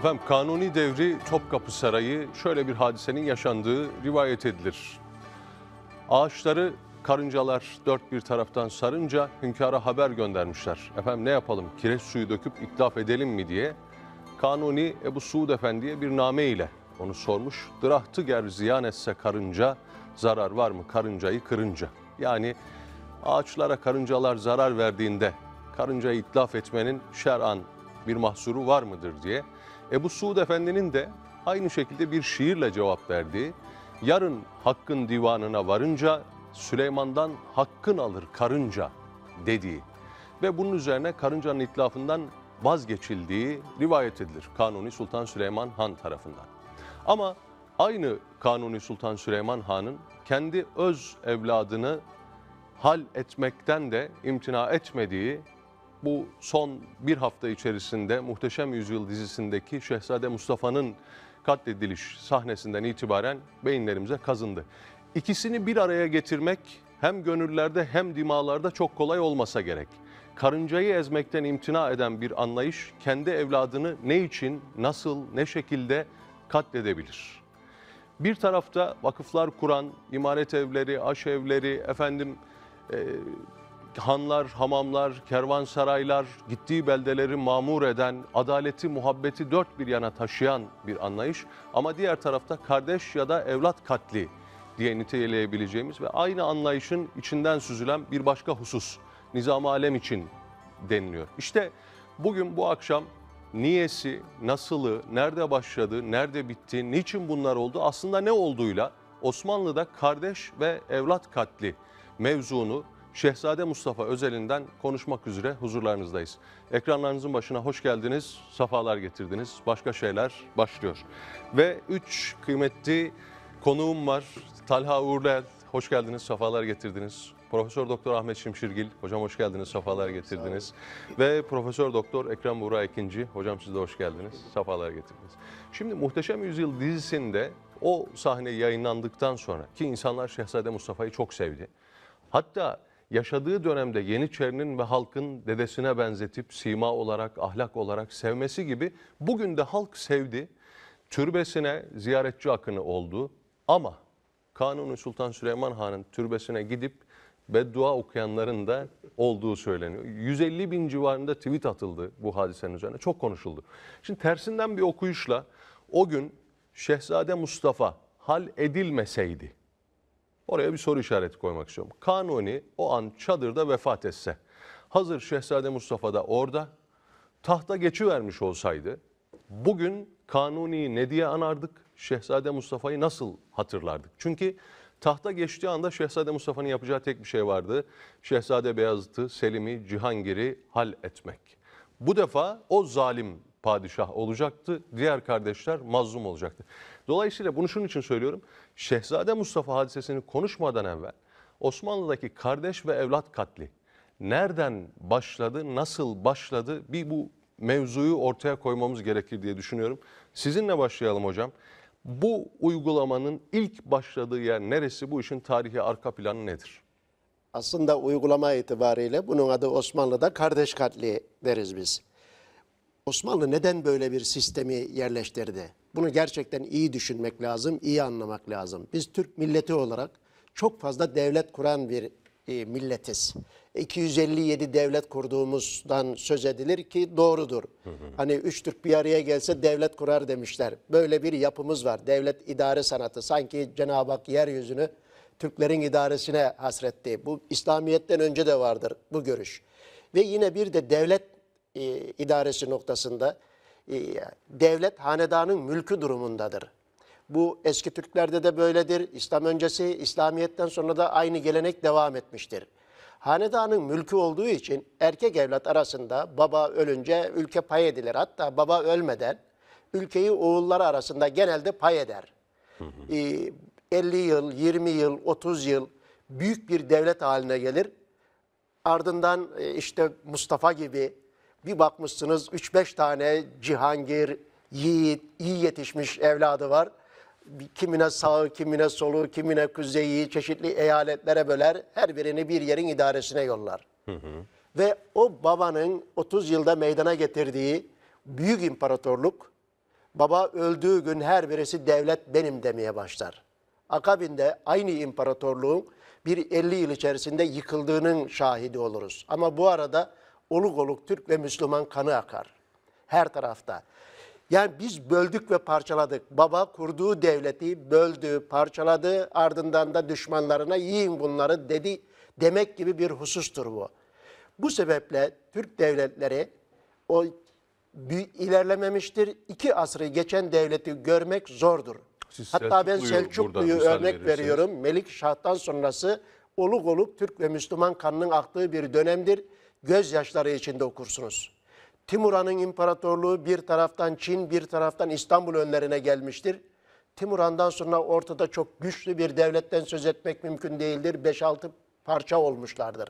Efendim Kanuni Devri Topkapı Sarayı şöyle bir hadisenin yaşandığı rivayet edilir. Ağaçları karıncalar dört bir taraftan sarınca hünkara haber göndermişler. Efendim ne yapalım kireç suyu döküp itlaf edelim mi diye. Kanuni Ebu Suud Efendi'ye bir name ile onu sormuş. Dırahtı ger ziyan etse karınca zarar var mı karıncayı kırınca? Yani ağaçlara karıncalar zarar verdiğinde karıncayı itlaf etmenin şer'an bir mahsuru var mıdır diye Ebu Suud Efendi'nin de aynı şekilde bir şiirle cevap verdiği, yarın hakkın divanına varınca Süleyman'dan hakkın alır karınca dediği ve bunun üzerine karıncanın itlafından vazgeçildiği rivayet edilir Kanuni Sultan Süleyman Han tarafından. Ama aynı Kanuni Sultan Süleyman Han'ın kendi öz evladını hal etmekten de imtina etmediği bu son bir hafta içerisinde Muhteşem Yüzyıl dizisindeki Şehzade Mustafa'nın katlediliş sahnesinden itibaren beyinlerimize kazındı. İkisini bir araya getirmek hem gönüllerde hem dimalarda çok kolay olmasa gerek. Karıncayı ezmekten imtina eden bir anlayış kendi evladını ne için, nasıl, ne şekilde katledebilir? Bir tarafta vakıflar kuran, imaret evleri, aş evleri, efendim e, hanlar, hamamlar, kervansaraylar, gittiği beldeleri mamur eden, adaleti, muhabbeti dört bir yana taşıyan bir anlayış. Ama diğer tarafta kardeş ya da evlat katli diye niteleyebileceğimiz ve aynı anlayışın içinden süzülen bir başka husus. Nizam alem için deniliyor. İşte bugün bu akşam niyesi, nasılı, nerede başladı, nerede bitti, niçin bunlar oldu, aslında ne olduğuyla Osmanlı'da kardeş ve evlat katli mevzunu Şehzade Mustafa Özel'inden konuşmak üzere huzurlarınızdayız. Ekranlarınızın başına hoş geldiniz, safalar getirdiniz. Başka şeyler başlıyor. Ve üç kıymetli konuğum var. Talha Uğurlu, hoş geldiniz, safalar getirdiniz. Profesör Doktor Ahmet Şimşirgil, hocam hoş geldiniz, safalar getirdiniz. Ve Profesör Doktor Ekrem Buğra Ekinci, hocam siz de hoş geldiniz, safalar getirdiniz. Şimdi Muhteşem Yüzyıl dizisinde o sahne yayınlandıktan sonra ki insanlar Şehzade Mustafa'yı çok sevdi. Hatta yaşadığı dönemde Yeniçerinin ve halkın dedesine benzetip sima olarak, ahlak olarak sevmesi gibi bugün de halk sevdi. Türbesine ziyaretçi akını oldu ama Kanuni Sultan Süleyman Han'ın türbesine gidip beddua okuyanların da olduğu söyleniyor. 150 bin civarında tweet atıldı bu hadisenin üzerine. Çok konuşuldu. Şimdi tersinden bir okuyuşla o gün Şehzade Mustafa hal edilmeseydi Oraya bir soru işareti koymak istiyorum. Kanuni o an çadırda vefat etse, hazır Şehzade Mustafa da orada tahta geçivermiş olsaydı, bugün Kanuni'yi ne diye anardık, Şehzade Mustafa'yı nasıl hatırlardık? Çünkü tahta geçtiği anda Şehzade Mustafa'nın yapacağı tek bir şey vardı. Şehzade Beyazıt'ı, Selim'i, Cihangir'i hal etmek. Bu defa o zalim padişah olacaktı. Diğer kardeşler mazlum olacaktı. Dolayısıyla bunu şunun için söylüyorum. Şehzade Mustafa hadisesini konuşmadan evvel Osmanlı'daki kardeş ve evlat katli nereden başladı, nasıl başladı bir bu mevzuyu ortaya koymamız gerekir diye düşünüyorum. Sizinle başlayalım hocam. Bu uygulamanın ilk başladığı yer neresi? Bu işin tarihi arka planı nedir? Aslında uygulama itibariyle bunun adı Osmanlı'da kardeş katli deriz biz. Osmanlı neden böyle bir sistemi yerleştirdi? Bunu gerçekten iyi düşünmek lazım, iyi anlamak lazım. Biz Türk milleti olarak çok fazla devlet kuran bir e, milletiz. 257 devlet kurduğumuzdan söz edilir ki doğrudur. Hani üç Türk bir araya gelse devlet kurar demişler. Böyle bir yapımız var. Devlet idare sanatı. Sanki Cenab-ı Hak yeryüzünü Türklerin idaresine hasretti. Bu İslamiyet'ten önce de vardır bu görüş. Ve yine bir de devlet e, idaresi noktasında e, devlet hanedanın mülkü durumundadır. Bu eski Türklerde de böyledir. İslam öncesi, İslamiyet'ten sonra da aynı gelenek devam etmiştir. Hanedanın mülkü olduğu için erkek evlat arasında baba ölünce ülke pay edilir. Hatta baba ölmeden ülkeyi oğulları arasında genelde pay eder. Hı hı. E, 50 yıl, 20 yıl, 30 yıl büyük bir devlet haline gelir. Ardından e, işte Mustafa gibi bir bakmışsınız 3-5 tane Cihangir, Yiğit, iyi yetişmiş evladı var. Kimine sağı, kimine solu, kimine kuzeyi, çeşitli eyaletlere böler. Her birini bir yerin idaresine yollar. Hı hı. Ve o babanın 30 yılda meydana getirdiği büyük imparatorluk, baba öldüğü gün her birisi devlet benim demeye başlar. Akabinde aynı imparatorluğun bir 50 yıl içerisinde yıkıldığının şahidi oluruz. Ama bu arada oluk oluk Türk ve Müslüman kanı akar. Her tarafta. Yani biz böldük ve parçaladık. Baba kurduğu devleti böldü, parçaladı. Ardından da düşmanlarına yiyin bunları dedi demek gibi bir husustur bu. Bu sebeple Türk devletleri o ilerlememiştir. İki asrı geçen devleti görmek zordur. Siz Hatta ben Selçuklu'yu örnek veriyorum. Melik Şah'tan sonrası oluk olup Türk ve Müslüman kanının aktığı bir dönemdir gözyaşları içinde okursunuz. Timuran'ın imparatorluğu bir taraftan Çin, bir taraftan İstanbul önlerine gelmiştir. Timuran'dan sonra ortada çok güçlü bir devletten söz etmek mümkün değildir. 5-6 parça olmuşlardır.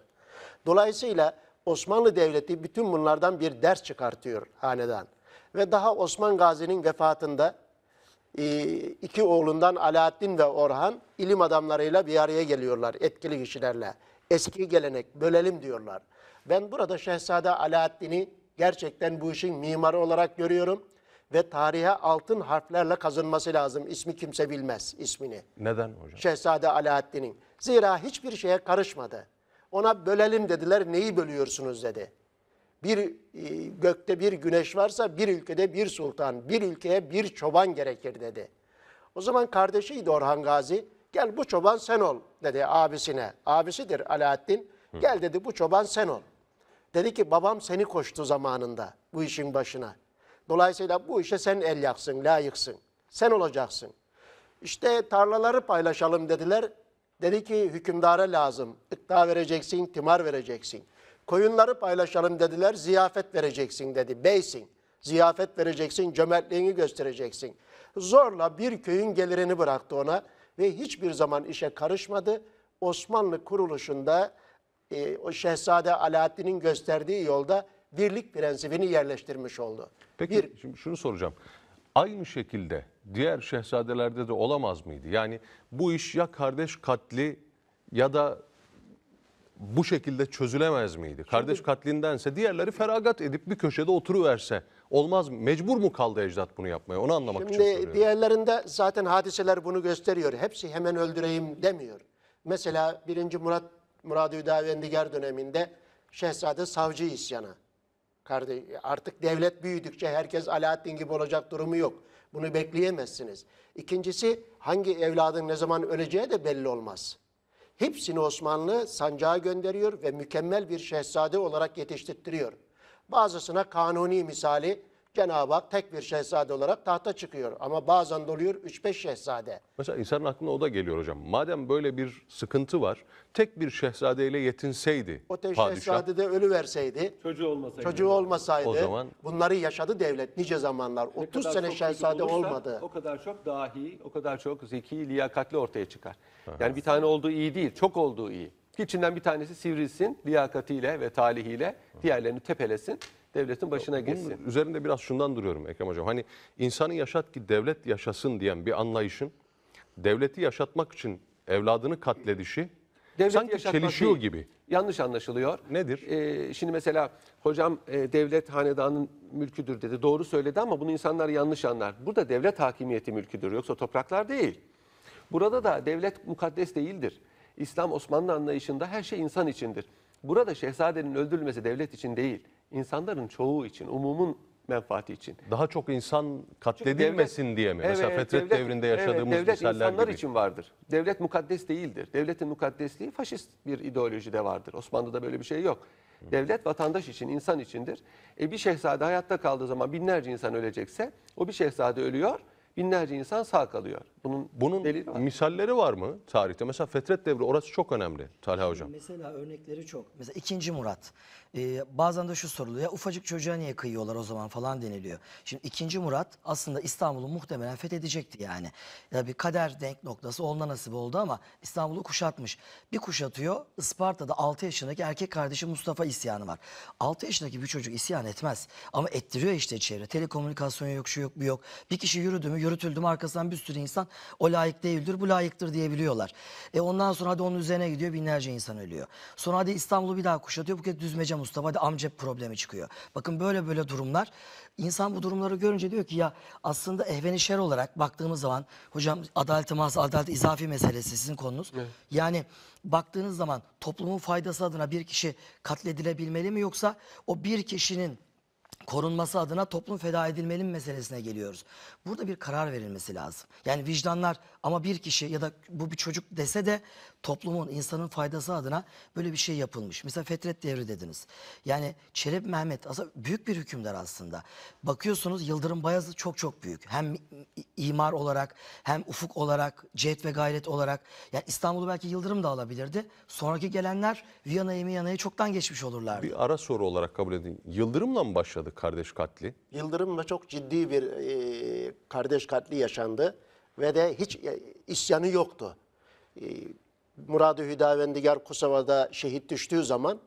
Dolayısıyla Osmanlı Devleti bütün bunlardan bir ders çıkartıyor hanedan. Ve daha Osman Gazi'nin vefatında e, iki oğlundan Alaaddin ve Orhan ilim adamlarıyla bir araya geliyorlar etkili kişilerle. Eski gelenek bölelim diyorlar. Ben burada Şehzade Alaaddin'i gerçekten bu işin mimarı olarak görüyorum. Ve tarihe altın harflerle kazınması lazım. İsmi kimse bilmez ismini. Neden hocam? Şehzade Alaaddin'in. Zira hiçbir şeye karışmadı. Ona bölelim dediler. Neyi bölüyorsunuz dedi. Bir e, gökte bir güneş varsa bir ülkede bir sultan, bir ülkeye bir çoban gerekir dedi. O zaman kardeşiydi Orhan Gazi. Gel bu çoban sen ol dedi abisine. Abisidir Alaaddin. Gel dedi bu çoban sen ol. Dedi ki babam seni koştu zamanında bu işin başına. Dolayısıyla bu işe sen el yaksın, layıksın. Sen olacaksın. İşte tarlaları paylaşalım dediler. Dedi ki hükümdara lazım. İkta vereceksin, timar vereceksin. Koyunları paylaşalım dediler. Ziyafet vereceksin dedi. Beysin. Ziyafet vereceksin, cömertliğini göstereceksin. Zorla bir köyün gelirini bıraktı ona ve hiçbir zaman işe karışmadı. Osmanlı kuruluşunda e, o Şehzade Alaaddin'in gösterdiği yolda birlik prensibini yerleştirmiş oldu. Peki Bir, şimdi şunu soracağım. Aynı şekilde diğer şehzadelerde de olamaz mıydı? Yani bu iş ya kardeş katli ya da bu şekilde çözülemez miydi? Kardeş Şimdi, katlindense diğerleri feragat edip bir köşede oturuverse olmaz mı? Mecbur mu kaldı ecdat bunu yapmaya? Onu anlamak Şimdi için soruyorum. Şimdi diğerlerinde zaten hadiseler bunu gösteriyor. Hepsi hemen öldüreyim demiyor. Mesela 1. Murat Murad Hüdavendigar döneminde Şehzade Savcı isyanı. Artık devlet büyüdükçe herkes Alaaddin gibi olacak durumu yok. Bunu bekleyemezsiniz. İkincisi hangi evladın ne zaman öleceği de belli olmaz. Hepsini Osmanlı sancağa gönderiyor ve mükemmel bir şehzade olarak yetiştirtiyor. Bazısına kanuni misali Cenab-ı Hak tek bir şehzade olarak tahta çıkıyor. Ama bazen doluyor oluyor 3-5 şehzade. Mesela insanın aklına o da geliyor hocam. Madem böyle bir sıkıntı var, tek bir şehzadeyle yetinseydi O tek şehzade de ölü verseydi, Çocuğu olmasaydı. çocuğu olmasaydı O zaman- bunları yaşadı devlet nice zamanlar. Ne 30 sene şehzade olursa olmadı. O kadar çok dahi, o kadar çok zeki, liyakatli ortaya çıkar. Yani bir tane olduğu iyi değil, çok olduğu iyi. İçinden bir tanesi sivrilsin liyakatiyle ve talihiyle, diğerlerini tepelesin devletin başına geçsin. Bunun üzerinde biraz şundan duruyorum Ekrem Hocam. Hani insanı yaşat ki devlet yaşasın diyen bir anlayışın devleti yaşatmak için evladını katledişi devleti sanki çelişiyor değil, gibi. Yanlış anlaşılıyor. Nedir? Ee, şimdi mesela hocam e, devlet hanedanın mülküdür dedi. Doğru söyledi ama bunu insanlar yanlış anlar. Burada devlet hakimiyeti mülküdür yoksa topraklar değil. Burada da devlet mukaddes değildir. İslam Osmanlı anlayışında her şey insan içindir. Burada şehzadenin öldürülmesi devlet için değil insanların çoğu için, umumun menfaati için. Daha çok insan katledilmesin devlet, diye mi? Evet, Mesela Fetret devlet, devrinde yaşadığımız evet, devlet misaller insanlar gibi. için vardır. Devlet mukaddes değildir. Devletin mukaddesliği faşist bir ideolojide vardır. Osmanlı'da böyle bir şey yok. Devlet vatandaş için, insan içindir. E bir şehzade hayatta kaldığı zaman binlerce insan ölecekse o bir şehzade ölüyor binlerce insan sağ kalıyor. Bunun, Bunun var. misalleri var mı tarihte? Mesela Fetret Devri orası çok önemli Talha Hocam. Mesela örnekleri çok. Mesela 2. Murat. Ee, bazen de şu soruluyor. Ya ufacık çocuğa niye kıyıyorlar o zaman falan deniliyor. Şimdi 2. Murat aslında İstanbul'u muhtemelen fethedecekti yani. Ya bir kader denk noktası onunla nasip oldu ama İstanbul'u kuşatmış. Bir kuşatıyor. Isparta'da 6 yaşındaki erkek kardeşi Mustafa isyanı var. 6 yaşındaki bir çocuk isyan etmez. Ama ettiriyor işte çevre. Telekomünikasyon yok, şu yok, bu yok. Bir kişi yürüdü mü yürütüldü arkasından bir sürü insan o layık değildir bu layıktır diyebiliyorlar. E ondan sonra hadi onun üzerine gidiyor binlerce insan ölüyor. Sonra hadi İstanbul'u bir daha kuşatıyor bu kez Düzmece Mustafa hadi Amcep problemi çıkıyor. Bakın böyle böyle durumlar İnsan bu durumları görünce diyor ki ya aslında ehveni şer olarak baktığımız zaman hocam adalet mas adalet izafi meselesi sizin konunuz. Evet. Yani baktığınız zaman toplumun faydası adına bir kişi katledilebilmeli mi yoksa o bir kişinin korunması adına toplum feda edilmenin meselesine geliyoruz. Burada bir karar verilmesi lazım. Yani vicdanlar ama bir kişi ya da bu bir çocuk dese de toplumun, insanın faydası adına böyle bir şey yapılmış. Mesela Fetret Devri dediniz. Yani Çelebi Mehmet aslında büyük bir hükümdar aslında. Bakıyorsunuz Yıldırım Bayazıt çok çok büyük. Hem imar olarak hem ufuk olarak, cihet ve gayret olarak. Yani İstanbul'u belki Yıldırım da alabilirdi. Sonraki gelenler Viyana'yı Miyana'yı çoktan geçmiş olurlardı. Bir ara soru olarak kabul edin. Yıldırım'la mı başladık? kardeş katli? Yıldırım'la çok ciddi bir e, kardeş katli yaşandı ve de hiç e, isyanı yoktu. E, Murad-ı Hüdavendigar Kosova'da şehit düştüğü zaman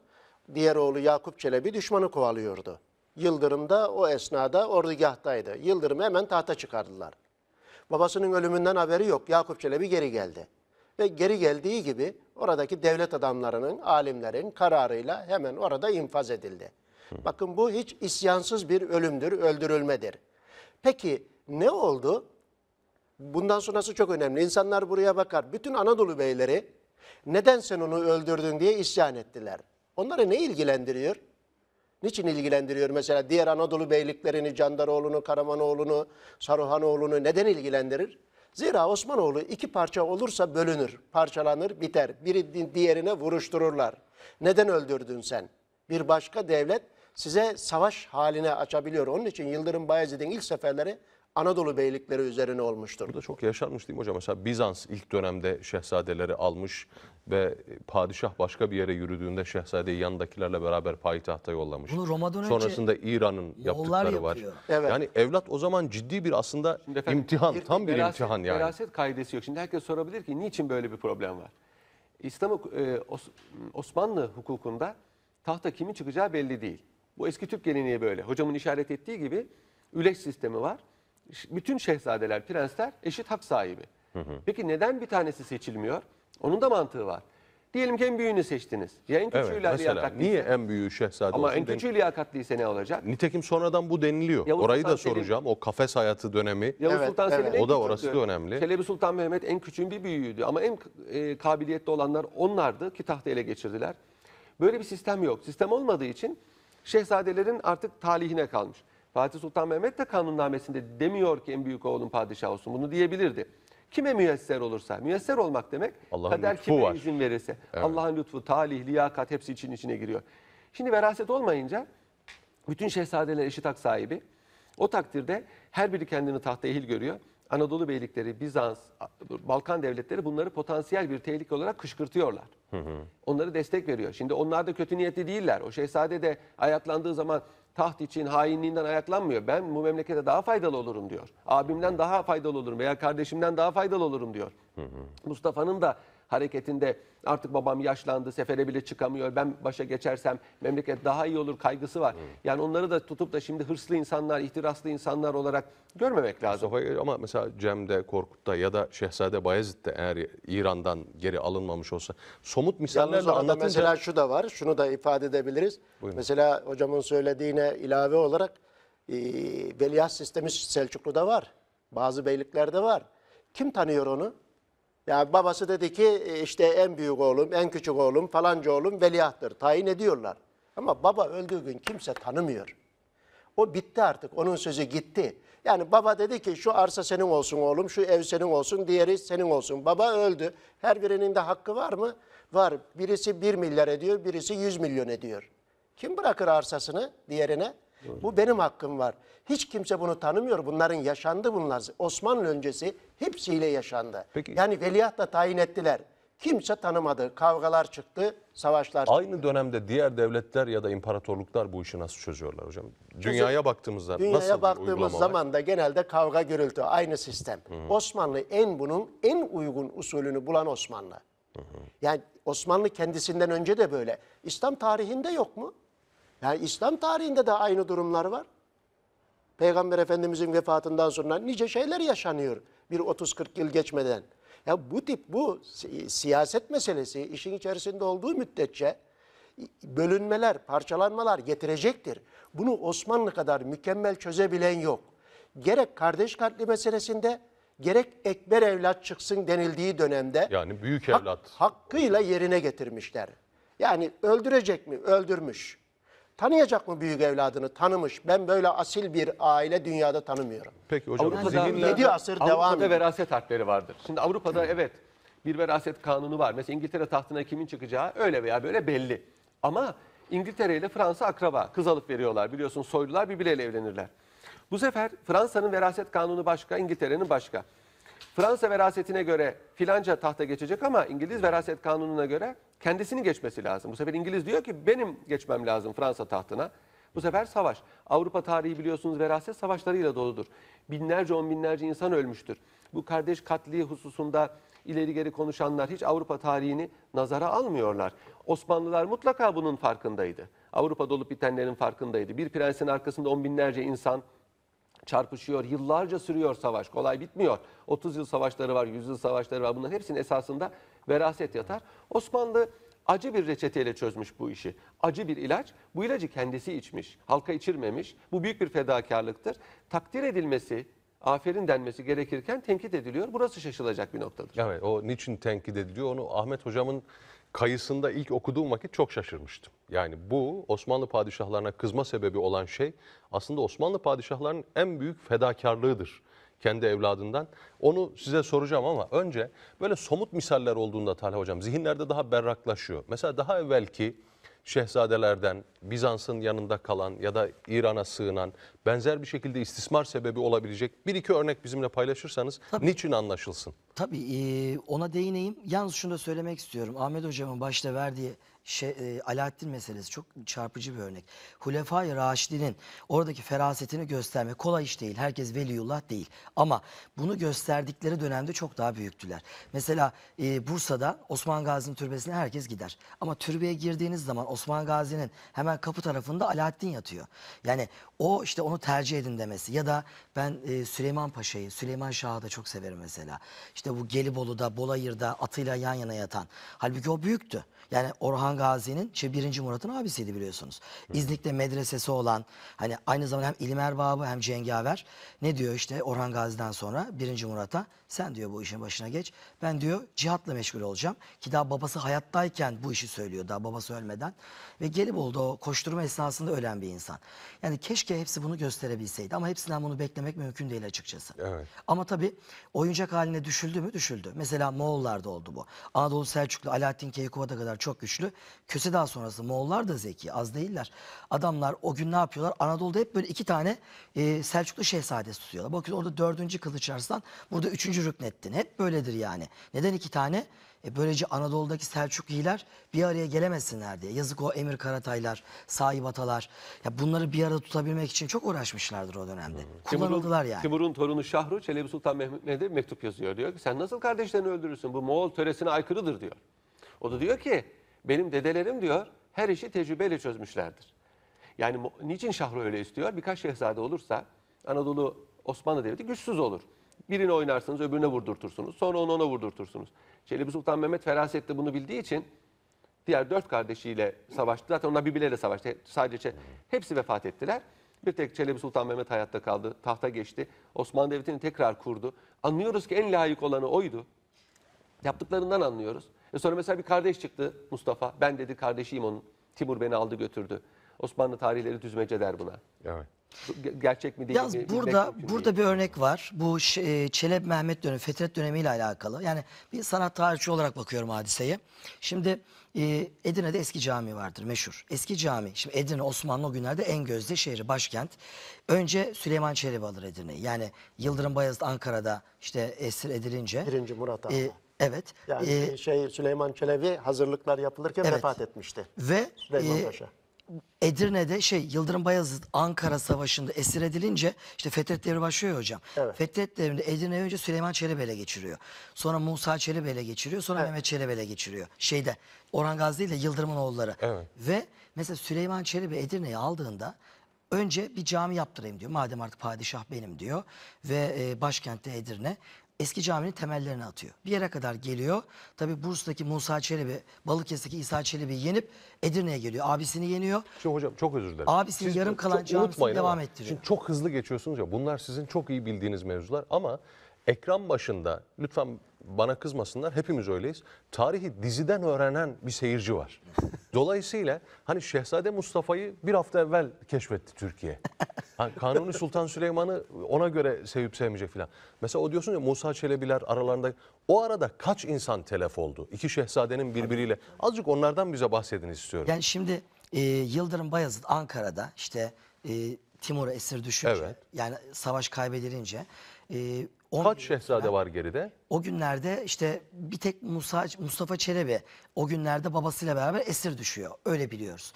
diğer oğlu Yakup Çelebi düşmanı kovalıyordu. Yıldırım da o esnada ordugahtaydı. Yıldırım hemen tahta çıkardılar. Babasının ölümünden haberi yok. Yakup Çelebi geri geldi. Ve geri geldiği gibi oradaki devlet adamlarının, alimlerin kararıyla hemen orada infaz edildi. Bakın bu hiç isyansız bir ölümdür, öldürülmedir. Peki ne oldu? Bundan sonrası çok önemli. İnsanlar buraya bakar. Bütün Anadolu beyleri neden sen onu öldürdün diye isyan ettiler. Onları ne ilgilendiriyor? Niçin ilgilendiriyor mesela diğer Anadolu beyliklerini, Candaroğlu'nu, Karamanoğlu'nu, Saruhanoğlu'nu neden ilgilendirir? Zira Osmanoğlu iki parça olursa bölünür, parçalanır, biter. Biri diğerine vuruştururlar. Neden öldürdün sen? Bir başka devlet size savaş haline açabiliyor. Onun için Yıldırım Bayezid'in ilk seferleri Anadolu beylikleri üzerine olmuştur. Burada çok yaşanmış değil mi hocam? Mesela Bizans ilk dönemde şehzadeleri almış ve padişah başka bir yere yürüdüğünde şehzadeyi yanındakilerle beraber payitahta yollamış. Bunu Roma'dan Sonrasında İran'ın yaptıkları var. Evet. Yani evlat o zaman ciddi bir aslında efendim, imtihan, bir, tam bir veraset, imtihan yani. Veraset kaidesi yok. Şimdi herkes sorabilir ki niçin böyle bir problem var? İslam e, Osmanlı hukukunda tahta kimin çıkacağı belli değil. Bu eski Türk geleneği böyle. Hocamın işaret ettiği gibi üleş sistemi var. Bütün şehzadeler, prensler eşit hak sahibi. Hı hı. Peki neden bir tanesi seçilmiyor? Onun da mantığı var. Diyelim ki en büyüğünü seçtiniz. Ya en küçüğü evet, liyakatlıysa. Niye en büyüğü şehzade Ama olsun? Ama en küçüğü liyakatlıysa ne olacak? Nitekim sonradan bu deniliyor. Yavuz Orayı Sultan da soracağım. Selim. O kafes hayatı dönemi. Yavuz evet, Sultan evet. O da orası da önemli. Çelebi Sultan Mehmet en küçüğün bir büyüğüydü. Ama en e, kabiliyetli olanlar onlardı ki tahtı ele geçirdiler. Böyle bir sistem yok. Sistem olmadığı için şehzadelerin artık talihine kalmış. Fatih Sultan Mehmet de kanunnamesinde demiyor ki en büyük oğlum padişah olsun. Bunu diyebilirdi. Kime müyesser olursa. Müyesser olmak demek Allah'ın kader kime var. izin verirse. Evet. Allah'ın lütfu, talih, liyakat hepsi için içine giriyor. Şimdi veraset olmayınca bütün şehzadeler eşit hak sahibi. O takdirde her biri kendini tahta ehil görüyor. Anadolu beylikleri, Bizans, Balkan devletleri bunları potansiyel bir tehlike olarak kışkırtıyorlar. Hı hı. Onları destek veriyor. Şimdi onlar da kötü niyetli değiller. O şehzade de ayaklandığı zaman taht için hainliğinden ayaklanmıyor. Ben bu memlekete daha faydalı olurum diyor. Abimden daha faydalı olurum veya kardeşimden daha faydalı olurum diyor. Mustafa'nın da hareketinde artık babam yaşlandı, sefere bile çıkamıyor, ben başa geçersem memleket daha iyi olur kaygısı var. Hmm. Yani onları da tutup da şimdi hırslı insanlar, ihtiraslı insanlar olarak görmemek lazım. Mustafa, ama mesela Cem'de, Korkut'ta ya da Şehzade Bayezid'de eğer İran'dan geri alınmamış olsa somut misallerle anlatınca... Mesela şu da var, şunu da ifade edebiliriz. Buyurun. Mesela hocamın söylediğine ilave olarak e, sistemi Selçuklu'da var. Bazı beyliklerde var. Kim tanıyor onu? Yani babası dedi ki e, işte en büyük oğlum, en küçük oğlum, falanca oğlum veliahtır. Tayin ediyorlar. Ama baba öldüğü gün kimse tanımıyor. O bitti artık. Onun sözü gitti. Yani baba dedi ki şu arsa senin olsun oğlum, şu ev senin olsun, diğeri senin olsun. Baba öldü. Her birinin de hakkı var mı? Var. Birisi 1 milyar ediyor, birisi 100 milyon ediyor. Kim bırakır arsasını diğerine? Doğru. Bu benim hakkım var. Hiç kimse bunu tanımıyor. Bunların yaşandı bunlar. Osmanlı öncesi hepsiyle yaşandı. Peki. Yani veliaht da tayin ettiler. Kimse tanımadı. Kavgalar çıktı, savaşlar Aynı çıktı. Aynı dönemde diğer devletler ya da imparatorluklar bu işi nasıl çözüyorlar hocam? Dünyaya baktığımızda Dünyaya nasıl Dünyaya baktığımız zaman da genelde kavga gürültü. Aynı sistem. Hı -hı. Osmanlı en bunun en uygun usulünü bulan Osmanlı. Hı hı. Yani Osmanlı kendisinden önce de böyle. İslam tarihinde yok mu? Yani İslam tarihinde de aynı durumlar var. Peygamber Efendimizin vefatından sonra nice şeyler yaşanıyor bir 30-40 yıl geçmeden. Ya bu tip bu siyaset meselesi işin içerisinde olduğu müddetçe bölünmeler, parçalanmalar getirecektir. Bunu Osmanlı kadar mükemmel çözebilen yok. Gerek kardeş katli meselesinde gerek ekber evlat çıksın denildiği dönemde yani büyük evlat hak, hakkıyla yerine getirmişler. Yani öldürecek mi? Öldürmüş. Tanıyacak mı büyük evladını? Tanımış. Ben böyle asil bir aile dünyada tanımıyorum. Peki hocam. Avrupa'da, zihinler, 7 asır Avrupa'da devam ediyor. veraset harpleri vardır. Şimdi Avrupa'da evet bir veraset kanunu var. Mesela İngiltere tahtına kimin çıkacağı öyle veya böyle belli. Ama İngiltere ile Fransa akraba. Kız alıp veriyorlar. Biliyorsun soylular birbirleriyle evlenirler. Bu sefer Fransa'nın veraset kanunu başka, İngiltere'nin başka. Fransa verasetine göre filanca tahta geçecek ama İngiliz veraset kanununa göre kendisini geçmesi lazım. Bu sefer İngiliz diyor ki benim geçmem lazım Fransa tahtına. Bu sefer savaş. Avrupa tarihi biliyorsunuz veraset savaşlarıyla doludur. Binlerce on binlerce insan ölmüştür. Bu kardeş katli hususunda ileri geri konuşanlar hiç Avrupa tarihini nazara almıyorlar. Osmanlılar mutlaka bunun farkındaydı. Avrupa dolup bitenlerin farkındaydı. Bir prensin arkasında on binlerce insan çarpışıyor, yıllarca sürüyor savaş. Kolay bitmiyor. 30 yıl savaşları var, 100 yıl savaşları var. Bunların hepsinin esasında veraset yatar. Osmanlı acı bir reçeteyle çözmüş bu işi. Acı bir ilaç. Bu ilacı kendisi içmiş. Halka içirmemiş. Bu büyük bir fedakarlıktır. Takdir edilmesi, aferin denmesi gerekirken tenkit ediliyor. Burası şaşılacak bir noktadır. Evet, o niçin tenkit ediliyor? Onu Ahmet Hocam'ın kayısında ilk okuduğum vakit çok şaşırmıştım. Yani bu Osmanlı padişahlarına kızma sebebi olan şey aslında Osmanlı padişahlarının en büyük fedakarlığıdır kendi evladından. Onu size soracağım ama önce böyle somut misaller olduğunda Talha Hocam zihinlerde daha berraklaşıyor. Mesela daha evvelki şehzadelerden, Bizans'ın yanında kalan ya da İran'a sığınan benzer bir şekilde istismar sebebi olabilecek bir iki örnek bizimle paylaşırsanız Tabii. niçin anlaşılsın? Tabii ona değineyim. Yalnız şunu da söylemek istiyorum. Ahmet Hocam'ın başta verdiği şey, e, Alaaddin meselesi çok çarpıcı bir örnek. Hulefai Raşidin'in oradaki ferasetini gösterme kolay iş değil. Herkes veliullah değil. Ama bunu gösterdikleri dönemde çok daha büyüktüler. Mesela e, Bursa'da Osman Gazi'nin türbesine herkes gider. Ama türbeye girdiğiniz zaman Osman Gazi'nin hemen kapı tarafında Alaaddin yatıyor. Yani o işte onu tercih edin demesi ya da ben e, Süleyman Paşa'yı, Süleyman Şah'ı da çok severim mesela. İşte bu Gelibolu'da, Bolayır'da atıyla yan yana yatan. Halbuki o büyüktü. Yani Orhan Gazi'nin şey, birinci Murat'ın abisiydi biliyorsunuz. İznik'te medresesi olan hani aynı zamanda hem ilim erbabı hem cengaver ne diyor işte Orhan Gazi'den sonra birinci Murat'a sen diyor bu işin başına geç. Ben diyor cihatla meşgul olacağım. Ki daha babası hayattayken bu işi söylüyor daha babası ölmeden. Ve Gelibolu'da o koşturma esnasında ölen bir insan. Yani keşke hepsi bunu gösterebilseydi ama hepsinden bunu beklemek mümkün değil açıkçası. Evet. Ama tabii oyuncak haline düşüldü mü düşüldü. Mesela Moğollarda oldu bu. Anadolu Selçuklu Alaaddin Keykubat'a kadar çok güçlü. Köse daha sonrası Moğollar da zeki az değiller. Adamlar o gün ne yapıyorlar? Anadolu'da hep böyle iki tane e, Selçuklu şehzadesi tutuyorlar. Bakın orada dördüncü Kılıç Arslan burada üçüncü çocuk nettin. Hep böyledir yani. Neden iki tane? E böylece Anadolu'daki Selçukiler bir araya gelemesinler diye. Yazık o Emir Karataylar, Sahip Atalar. Ya bunları bir arada tutabilmek için çok uğraşmışlardır o dönemde. Hı. Kullanıldılar yani. Timur'un torunu Şahru Çelebi Sultan Mehmet'e mektup yazıyor. Diyor ki sen nasıl kardeşlerini öldürürsün? Bu Moğol töresine aykırıdır diyor. O da diyor ki benim dedelerim diyor her işi tecrübeyle çözmüşlerdir. Yani niçin Şahru öyle istiyor? Birkaç şehzade olursa Anadolu Osmanlı Devleti güçsüz olur. Birini oynarsanız öbürüne vurdurtursunuz. Sonra onu ona vurdurtursunuz. Çelebi Sultan Mehmet feraset de bunu bildiği için diğer dört kardeşiyle savaştı. Zaten onlar birbirleriyle savaştı. Sadece hepsi vefat ettiler. Bir tek Çelebi Sultan Mehmet hayatta kaldı. Tahta geçti. Osmanlı Devleti'ni tekrar kurdu. Anlıyoruz ki en layık olanı oydu. Yaptıklarından anlıyoruz. E sonra mesela bir kardeş çıktı Mustafa. Ben dedi kardeşiyim onun. Timur beni aldı götürdü. Osmanlı tarihleri düzmece der buna. Evet gerçek mi değil Yalnız mi? burada burada bir örnek var. Bu e, Çelebi Mehmet dönemi, Fetret dönemiyle alakalı. Yani bir sanat tarihçi olarak bakıyorum hadiseye. Şimdi e, Edirne'de eski cami vardır meşhur. Eski cami. Şimdi Edirne Osmanlı o günlerde en gözde şehri, başkent. Önce Süleyman Çelebi alır Edirne'yi. Yani Yıldırım Bayezid Ankara'da işte esir edilince. Birinci Murat e, Ağa. E, evet. Yani e, şey Süleyman Çelebi hazırlıklar yapılırken evet. vefat etmişti. Ve Süleyman e, Paşa. Edirne'de şey Yıldırım Bayezid Ankara Savaşı'nda esir edilince işte Fetret devri başlıyor hocam. Evet. Fetret devrinde Edirne'yi önce Süleyman Çelebi'yle geçiriyor. Sonra Musa Çelebi'yle geçiriyor. Sonra evet. Mehmet Çelebi'yle geçiriyor. Şeyde Orhan Gazi ile Yıldırım'ın oğulları. Evet. Ve mesela Süleyman Çelebi Edirne'yi aldığında önce bir cami yaptırayım diyor. Madem artık padişah benim diyor. Ve e, başkentte Edirne eski caminin temellerini atıyor. Bir yere kadar geliyor. Tabi Bursa'daki Musa Çelebi, Balıkesir'deki İsa Çelebi'yi yenip Edirne'ye geliyor. Abisini yeniyor. Şimdi hocam çok özür dilerim. Abisini Siz yarım kalan camisini devam ama. ettiriyor. Şimdi çok hızlı geçiyorsunuz ya bunlar sizin çok iyi bildiğiniz mevzular ama ekran başında lütfen bana kızmasınlar hepimiz öyleyiz. Tarihi diziden öğrenen bir seyirci var. Dolayısıyla hani Şehzade Mustafa'yı bir hafta evvel keşfetti Türkiye. Hani Kanuni Sultan Süleyman'ı ona göre sevip sevmeyecek falan Mesela o diyorsun ya Musa Çelebiler aralarında o arada kaç insan telef oldu? İki şehzadenin birbiriyle. Azıcık onlardan bize bahsedin istiyorum. Yani şimdi e, Yıldırım Bayezid Ankara'da işte e, Timur'a esir düşünce evet. yani savaş kaybedilince e, 10 Kaç şehzade var geride? O günlerde işte bir tek Musa, Mustafa Çelebi o günlerde babasıyla beraber esir düşüyor. Öyle biliyoruz.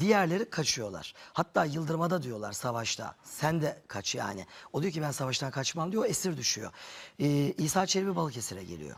Diğerleri kaçıyorlar. Hatta Yıldırma'da diyorlar savaşta. Sen de kaç yani. O diyor ki ben savaştan kaçmam diyor. Esir düşüyor. Ee, İsa Çelebi Balıkesir'e geliyor.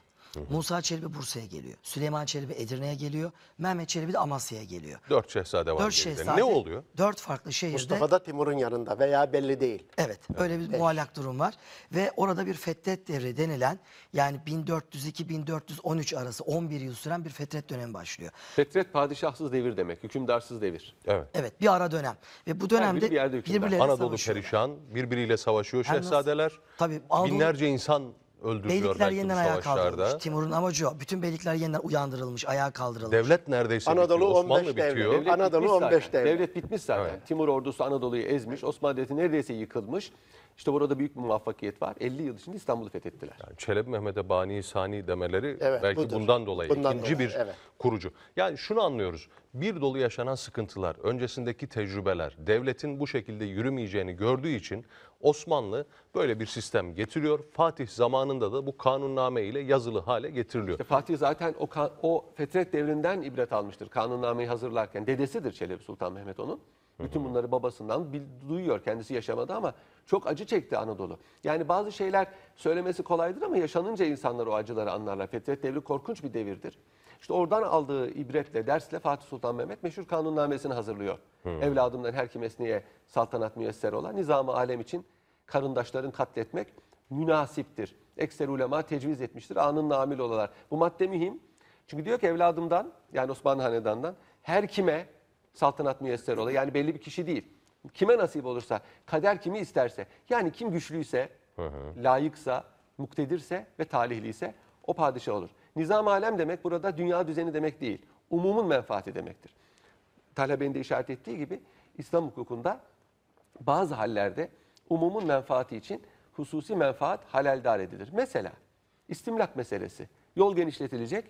Musa Çelebi Bursa'ya geliyor. Süleyman Çelebi Edirne'ye geliyor. Mehmet Çelebi de Amasya'ya geliyor. Dört şehzade var. Dört şehzade. Ne oluyor? Dört farklı şehirde. Mustafa da Timur'un yanında veya belli değil. Evet, evet. öyle bir evet. muallak durum var. Ve orada bir fetret devri denilen yani 1402-1413 arası 11 yıl süren bir fetret dönemi başlıyor. Fetret padişahsız devir demek. Hükümdarsız devir. Evet. Evet bir ara dönem. Ve bu dönemde yani bir yerde birbirleriyle Anadolu savaşıyor. perişan, birbiriyle savaşıyor şehzadeler. Tabii Anadolu, binlerce insan öldürülüyor Beylikler yeniden ayağa savaşlarda. kaldırılmış. Timur'un amacı o. Bütün beylikler yeniden uyandırılmış, ayağa kaldırılmış. Devlet neredeyse Anadolu bitiyor. 15 Osmanlı devlet. bitiyor. Devlet Anadolu 15 devlet. Devlet bitmiş zaten. Evet. Timur ordusu Anadolu'yu ezmiş. Osmanlı Devleti neredeyse yıkılmış. İşte burada büyük bir muvaffakiyet var. 50 yıl içinde İstanbul'u fethettiler. Yani Çelebi Mehmet'e Bani Sani demeleri evet, belki budur. bundan dolayı bundan ikinci dolayı, bir evet. kurucu. Yani şunu anlıyoruz. Bir dolu yaşanan sıkıntılar, öncesindeki tecrübeler, devletin bu şekilde yürümeyeceğini gördüğü için Osmanlı böyle bir sistem getiriyor. Fatih zamanında da bu kanunname ile yazılı hale getiriliyor. İşte Fatih zaten o, o fetret devrinden ibret almıştır kanunnameyi hazırlarken. Dedesidir Çelebi Sultan Mehmet onun. Bütün bunları babasından duyuyor. Kendisi yaşamadı ama çok acı çekti Anadolu. Yani bazı şeyler söylemesi kolaydır ama yaşanınca insanlar o acıları anlarlar. Fetret devri korkunç bir devirdir. İşte oradan aldığı ibretle, dersle Fatih Sultan Mehmet meşhur kanunnamesini hazırlıyor. Hmm. Evladımdan her kim esniye saltanat müyesser olan nizamı alem için karındaşların katletmek münasiptir. Ekser ulema tecviz etmiştir. Anın namil olalar. Bu madde mühim. Çünkü diyor ki evladımdan yani Osmanlı Hanedan'dan her kime saltanat müyesser ola. Yani belli bir kişi değil. Kime nasip olursa, kader kimi isterse. Yani kim güçlüyse, layıksa, muktedirse ve talihliyse o padişah olur. Nizam alem demek burada dünya düzeni demek değil. Umumun menfaati demektir. Talebenin de işaret ettiği gibi İslam hukukunda bazı hallerde umumun menfaati için hususi menfaat haleldar edilir. Mesela istimlak meselesi. Yol genişletilecek.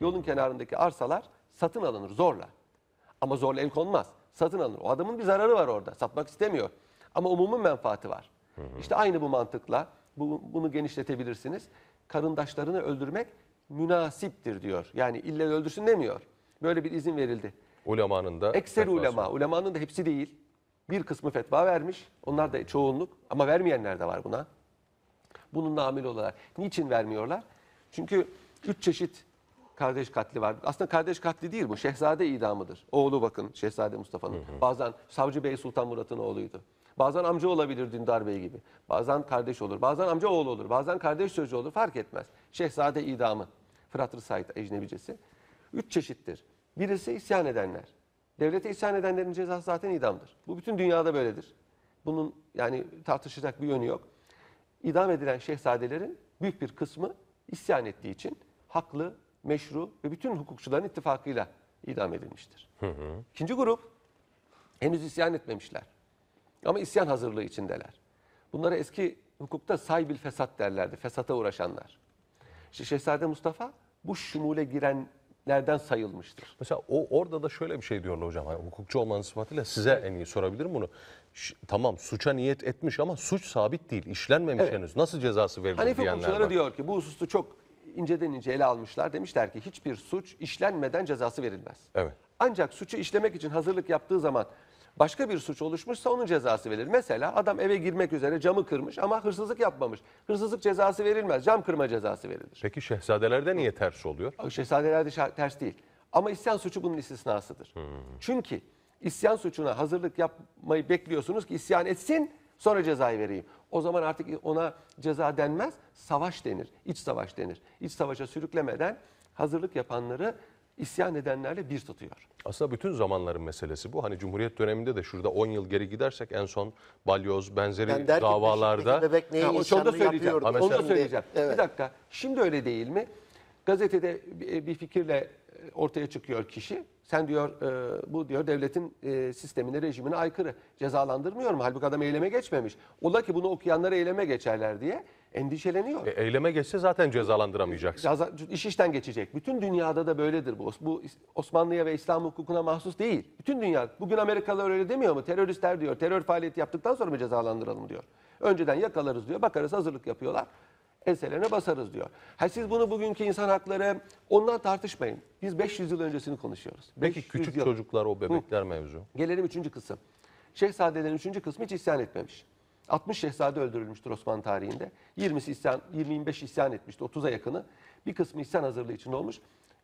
Yolun kenarındaki arsalar satın alınır zorla. Ama zorla el konmaz. Satın alınır. O adamın bir zararı var orada. Satmak istemiyor. Ama umumun menfaati var. Hı hı. İşte aynı bu mantıkla bu, bunu genişletebilirsiniz. Karındaşlarını öldürmek münasiptir diyor. Yani illa öldürsün demiyor. Böyle bir izin verildi. Ulemanın da ekser fetvası. ulema. Ulemanın da hepsi değil. Bir kısmı fetva vermiş. Onlar da çoğunluk. Ama vermeyenler de var buna. Bunun namil olarak. Niçin vermiyorlar? Çünkü üç çeşit kardeş katli var. Aslında kardeş katli değil bu. Şehzade idamıdır. Oğlu bakın Şehzade Mustafa'nın. Bazen Savcı Bey Sultan Murat'ın oğluydu. Bazen amca olabilir Dündar Bey gibi. Bazen kardeş olur. Bazen amca oğlu olur. Bazen kardeş çocuğu olur. Fark etmez. Şehzade idamı. Fıratır Said ecnebicesi. Üç çeşittir. Birisi isyan edenler. Devlete isyan edenlerin cezası zaten idamdır. Bu bütün dünyada böyledir. Bunun yani tartışacak bir yönü yok. İdam edilen şehzadelerin büyük bir kısmı isyan ettiği için haklı meşru ve bütün hukukçuların ittifakıyla idam edilmiştir. Hı hı. İkinci grup henüz isyan etmemişler. Ama isyan hazırlığı içindeler. Bunlara eski hukukta saybil fesat derlerdi. Fesata uğraşanlar. İşte Şehzade Mustafa bu şumule girenlerden sayılmıştır. Mesela o orada da şöyle bir şey diyorlar hocam. Yani hukukçu olmanın sıfatıyla size en iyi sorabilirim bunu. Ş tamam suça niyet etmiş ama suç sabit değil. işlenmemiş evet. henüz. Nasıl cezası verilir Hani diyenler var. diyor ki bu hususta çok inceden ince ele almışlar. Demişler ki hiçbir suç işlenmeden cezası verilmez. Evet. Ancak suçu işlemek için hazırlık yaptığı zaman başka bir suç oluşmuşsa onun cezası verilir. Mesela adam eve girmek üzere camı kırmış ama hırsızlık yapmamış. Hırsızlık cezası verilmez, cam kırma cezası verilir. Peki şehzadelerde niye ters oluyor? Şehzadelerde ters değil. Ama isyan suçu bunun istisnasıdır. Hmm. Çünkü isyan suçuna hazırlık yapmayı bekliyorsunuz ki isyan etsin Sonra cezayı vereyim. O zaman artık ona ceza denmez, savaş denir. iç savaş denir. İç savaşa sürüklemeden hazırlık yapanları isyan edenlerle bir tutuyor. Aslında bütün zamanların meselesi bu. Hani Cumhuriyet döneminde de şurada 10 yıl geri gidersek en son balyoz benzeri ben derken davalarda... Bebek neyi ha, onu da söyleyeceğim. Ha, onu da söyleyeceğim. Evet. Bir dakika. Şimdi öyle değil mi? Gazetede bir fikirle e, ortaya çıkıyor kişi. Sen diyor e, bu diyor devletin e, sistemine, rejimine aykırı. Cezalandırmıyorum. Halbuki adam eyleme geçmemiş. Ola ki bunu okuyanlar eyleme geçerler diye endişeleniyor. E, eyleme geçse zaten cezalandıramayacaksın. Ceza, iş işten geçecek. Bütün dünyada da böyledir bu. Bu Osmanlı'ya ve İslam hukukuna mahsus değil. Bütün dünya. Bugün Amerikalılar öyle demiyor mu? Teröristler diyor. Terör faaliyeti yaptıktan sonra mı cezalandıralım diyor. Önceden yakalarız diyor. Bakarız hazırlık yapıyorlar enselerine basarız diyor. Ha siz bunu bugünkü insan hakları ondan tartışmayın. Biz 500 yıl öncesini konuşuyoruz. Peki küçük yıl. çocuklar o bebekler Hı. mevzu. Gelelim üçüncü kısım. Şehzadelerin üçüncü kısmı hiç isyan etmemiş. 60 şehzade öldürülmüştür Osmanlı tarihinde. 20'si isyan, 25 isyan etmişti 30'a yakını. Bir kısmı isyan hazırlığı için olmuş.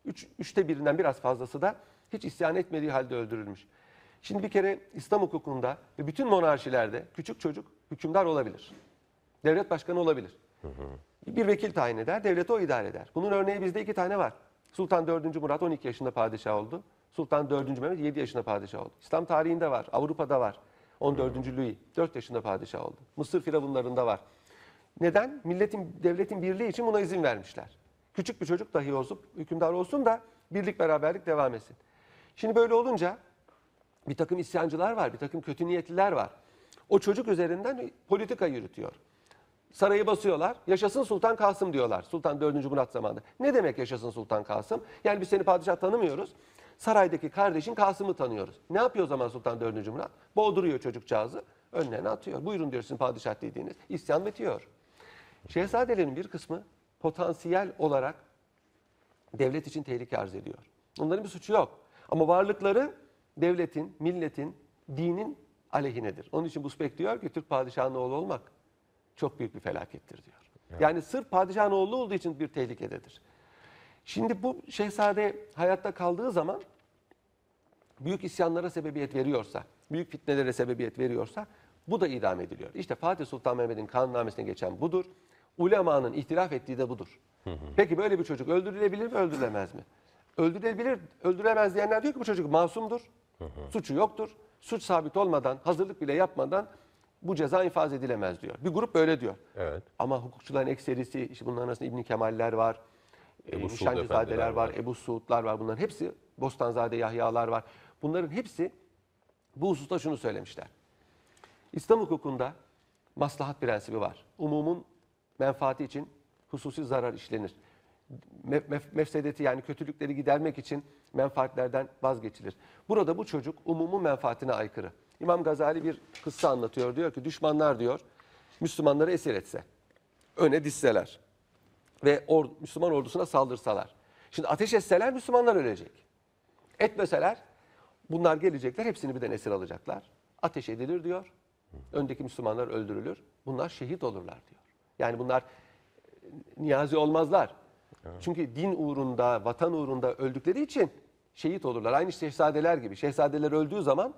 Üç, üçte birinden biraz fazlası da hiç isyan etmediği halde öldürülmüş. Şimdi bir kere İslam hukukunda ve bütün monarşilerde küçük çocuk hükümdar olabilir. Devlet başkanı olabilir. Hı hı. Bir vekil tayin eder, devlet o idare eder. Bunun örneği bizde iki tane var. Sultan 4. Murat 12 yaşında padişah oldu. Sultan 4. Mehmet 7 yaşında padişah oldu. İslam tarihinde var, Avrupa'da var. 14. Louis 4 yaşında padişah oldu. Mısır firavunlarında var. Neden? Milletin, devletin birliği için buna izin vermişler. Küçük bir çocuk dahi olsun, hükümdar olsun da birlik beraberlik devam etsin. Şimdi böyle olunca bir takım isyancılar var, bir takım kötü niyetliler var. O çocuk üzerinden politika yürütüyor. Sarayı basıyorlar. Yaşasın Sultan Kasım diyorlar. Sultan 4. Murat zamanında. Ne demek yaşasın Sultan Kasım? Yani biz seni padişah tanımıyoruz. Saraydaki kardeşin Kasım'ı tanıyoruz. Ne yapıyor o zaman Sultan 4. Murat? Boğduruyor çocukcağızı. Önlerine atıyor. Buyurun diyor sizin padişah dediğiniz. İsyan bitiyor. Şehzadelerin bir kısmı potansiyel olarak devlet için tehlike arz ediyor. Onların bir suçu yok. Ama varlıkları devletin, milletin, dinin aleyhinedir. Onun için Buspek diyor ki Türk padişahının oğlu olmak çok büyük bir felakettir diyor. Evet. Yani sırf padişahın oğlu olduğu için bir tehlikededir. Şimdi bu şehzade hayatta kaldığı zaman büyük isyanlara sebebiyet veriyorsa, büyük fitnelere sebebiyet veriyorsa bu da idam ediliyor. İşte Fatih Sultan Mehmet'in kanunnamesine geçen budur. Ulemanın ihtilaf ettiği de budur. Peki böyle bir çocuk öldürülebilir mi, öldürülemez mi? Öldürülebilir, öldürülemez diyenler diyor ki bu çocuk masumdur, suçu yoktur. Suç sabit olmadan, hazırlık bile yapmadan bu ceza infaz edilemez diyor. Bir grup böyle diyor. Evet. Ama hukukçuların ekserisi, işte bunların arasında İbni Kemaller var, e, Ebu var, var, Ebu Suudlar var. Bunların hepsi, Bostanzade Yahyalar var. Bunların hepsi bu hususta şunu söylemişler. İslam hukukunda maslahat prensibi var. Umumun menfaati için hususi zarar işlenir. Mef mef mefsedeti yani kötülükleri gidermek için menfaatlerden vazgeçilir. Burada bu çocuk umumun menfaatine aykırı. İmam Gazali bir kıssa anlatıyor. Diyor ki düşmanlar diyor Müslümanları esir etse, öne disseler ve or Müslüman ordusuna saldırsalar. Şimdi ateş etseler Müslümanlar ölecek. Etmeseler bunlar gelecekler hepsini birden esir alacaklar. Ateş edilir diyor. Öndeki Müslümanlar öldürülür. Bunlar şehit olurlar diyor. Yani bunlar e, niyazi olmazlar. Çünkü din uğrunda, vatan uğrunda öldükleri için şehit olurlar. Aynı şehzadeler gibi. Şehzadeler öldüğü zaman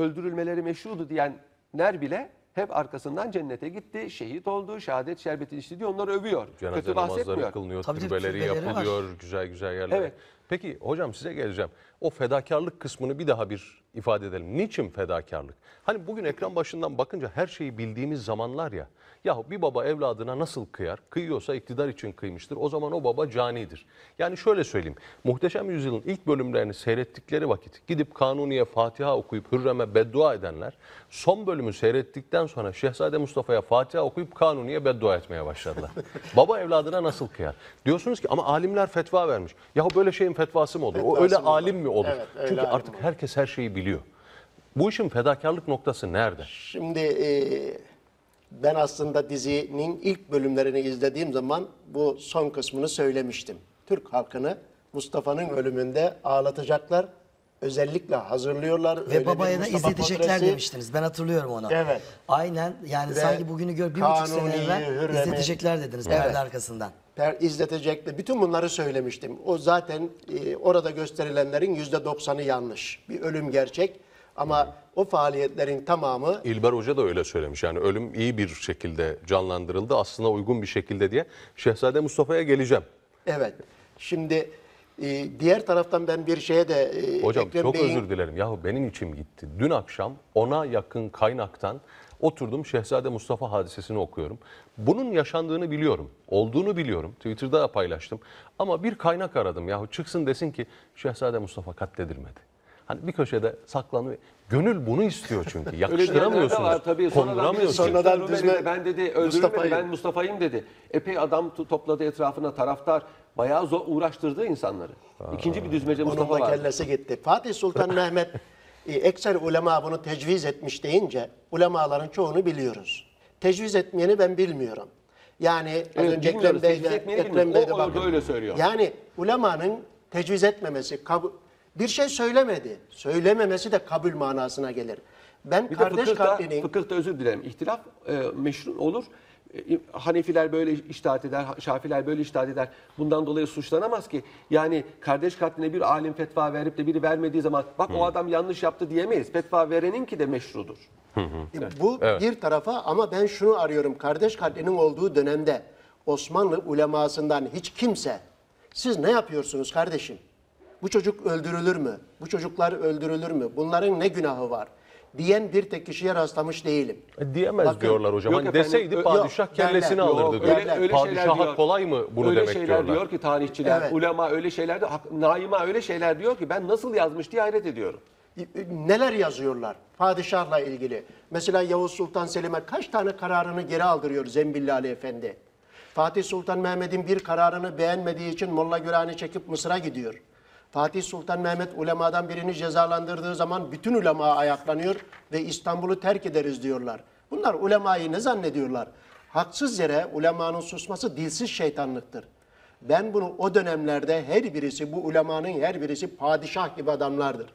öldürülmeleri meşrudu diyenler bile hep arkasından cennete gitti, şehit oldu, şehadet şerbeti içti diye onları övüyor. Cenaze Kötü namazları bahsetmiyor. kılınıyor, Tabii türbeleri türbeleri var. güzel güzel yerler. Evet. Peki hocam size geleceğim. O fedakarlık kısmını bir daha bir ifade edelim. Niçin fedakarlık? Hani bugün ekran başından bakınca her şeyi bildiğimiz zamanlar ya. Ya bir baba evladına nasıl kıyar? Kıyıyorsa iktidar için kıymıştır. O zaman o baba canidir. Yani şöyle söyleyeyim. Muhteşem Yüzyıl'ın ilk bölümlerini seyrettikleri vakit gidip Kanuni'ye Fatiha okuyup Hürrem'e beddua edenler son bölümü seyrettikten sonra Şehzade Mustafa'ya Fatiha okuyup Kanuni'ye beddua etmeye başladılar. baba evladına nasıl kıyar? Diyorsunuz ki ama alimler fetva vermiş. Ya böyle şeyin fetvası mı olur? Fetvası o öyle mı alim mi olur? Evet, Çünkü artık olur. herkes her şeyi biliyor. Bu işin fedakarlık noktası nerede? Şimdi e, ben aslında dizinin ilk bölümlerini izlediğim zaman bu son kısmını söylemiştim. Türk halkını Mustafa'nın ölümünde ağlatacaklar özellikle hazırlıyorlar. Ve babaya da izletecekler portresi. demiştiniz. Ben hatırlıyorum onu. Evet. Aynen yani Ve sanki bugünü gör bir buçuk sene evvel Hürrem'i- izletecekler dediniz Evet. arkasından. Per izletecekti. Bütün bunları söylemiştim. O zaten e, orada gösterilenlerin yüzde doksanı yanlış. Bir ölüm gerçek. Ama o faaliyetlerin tamamı İlber Hoca da öyle söylemiş. Yani ölüm iyi bir şekilde canlandırıldı. Aslında uygun bir şekilde diye. Şehzade Mustafa'ya geleceğim. evet. Şimdi ee, diğer taraftan ben bir şeye de e, Hocam Ekrem çok Bey'in- özür dilerim. Yahu benim içim gitti. Dün akşam ona yakın kaynaktan oturdum Şehzade Mustafa hadisesini okuyorum. Bunun yaşandığını biliyorum. Olduğunu biliyorum. Twitter'da da paylaştım. Ama bir kaynak aradım. Yahu çıksın desin ki Şehzade Mustafa katledilmedi. Hani bir köşede saklanıyor. Gönül bunu istiyor çünkü. Yakıştıramıyorsunuz. Var, tabii. Sonradan birisi konduramıyorsunuz. çıktı, Sonradan düzme- ben dedi öldürülmedi Mustafa'yı- ben Mustafa'yım dedi. Epey adam topladı etrafına taraftar bayağı zor uğraştırdı insanları. İkinci bir düzmece Mustafa Onun var. gitti. Fatih Sultan Mehmet e, ekser ulema bunu tecviz etmiş deyince ulemaların çoğunu biliyoruz. Tecviz etmeyeni ben bilmiyorum. Yani az Evet, önce bilmiyoruz. Ekrem Bey Ekrem Bey bakın. öyle söylüyor. Yani ulemanın tecviz etmemesi, kabul, bir şey söylemedi. Söylememesi de kabul manasına gelir. Ben Bir kardeş fıkıhta, katlinin fıkıhta özür dilerim. İhtilaf e, meşru olur. E, Hanefiler böyle iştahat eder, Şafiler böyle iştahat eder. Bundan dolayı suçlanamaz ki. Yani kardeş katline bir alim fetva verip de biri vermediği zaman bak o adam yanlış yaptı diyemeyiz. Fetva verenin ki de meşrudur. E, bu Evet. bir tarafa ama ben şunu arıyorum. Kardeş katlinin olduğu dönemde Osmanlı ulemasından hiç kimse siz ne yapıyorsunuz kardeşim? Bu çocuk öldürülür mü? Bu çocuklar öldürülür mü? Bunların ne günahı var? diyen bir tek kişiye rastlamış değilim. E, diyemez Bakın, diyorlar hocam. Yok hani deseydi padişah yok, kellesini derler, alırdı. Yok, diyor. öyle, öyle Padişaha diyor, kolay mı bunu öyle demek şeyler diyor ki tarihçiler, evet. ulema öyle şeyler diyor. Naima öyle şeyler diyor ki ben nasıl yazmış diye hayret ediyorum. E, e, neler yazıyorlar padişahla ilgili? Mesela Yavuz Sultan Selim'e kaç tane kararını geri aldırıyor Zembilli Ali Efendi? Fatih Sultan Mehmet'in bir kararını beğenmediği için Molla Gürani çekip Mısır'a gidiyor. Fatih Sultan Mehmet ulemadan birini cezalandırdığı zaman bütün ulema ayaklanıyor ve İstanbul'u terk ederiz diyorlar. Bunlar ulemayı ne zannediyorlar? Haksız yere ulemanın susması dilsiz şeytanlıktır. Ben bunu o dönemlerde her birisi bu ulemanın her birisi padişah gibi adamlardır.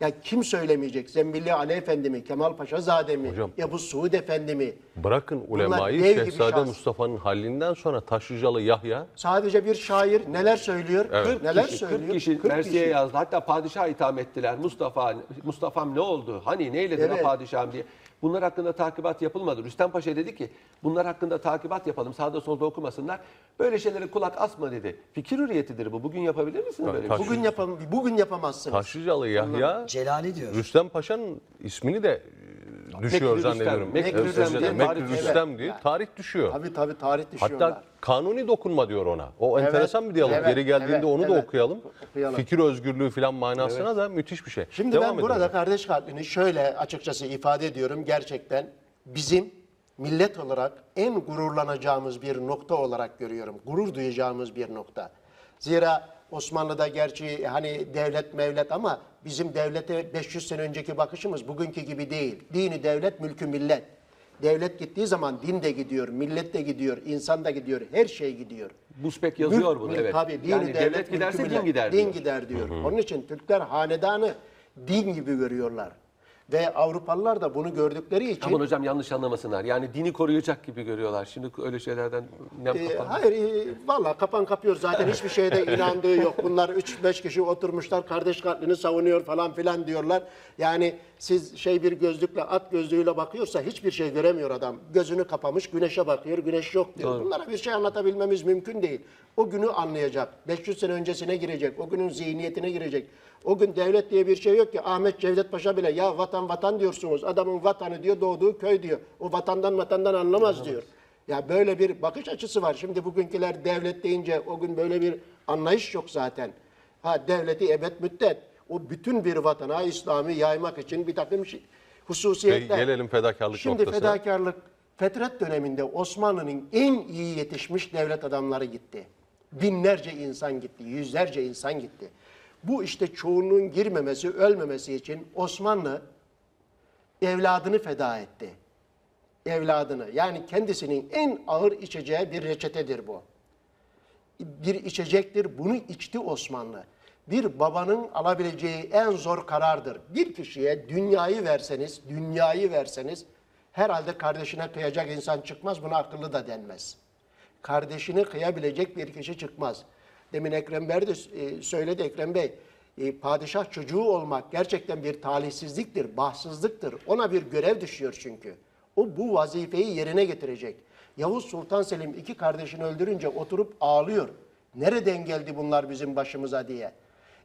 Ya kim söylemeyecek? Zembilli Ali Efendi mi, Kemal Paşa zade mi, Hocam, bu Suud Efendi mi? Bırakın ulemayı Bunlar dev Şehzade Mustafa'nın halinden sonra Taşlıcalı Yahya Sadece bir şair neler söylüyor, Evet. neler 40 kişi, söylüyor. 40 kişi 40 kişi. Mersi'ye yazdı. Hatta padişah itham ettiler. Mustafa, Mustafa'm ne oldu? Hani neyle Evet. padişahım diye. Bunlar hakkında takibat yapılmadı. Rüstem Paşa dedi ki bunlar hakkında takibat yapalım. Sağda solda okumasınlar. Böyle şeylere kulak asma dedi. Fikir hürriyetidir bu. Bugün yapabilir misin böyle bir şey? Bugün yapam bugün yapamazsınız. Taşlıcalı Yahya Celali diyor. Rüstem Paşa'nın ismini de e, düşüyor Mekri zannediyorum. Rüstem. Rüstem, Rüstem diye, tarih, evet. tarih düşüyor. Tabii tabii tarih düşüyor. Hatta kanuni dokunma diyor ona. O evet, enteresan bir diyalog. Evet, Geri geldiğinde evet, onu evet. da okuyalım. okuyalım. Fikir özgürlüğü falan manasına evet. da müthiş bir şey. Şimdi Devam ben edelim. burada kardeş kalbini şöyle açıkçası ifade ediyorum. Gerçekten bizim millet olarak en gururlanacağımız bir nokta olarak görüyorum. Gurur duyacağımız bir nokta. Zira Osmanlı'da gerçi hani devlet mevlet ama Bizim devlete 500 sene önceki bakışımız bugünkü gibi değil. Dini devlet, mülkü millet. Devlet gittiği zaman din de gidiyor, millet de gidiyor, insan da gidiyor, her şey gidiyor. Bu spek yazıyor bunu evet. Tabii dini yani devlet, devlet giderse mülkü, din gider. Din gider diyor. Hı hı. Onun için Türkler hanedanı din gibi görüyorlar. Ve Avrupalılar da bunu gördükleri için... Aman hocam yanlış anlamasınlar. Yani dini koruyacak gibi görüyorlar. Şimdi öyle şeylerden ne e, ee, Hayır, e, valla kapan kapıyor zaten. Hiçbir şeyde inandığı yok. Bunlar 3-5 kişi oturmuşlar, kardeş katlini savunuyor falan filan diyorlar. Yani siz şey bir gözlükle at gözlüğüyle bakıyorsa hiçbir şey göremiyor adam. Gözünü kapamış güneşe bakıyor güneş yok diyor. Doğru. Bunlara bir şey anlatabilmemiz mümkün değil. O günü anlayacak. 500 sene öncesine girecek. O günün zihniyetine girecek. O gün devlet diye bir şey yok ki Ahmet Cevdet Paşa bile ya vatan vatan diyorsunuz. Adamın vatanı diyor doğduğu köy diyor. O vatandan vatandan anlamaz Anlamaz. diyor. Ya böyle bir bakış açısı var. Şimdi bugünküler devlet deyince o gün böyle bir anlayış yok zaten. Ha devleti ebed müddet o bütün bir vatana İslam'ı yaymak için bir takım şey, hususiyetler. gelelim fedakarlık Şimdi noktasına. Şimdi fedakarlık Fetret döneminde Osmanlı'nın en iyi yetişmiş devlet adamları gitti. Binlerce insan gitti, yüzlerce insan gitti. Bu işte çoğunluğun girmemesi, ölmemesi için Osmanlı evladını feda etti. Evladını yani kendisinin en ağır içeceği bir reçetedir bu. Bir içecektir, bunu içti Osmanlı bir babanın alabileceği en zor karardır. Bir kişiye dünyayı verseniz, dünyayı verseniz herhalde kardeşine kıyacak insan çıkmaz. Buna akıllı da denmez. Kardeşini kıyabilecek bir kişi çıkmaz. Demin Ekrem Bey de e, söyledi Ekrem Bey. E, padişah çocuğu olmak gerçekten bir talihsizliktir, bahtsızlıktır. Ona bir görev düşüyor çünkü. O bu vazifeyi yerine getirecek. Yavuz Sultan Selim iki kardeşini öldürünce oturup ağlıyor. Nereden geldi bunlar bizim başımıza diye.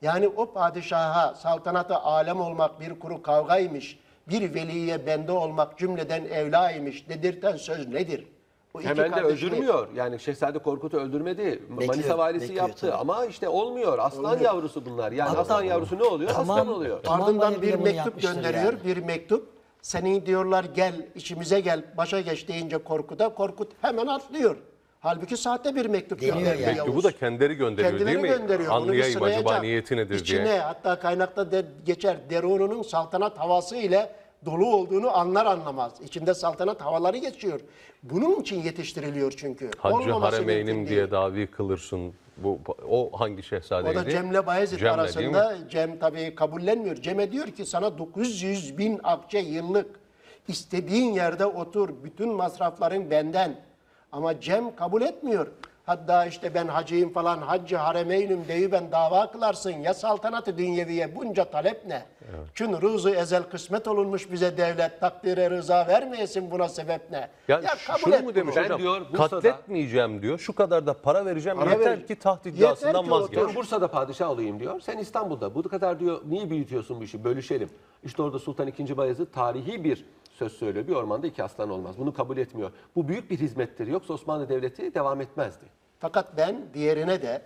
Yani o padişaha, saltanata alem olmak bir kuru kavgaymış, bir veliye bende olmak cümleden evlaymış dedirten söz nedir? Bu Temelde öldürmüyor. Yani Şehzade Korkut'u öldürmedi. Bekliyor, Manisa valisi bekliyor, yaptı tabii. ama işte olmuyor. Aslan Olmuyor. yavrusu bunlar. Yani Hatta- aslan yavrusu ne oluyor? Tamam. Aslan oluyor. Tamam. Ardından bir mektup gönderiyor, yani. bir mektup. Seni diyorlar gel, içimize gel, başa geç deyince Korkut'a, Korkut hemen atlıyor. Halbuki saatte bir mektup gönderiyor. yani. Mektubu da kendileri gönderiyor Kendileri değil mi? gönderiyor. Bunu Anlayayım acaba niyeti nedir İçine diye. hatta kaynakta de, geçer Derun'un saltanat havası ile dolu olduğunu anlar anlamaz. İçinde saltanat havaları geçiyor. Bunun için yetiştiriliyor çünkü. Hacı Olmaması haremeynim diye davi kılırsın. Bu o hangi şehzadeydi? O da Cem'le Bayezid Cem'le arasında Cem tabii kabullenmiyor. Cem'e diyor ki sana 900 bin akçe yıllık istediğin yerde otur bütün masrafların benden. Ama Cem kabul etmiyor. Hatta işte ben hacıyım falan haccı haremeynüm deyi ben dava kılarsın. Ya saltanatı dünyeviye bunca talep ne? Evet. Çün ruzu ezel kısmet olunmuş bize devlet takdire rıza vermeyesin buna sebep ne? Ya, ya kabul şunu mu demiş hocam? Diyor, katletmeyeceğim diyor. Şu kadar da para vereceğim. Para yeter ver. ki taht iddiasından vazgeç. Ben Bursa'da padişah olayım diyor. Sen İstanbul'da bu kadar diyor niye büyütüyorsun bu işi bölüşelim. İşte orada Sultan II. Bayezid tarihi bir söz söylüyor. Bir ormanda iki aslan olmaz. Bunu kabul etmiyor. Bu büyük bir hizmettir. Yoksa Osmanlı Devleti devam etmezdi. Fakat ben diğerine de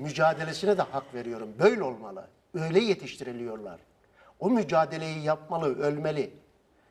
mücadelesine de hak veriyorum. Böyle olmalı. Öyle yetiştiriliyorlar. O mücadeleyi yapmalı, ölmeli.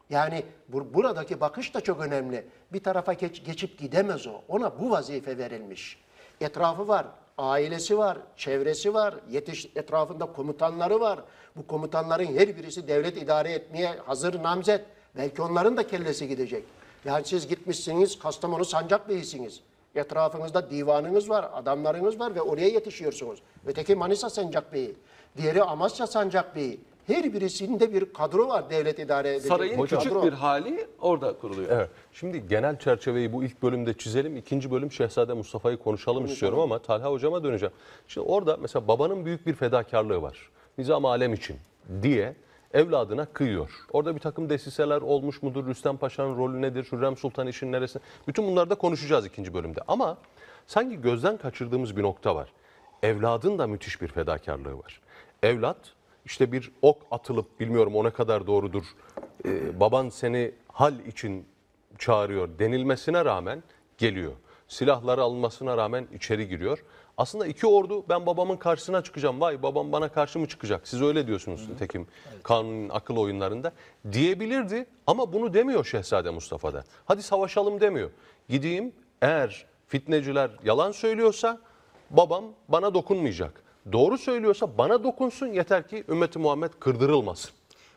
Yani bur buradaki bakış da çok önemli. Bir tarafa geç geçip gidemez o. Ona bu vazife verilmiş. Etrafı var, ailesi var, çevresi var, yetiş etrafında komutanları var. Bu komutanların her birisi devlet idare etmeye hazır namzet. Belki onların da kellesi gidecek. Yani siz gitmişsiniz Kastamonu Sancak Sancakbey'siniz. Etrafınızda divanınız var, adamlarınız var ve oraya yetişiyorsunuz. Öteki Manisa Sancak Beyi, diğeri Amasya Sancak Beyi. Her birisinde bir kadro var devlet idare edecek. Sarayın Hocam, küçük bir hali orada kuruluyor. Evet. Şimdi genel çerçeveyi bu ilk bölümde çizelim. İkinci bölüm Şehzade Mustafa'yı konuşalım Konuşalım. istiyorum ama Talha hocama döneceğim. Şimdi orada mesela babanın büyük bir fedakarlığı var. Nizam alem için diye evladına kıyıyor. Orada bir takım desiseler olmuş mudur? Rüstem Paşa'nın rolü nedir? Hürrem Sultan işin neresi? Bütün bunları da konuşacağız ikinci bölümde. Ama sanki gözden kaçırdığımız bir nokta var. Evladın da müthiş bir fedakarlığı var. Evlat işte bir ok atılıp bilmiyorum ona kadar doğrudur. Ee, baban seni hal için çağırıyor denilmesine rağmen geliyor. Silahları alınmasına rağmen içeri giriyor. Aslında iki ordu ben babamın karşısına çıkacağım. Vay babam bana karşı mı çıkacak? Siz öyle diyorsunuz Hı. Tekim evet. kanunun akıl oyunlarında. Diyebilirdi ama bunu demiyor Şehzade Mustafa'da. Hadi savaşalım demiyor. Gideyim eğer fitneciler yalan söylüyorsa babam bana dokunmayacak. Doğru söylüyorsa bana dokunsun yeter ki ümmeti Muhammed kırdırılmasın.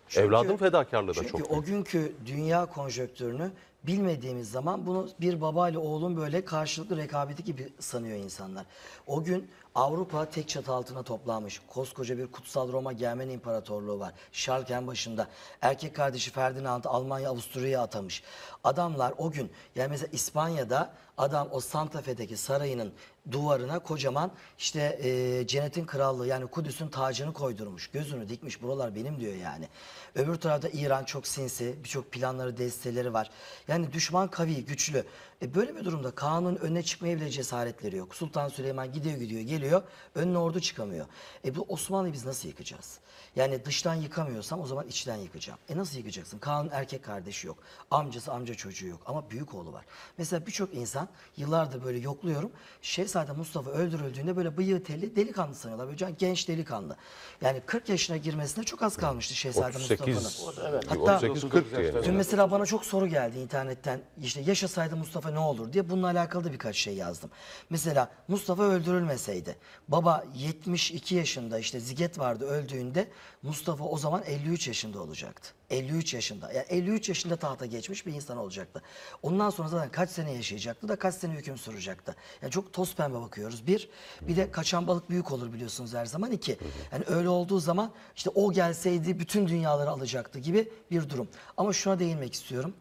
Çünkü, Evladım fedakarlığı da çünkü çok. Çünkü o günkü dünya konjöktürünü bilmediğimiz zaman bunu bir baba ile oğlun böyle karşılıklı rekabeti gibi sanıyor insanlar. O gün Avrupa tek çatı altına toplanmış. Koskoca bir kutsal Roma Germen İmparatorluğu var. Şarken başında. Erkek kardeşi Ferdinand Almanya Avusturya'ya atamış. Adamlar o gün yani mesela İspanya'da adam o Santa Fe'deki sarayının duvarına kocaman işte e, cennetin krallığı yani Kudüs'ün tacını koydurmuş. Gözünü dikmiş buralar benim diyor yani. Öbür tarafta İran çok sinsi, birçok planları, desteleri var. Yani düşman kavi, güçlü. E böyle bir durumda Kaan'ın önüne çıkmaya bile cesaretleri yok. Sultan Süleyman gidiyor gidiyor geliyor önüne ordu çıkamıyor. E bu Osmanlı'yı biz nasıl yıkacağız? Yani dıştan yıkamıyorsam o zaman içten yıkacağım. E nasıl yıkacaksın? Kaan'ın erkek kardeşi yok. Amcası amca çocuğu yok ama büyük oğlu var. Mesela birçok insan yıllardır böyle yokluyorum. Şehzade Mustafa öldürüldüğünde böyle bıyığı telli delikanlı sanıyorlar. Böyle genç delikanlı. Yani 40 yaşına girmesine çok az kalmıştı Şehzade 38, Mustafa'nın. Evet. Hatta 38-40 yani. dün mesela bana çok soru geldi internetten. İşte yaşasaydı Mustafa Mustafa ne olur diye bununla alakalı da birkaç şey yazdım. Mesela Mustafa öldürülmeseydi baba 72 yaşında işte Ziget vardı öldüğünde Mustafa o zaman 53 yaşında olacaktı. 53 yaşında. Yani 53 yaşında tahta geçmiş bir insan olacaktı. Ondan sonra zaten kaç sene yaşayacaktı da kaç sene hüküm sürecekti. Yani çok toz pembe bakıyoruz. Bir, bir de kaçan balık büyük olur biliyorsunuz her zaman. iki yani öyle olduğu zaman işte o gelseydi bütün dünyaları alacaktı gibi bir durum. Ama şuna değinmek istiyorum.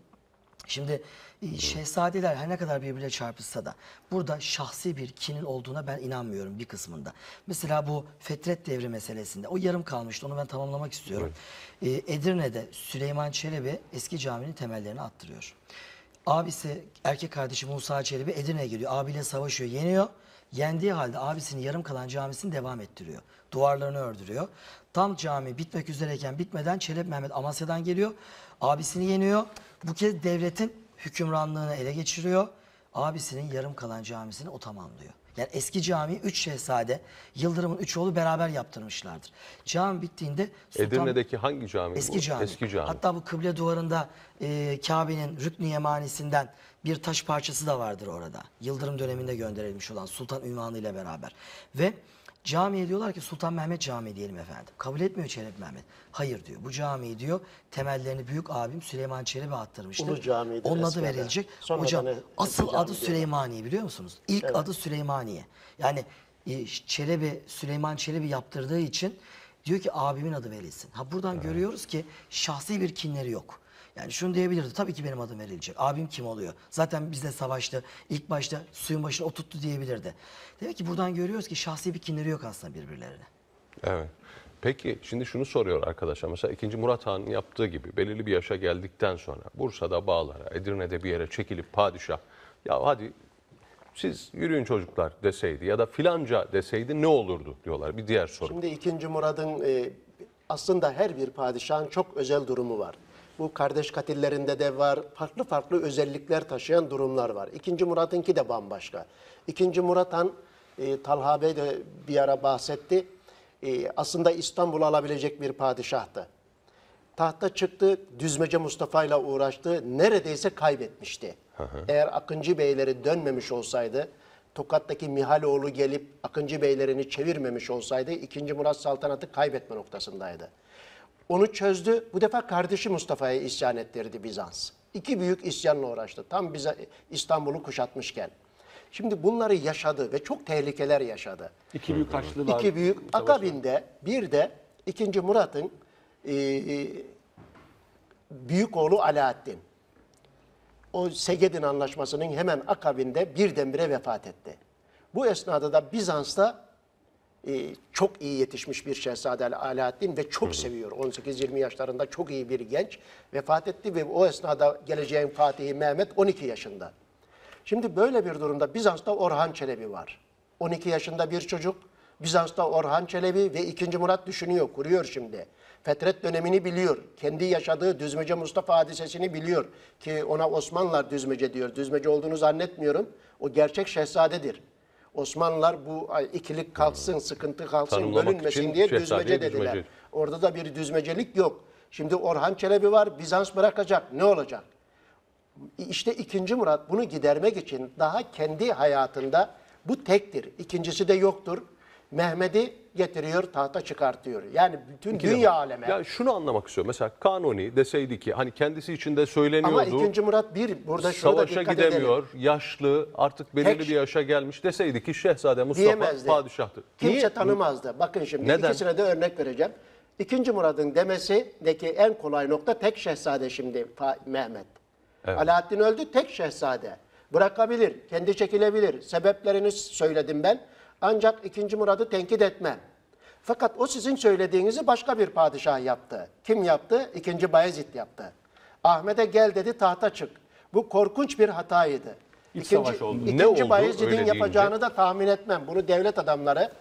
Şimdi şehzadeler her ne kadar birbirine çarpışsa da burada şahsi bir kinin olduğuna ben inanmıyorum bir kısmında. Mesela bu Fetret devri meselesinde o yarım kalmıştı onu ben tamamlamak istiyorum. Evet. Ee, Edirne'de Süleyman Çelebi eski caminin temellerini attırıyor. Abisi erkek kardeşi Musa Çelebi Edirne'ye geliyor. Abiyle savaşıyor, yeniyor. Yendiği halde abisinin yarım kalan camisini devam ettiriyor. Duvarlarını ördürüyor. Tam cami bitmek üzereyken bitmeden Çelebi Mehmet Amasya'dan geliyor. Abisini yeniyor. Bu kez devletin hükümranlığını ele geçiriyor. Abisinin yarım kalan camisini o tamamlıyor. Yani eski cami üç şehzade, Yıldırım'ın üç oğlu beraber yaptırmışlardır. Cami bittiğinde Sultan, Edirne'deki hangi cami eski bu? Cami. Eski cami. Hatta bu kıble duvarında e, Kabe'nin Rüknü Yemanisi'nden bir taş parçası da vardır orada. Yıldırım döneminde gönderilmiş olan Sultan ünvanı ile beraber. Ve Camiye diyorlar ki Sultan Mehmet Camii diyelim efendim. Kabul etmiyor Çelebi Mehmet. Hayır diyor. Bu cami diyor temellerini büyük abim Süleyman Çelebi attırmıştır. Ulu camidir Onun adı verilecek. Sonra Hocam asıl cami adı diyor. Süleymaniye biliyor musunuz? İlk Evet. adı Süleymaniye. Yani e, Çelebi Süleyman Çelebi yaptırdığı için diyor ki abimin adı verilsin. Ha buradan görüyoruz ki şahsi bir kinleri yok. Yani şunu diyebilirdi. Tabii ki benim adım verilecek. Abim kim oluyor? Zaten bizle savaştı. İlk başta suyun başına oturttu diyebilirdi. Demek ki buradan görüyoruz ki şahsi bir kinleri yok aslında birbirlerine. Evet. Peki şimdi şunu soruyor arkadaşlar. Mesela 2. Murat Han'ın yaptığı gibi belirli bir yaşa geldikten sonra Bursa'da bağlara, Edirne'de bir yere çekilip padişah ya hadi siz yürüyün çocuklar deseydi ya da filanca deseydi ne olurdu diyorlar. Bir diğer soru. Şimdi 2. Murat'ın e, aslında her bir padişahın çok özel durumu var. Bu kardeş katillerinde de var. Farklı farklı özellikler taşıyan durumlar var. İkinci Murat'ınki de bambaşka. İkinci Murat Han, e, Talha Bey de bir ara bahsetti. E, aslında İstanbul alabilecek bir padişahtı. Tahta çıktı, Düzmece Mustafa ile uğraştı. Neredeyse kaybetmişti. Hı Eğer Akıncı Beyleri dönmemiş olsaydı, Tokat'taki Mihaloğlu gelip Akıncı Beylerini çevirmemiş olsaydı 2. Murat Saltanat'ı kaybetme noktasındaydı. Onu çözdü. Bu defa kardeşi Mustafa'ya isyan ettirdi Bizans. İki büyük isyanla uğraştı. Tam bize İstanbul'u kuşatmışken. Şimdi bunları yaşadı ve çok tehlikeler yaşadı. İki büyük karşılığı var. İki büyük Savaş akabinde var. bir de ikinci Murat'ın e, e, büyük oğlu Alaaddin. O Segedin Anlaşması'nın hemen akabinde birdenbire vefat etti. Bu esnada da Bizans'ta ee, çok iyi yetişmiş bir Şehzade Alaaddin ve çok seviyor. 18-20 yaşlarında çok iyi bir genç vefat etti ve o esnada geleceğin Fatihi Mehmet 12 yaşında. Şimdi böyle bir durumda Bizans'ta Orhan Çelebi var. 12 yaşında bir çocuk. Bizans'ta Orhan Çelebi ve 2. Murat düşünüyor, kuruyor şimdi. Fetret dönemini biliyor. Kendi yaşadığı Düzmece Mustafa hadisesini biliyor. Ki ona Osmanlılar Düzmece diyor. Düzmece olduğunu zannetmiyorum. O gerçek şehzadedir. Osmanlılar bu ikilik kalksın, sıkıntı kalksın, Tanımlamak bölünmesin diye düzmece dediler. Düzmece. Orada da bir düzmecelik yok. Şimdi Orhan Çelebi var, Bizans bırakacak. Ne olacak? İşte ikinci Murat bunu gidermek için daha kendi hayatında bu tektir. İkincisi de yoktur. Mehmet'i getiriyor, tahta çıkartıyor. Yani bütün İki dünya aleme. Ya şunu anlamak istiyorum. Mesela Kanuni deseydi ki hani kendisi içinde söyleniyordu. Ama 2. Murat bir burada şunu da Savaşa gidemiyor, edelim. yaşlı, artık belirli Tek- bir yaşa gelmiş deseydi ki Şehzade Mustafa Diyemezdi. padişahtır. Kimse Niye? tanımazdı. Bakın şimdi Neden? ikisine de örnek vereceğim. İkinci Murad'ın demesindeki en kolay nokta tek şehzade şimdi Fa- Mehmet. Alaaddin öldü tek şehzade. Bırakabilir, kendi çekilebilir. Sebeplerini söyledim ben. Ancak ikinci Murad'ı tenkit etmem. Fakat o sizin söylediğinizi başka bir padişah yaptı. Kim yaptı? İkinci Bayezid yaptı. Ahmet'e gel dedi tahta çık. Bu korkunç bir hataydı. İç ikinci, savaş oldu. İkinci ne oldu? yapacağını deyince? da tahmin etmem. Bunu devlet adamları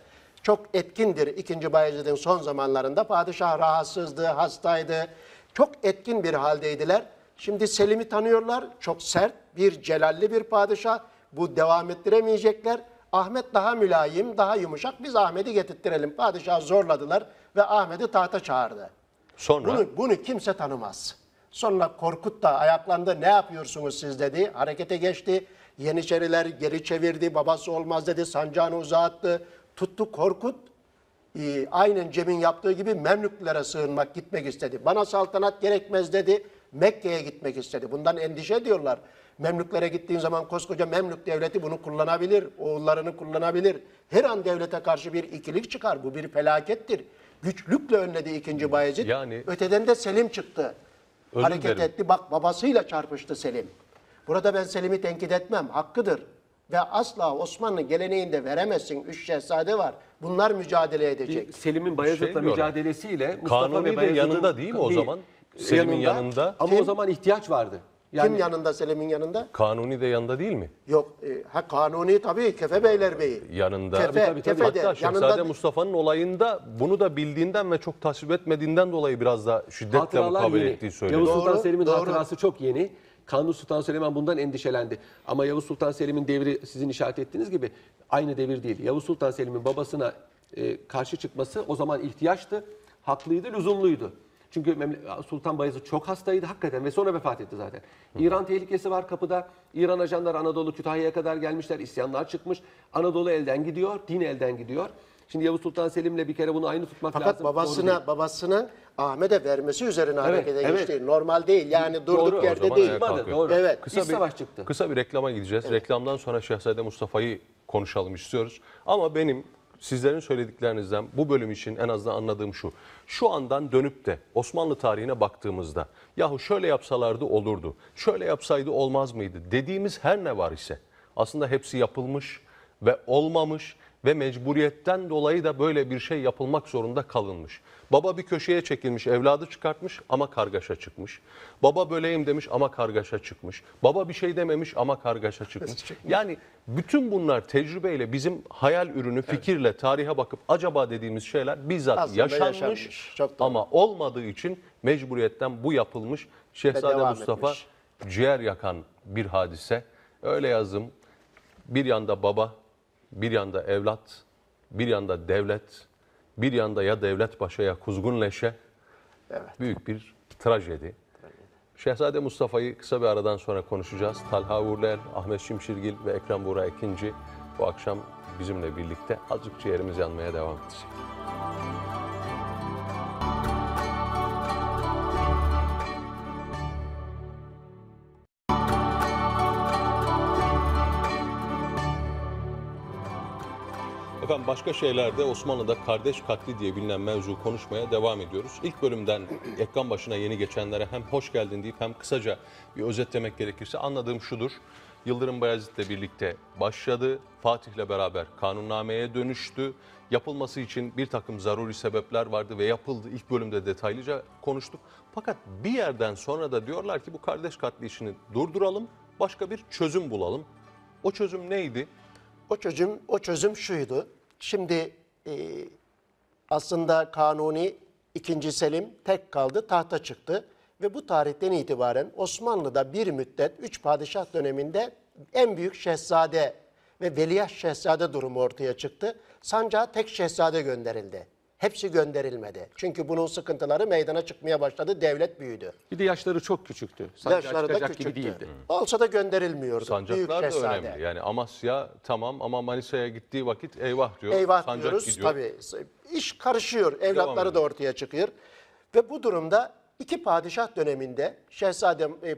çok etkindir. İkinci Bayezid'in son zamanlarında padişah rahatsızdı, hastaydı. Çok etkin bir haldeydiler. Şimdi Selim'i tanıyorlar. Çok sert, bir celalli bir padişah. Bu devam ettiremeyecekler. Ahmet daha mülayim, daha yumuşak. Biz Ahmet'i getirttirelim. Padişahı zorladılar ve Ahmet'i tahta çağırdı. Sonra? Bunu, bunu kimse tanımaz. Sonra Korkut da ayaklandı. Ne yapıyorsunuz siz dedi. Harekete geçti. Yeniçeriler geri çevirdi. Babası olmaz dedi. Sancağını uzattı. Tuttu Korkut. E, aynen Cem'in yaptığı gibi Memlüklere sığınmak, gitmek istedi. Bana saltanat gerekmez dedi. Mekke'ye gitmek istedi. Bundan endişe ediyorlar. Memlüklere gittiğin zaman koskoca Memlük devleti bunu kullanabilir. Oğullarını kullanabilir. Her an devlete karşı bir ikilik çıkar. Bu bir felakettir. Güçlükle önledi ikinci Bayezid. Yani, Öteden de Selim çıktı. Hareket derim. etti. Bak babasıyla çarpıştı Selim. Burada ben Selim'i tenkit etmem. Hakkıdır. Ve asla Osmanlı geleneğinde veremezsin. Üç şehzade var. Bunlar mücadele edecek. Selim'in Bayezid'le şey mücadelesiyle Mustafa Kanuni ve Bayezid'in yanında değil mi o zaman? Selim'in yanında. yanında. Ama Kim? o zaman ihtiyaç vardı. Yani, Kim yanında Selim'in yanında? Kanuni de yanında değil mi? Yok. E, ha Kanuni tabii Kefe Beyler Bey'i. Yanında. Kefe, tabii, tabii, tabii. Kefe Hatta de, Şehzade yanında... Mustafa'nın olayında bunu da bildiğinden ve çok tasvip etmediğinden dolayı biraz da şiddetle kabul ettiği söyleniyor. Yavuz Sultan Selim'in hatırası çok yeni. Kanuni Sultan Süleyman bundan endişelendi. Ama Yavuz Sultan Selim'in devri sizin işaret ettiğiniz gibi aynı devir değil. Yavuz Sultan Selim'in babasına e, karşı çıkması o zaman ihtiyaçtı, haklıydı, lüzumluydu. Çünkü Sultan Bayezid çok hastaydı hakikaten ve sonra vefat etti zaten. İran tehlikesi var kapıda. İran ajanlar Anadolu Kütahya'ya kadar gelmişler. İsyanlar çıkmış. Anadolu elden gidiyor. Din elden gidiyor. Şimdi Yavuz Sultan Selim'le bir kere bunu aynı tutmak Fakat lazım. Fakat babasına babasını Ahmet'e vermesi üzerine evet, harekete evet. geçti. Normal değil yani durduk doğru, yerde değil. Doğru. Evet. Kısa İş bir, savaş çıktı. Kısa bir reklama gideceğiz. Evet. Reklamdan sonra Şehzade Mustafa'yı konuşalım istiyoruz. Ama benim sizlerin söylediklerinizden bu bölüm için en azından anladığım şu. Şu andan dönüp de Osmanlı tarihine baktığımızda yahu şöyle yapsalardı olurdu, şöyle yapsaydı olmaz mıydı dediğimiz her ne var ise aslında hepsi yapılmış ve olmamış ve mecburiyetten dolayı da böyle bir şey yapılmak zorunda kalınmış. Baba bir köşeye çekilmiş, evladı çıkartmış ama kargaşa çıkmış. Baba böleyim demiş ama kargaşa çıkmış. Baba bir şey dememiş ama kargaşa çıkmış. Yani bütün bunlar tecrübeyle bizim hayal ürünü, fikirle tarihe bakıp acaba dediğimiz şeyler bizzat Aslında yaşanmış, yaşanmış. Çok doğru. ama olmadığı için mecburiyetten bu yapılmış. Şehzade Mustafa etmiş. ciğer yakan bir hadise. Öyle yazdım. Bir yanda baba, bir yanda evlat, bir yanda devlet, bir yanda ya devlet başa ya kuzgun leşe evet. büyük bir trajedi. Şehzade Mustafa'yı kısa bir aradan sonra konuşacağız. Talha Uğurler, Ahmet Şimşirgil ve Ekrem Buğra Ekinci bu akşam bizimle birlikte azıcık ciğerimiz yanmaya devam edecek. Efendim başka şeylerde Osmanlı'da kardeş katli diye bilinen mevzu konuşmaya devam ediyoruz. İlk bölümden ekran başına yeni geçenlere hem hoş geldin deyip hem kısaca bir özetlemek gerekirse anladığım şudur. Yıldırım Bayezid'le birlikte başladı. Fatih'le beraber kanunnameye dönüştü. Yapılması için bir takım zaruri sebepler vardı ve yapıldı. İlk bölümde detaylıca konuştuk. Fakat bir yerden sonra da diyorlar ki bu kardeş katli işini durduralım, başka bir çözüm bulalım. O çözüm neydi? O çözüm, o çözüm şuydu. Şimdi e, aslında Kanuni II. Selim tek kaldı, tahta çıktı. Ve bu tarihten itibaren Osmanlı'da bir müddet üç padişah döneminde en büyük şehzade ve veliaht şehzade durumu ortaya çıktı. Sancağa tek şehzade gönderildi. Hepsi gönderilmedi. Çünkü bunun sıkıntıları meydana çıkmaya başladı. Devlet büyüdü. Bir de yaşları çok küçüktü. Sancak Yaşları da çıkacak gibi küçüktü. değildi. Olsa da gönderilmiyordu. Büyük Sancaklar da şehzade. önemli. Yani Amasya tamam ama Manisa'ya gittiği vakit eyvah diyor. Eyvah Sancak diyoruz gidiyor. tabii. İş karışıyor, evlatları da ortaya çıkıyor. Ve bu durumda iki padişah döneminde Şehzade e,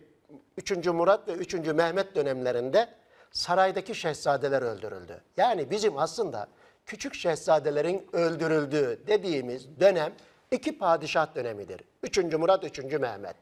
3. Murat ve 3. Mehmet dönemlerinde saraydaki şehzadeler öldürüldü. Yani bizim aslında küçük şehzadelerin öldürüldüğü dediğimiz dönem iki padişah dönemidir. Üçüncü Murat, üçüncü Mehmet.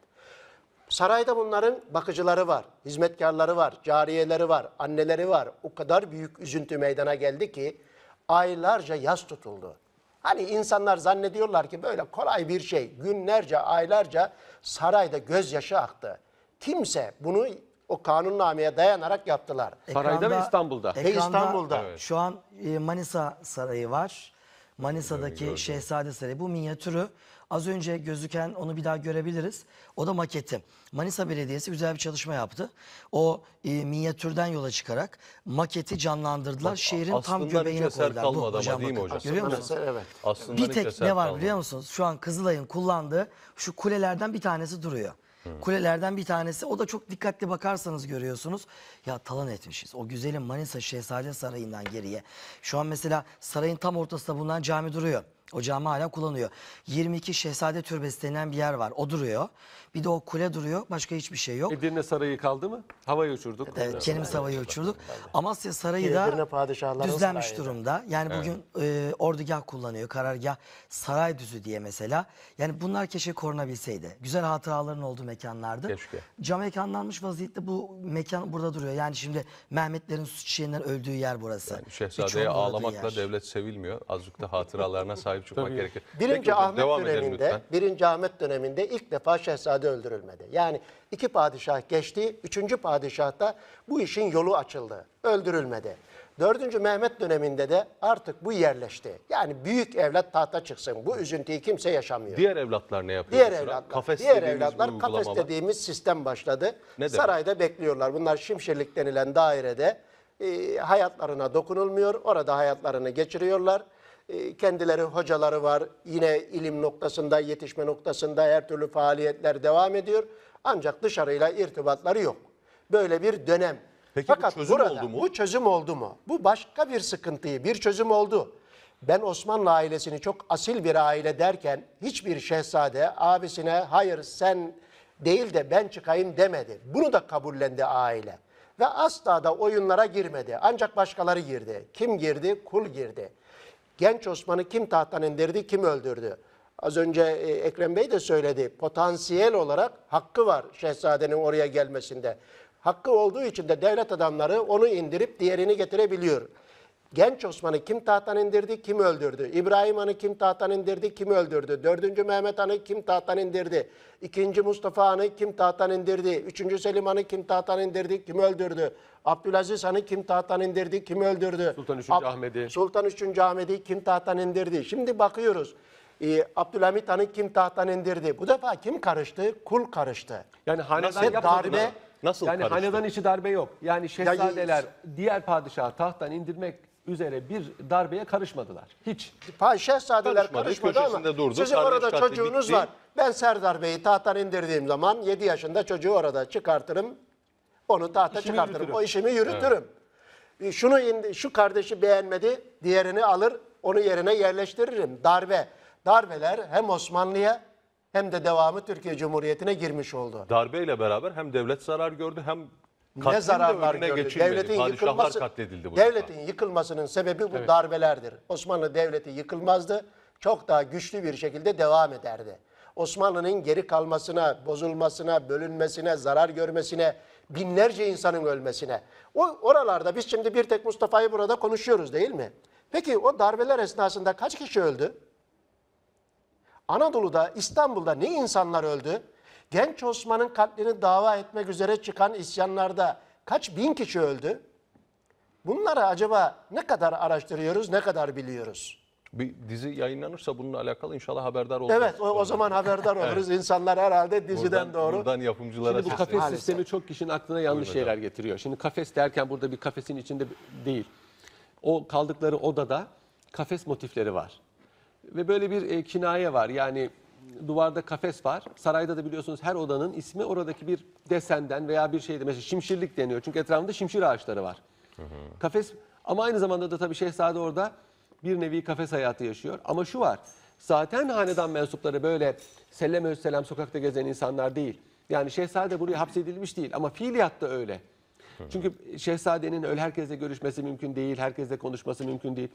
Sarayda bunların bakıcıları var, hizmetkarları var, cariyeleri var, anneleri var. O kadar büyük üzüntü meydana geldi ki aylarca yaz tutuldu. Hani insanlar zannediyorlar ki böyle kolay bir şey. Günlerce, aylarca sarayda gözyaşı aktı. Kimse bunu o kanunnameye dayanarak yaptılar. Sarayda ve İstanbul'da. Ve İstanbul'da. Evet. Şu an e, Manisa Sarayı var. Manisa'daki Gördüm. Şehzade Sarayı. Bu minyatürü az önce gözüken onu bir daha görebiliriz. O da maketi. Manisa Belediyesi güzel bir çalışma yaptı. O e, minyatürden yola çıkarak maketi canlandırdılar. Bak, Şehrin tam göbeğine koydular. Bu, hocam, değil mi hocam? Görüyor musunuz? Eser, evet. Aslında bir tek ne var kalmadı. biliyor musunuz? Şu an Kızılay'ın kullandığı şu kulelerden bir tanesi duruyor. Kulelerden bir tanesi. O da çok dikkatli bakarsanız görüyorsunuz. Ya talan etmişiz. O güzelim Manisa Şehzade Sarayı'ndan geriye. Şu an mesela sarayın tam ortasında bulunan cami duruyor. O cami hala kullanıyor. 22 Şehzade Türbesi denen bir yer var. O duruyor. Bir de o kule duruyor. Başka hiçbir şey yok. Edirne Sarayı kaldı mı? Havaya uçurduk. Evet, kendimiz havaya uçurduk. Amasya Sarayı Edirne da padişahları düzlenmiş durumda. Yani bugün e, ordugah kullanıyor. Karargah saray düzü diye mesela. Yani bunlar keşke korunabilseydi. Güzel hatıraların olduğu mekanlardı. Keşke. Cam mekanlanmış vaziyette bu mekan burada duruyor. Yani şimdi Mehmetlerin, Sütçiyenlerin öldüğü yer burası. Yani Şehzade'ye ağlamakla devlet sevilmiyor. Azıcık da hatıralarına sahip çıkmak Tabii. gerekir. Birinci Peki, Ahmet devam döneminde, birinci Ahmet döneminde ilk defa şehzade öldürülmedi. Yani iki padişah geçti, üçüncü padişahta bu işin yolu açıldı, öldürülmedi. Dördüncü Mehmet döneminde de artık bu yerleşti. Yani büyük evlat tahta çıksın. Bu üzüntüyü kimse yaşamıyor. Diğer evlatlar ne yapıyor? Diğer evlatlar, kafes diğer evlatlar kafes dediğimiz sistem başladı. Ne Sarayda demek? bekliyorlar. Bunlar şimşirlik denilen dairede e, hayatlarına dokunulmuyor. Orada hayatlarını geçiriyorlar. Ee, kendileri hocaları var. Yine ilim noktasında, yetişme noktasında her türlü faaliyetler devam ediyor. Ancak dışarıyla irtibatları yok. Böyle bir dönem. Peki Fakat bu çözüm burada, oldu mu? Bu çözüm oldu mu? Bu başka bir sıkıntıyı, bir çözüm oldu. Ben Osmanlı ailesini çok asil bir aile derken hiçbir şehzade abisine hayır sen değil de ben çıkayım demedi. Bunu da kabullendi aile. Ve asla da oyunlara girmedi. Ancak başkaları girdi. Kim girdi? Kul girdi. Genç Osman'ı kim tahttan indirdi, kim öldürdü? Az önce e, Ekrem Bey de söyledi. Potansiyel olarak hakkı var şehzadenin oraya gelmesinde. Hakkı olduğu için de devlet adamları onu indirip diğerini getirebiliyor. Genç Osman'ı kim tahttan indirdi, kim öldürdü? İbrahim Han'ı kim tahttan indirdi, kim öldürdü? Dördüncü Mehmet Han'ı kim tahttan indirdi? İkinci Mustafa Han'ı kim tahttan indirdi? Üçüncü Selim Han'ı kim tahttan indirdi, kim öldürdü? Abdülaziz Han'ı kim tahttan indirdi, kim öldürdü? Sultan 3. Ahmet'i. Sultan üçüncü Ahmet'i kim tahttan indirdi? Şimdi bakıyoruz. Ee, Abdülhamit Han'ı kim tahttan indirdi? Bu defa kim karıştı? Kul karıştı. Yani hanedan yapmadı darbe, Nasıl yani karıştı? hanedan içi darbe yok. Yani şehzadeler, diğer padişahı tahttan indirmek üzere bir darbeye karışmadılar. Hiç. Şehzadeler Karışmadı, karışmadı ama köşesinde durdu. sizin orada çocuğunuz var. Ben Serdar Bey'i tahttan indirdiğim zaman 7 yaşında çocuğu orada çıkartırım. Onu tahta İşimi çıkartırım. yürütürüm. O işimi yürütürüm. E, Şunu indi, şu kardeşi beğenmedi, diğerini alır, onu yerine yerleştiririm. Darbe. Darbeler hem Osmanlı'ya hem de devamı Türkiye Cumhuriyeti'ne girmiş oldu. Darbeyle beraber hem devlet zarar gördü hem ne zararlar de gördü. Devletin yıkılması, katledildi devletin yıkılmasının sebebi bu Evet. darbelerdir. Osmanlı Devleti yıkılmazdı. Çok daha güçlü bir şekilde devam ederdi. Osmanlı'nın geri kalmasına, bozulmasına, bölünmesine, zarar görmesine, binlerce insanın ölmesine. O oralarda biz şimdi bir tek Mustafa'yı burada konuşuyoruz değil mi? Peki o darbeler esnasında kaç kişi öldü? Anadolu'da, İstanbul'da ne insanlar öldü? Genç Osman'ın katlini dava etmek üzere çıkan isyanlarda kaç bin kişi öldü? Bunları acaba ne kadar araştırıyoruz, ne kadar biliyoruz? Bir dizi yayınlanırsa bununla alakalı inşallah haberdar oluruz. Evet o, o zaman haberdar oluruz. evet. İnsanlar herhalde diziden buradan, doğru. Buradan yapımcılara Şimdi bu kafes Maalesef. sistemi çok kişinin aklına yanlış Buyurun şeyler hocam. getiriyor. Şimdi kafes derken burada bir kafesin içinde değil. O kaldıkları odada kafes motifleri var. Ve böyle bir e, kinaye var. Yani duvarda kafes var. Sarayda da biliyorsunuz her odanın ismi oradaki bir desenden veya bir şeyde mesela şimşirlik deniyor. Çünkü etrafında şimşir ağaçları var. Hı hı. Kafes ama aynı zamanda da tabii şehzade orada bir nevi kafes hayatı yaşıyor. Ama şu var. Zaten hanedan mensupları böyle selam selam sokakta gezen insanlar değil. Yani şehzade buraya hapsedilmiş değil ama fiiliyatta öyle. Çünkü şehzadenin öyle herkesle görüşmesi mümkün değil, herkesle konuşması mümkün değil.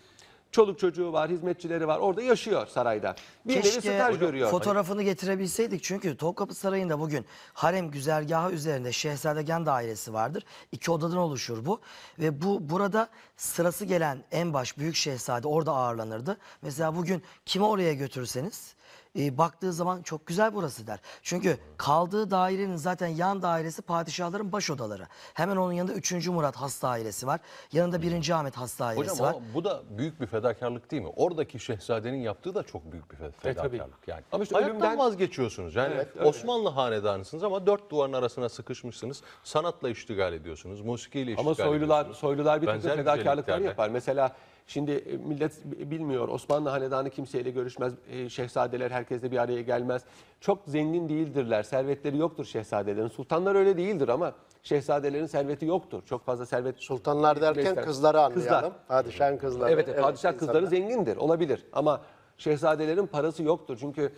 Çoluk çocuğu var, hizmetçileri var. Orada yaşıyor sarayda. Bir Keşke staj görüyor. fotoğrafını getirebilseydik çünkü Topkapı Sarayı'nda bugün harem güzergahı üzerinde Şehzadegen dairesi vardır. İki odadan oluşur bu ve bu burada sırası gelen en baş büyük şehzade orada ağırlanırdı. Mesela bugün kimi oraya götürseniz e, baktığı zaman çok güzel burası der. Çünkü kaldığı dairenin zaten yan dairesi padişahların baş odaları. Hemen onun yanında 3. Murat hasta ailesi var. Yanında 1. Hmm. Ahmet hasta ailesi Hocam var. ama bu da büyük bir fedakarlık değil mi? Oradaki şehzadenin yaptığı da çok büyük bir fe- e, tabii. yani. Ama işte Hayattan ölümden- vazgeçiyorsunuz. Yani Evet, Osmanlı hanedanısınız ama dört duvarın arasına sıkışmışsınız. Sanatla iştigal ediyorsunuz, musikiyle iştigal Ama soylular ediyorsunuz. soylular bir takım Benzer fedakarlıklar güzelliklerle. yapar. Mesela Şimdi e, millet bilmiyor. Osmanlı hanedanı kimseyle görüşmez. E, şehzadeler herkesle bir araya gelmez. Çok zengin değildirler. Servetleri yoktur şehzadelerin. Sultanlar öyle değildir ama şehzadelerin serveti yoktur. Çok fazla servet. Sultanlar derken ister. kızları anlayalım. Kızlar. Padişahın kızları. Evet, evet padişah evet, kızları insanlar. zengindir. Olabilir ama şehzadelerin parası yoktur. Çünkü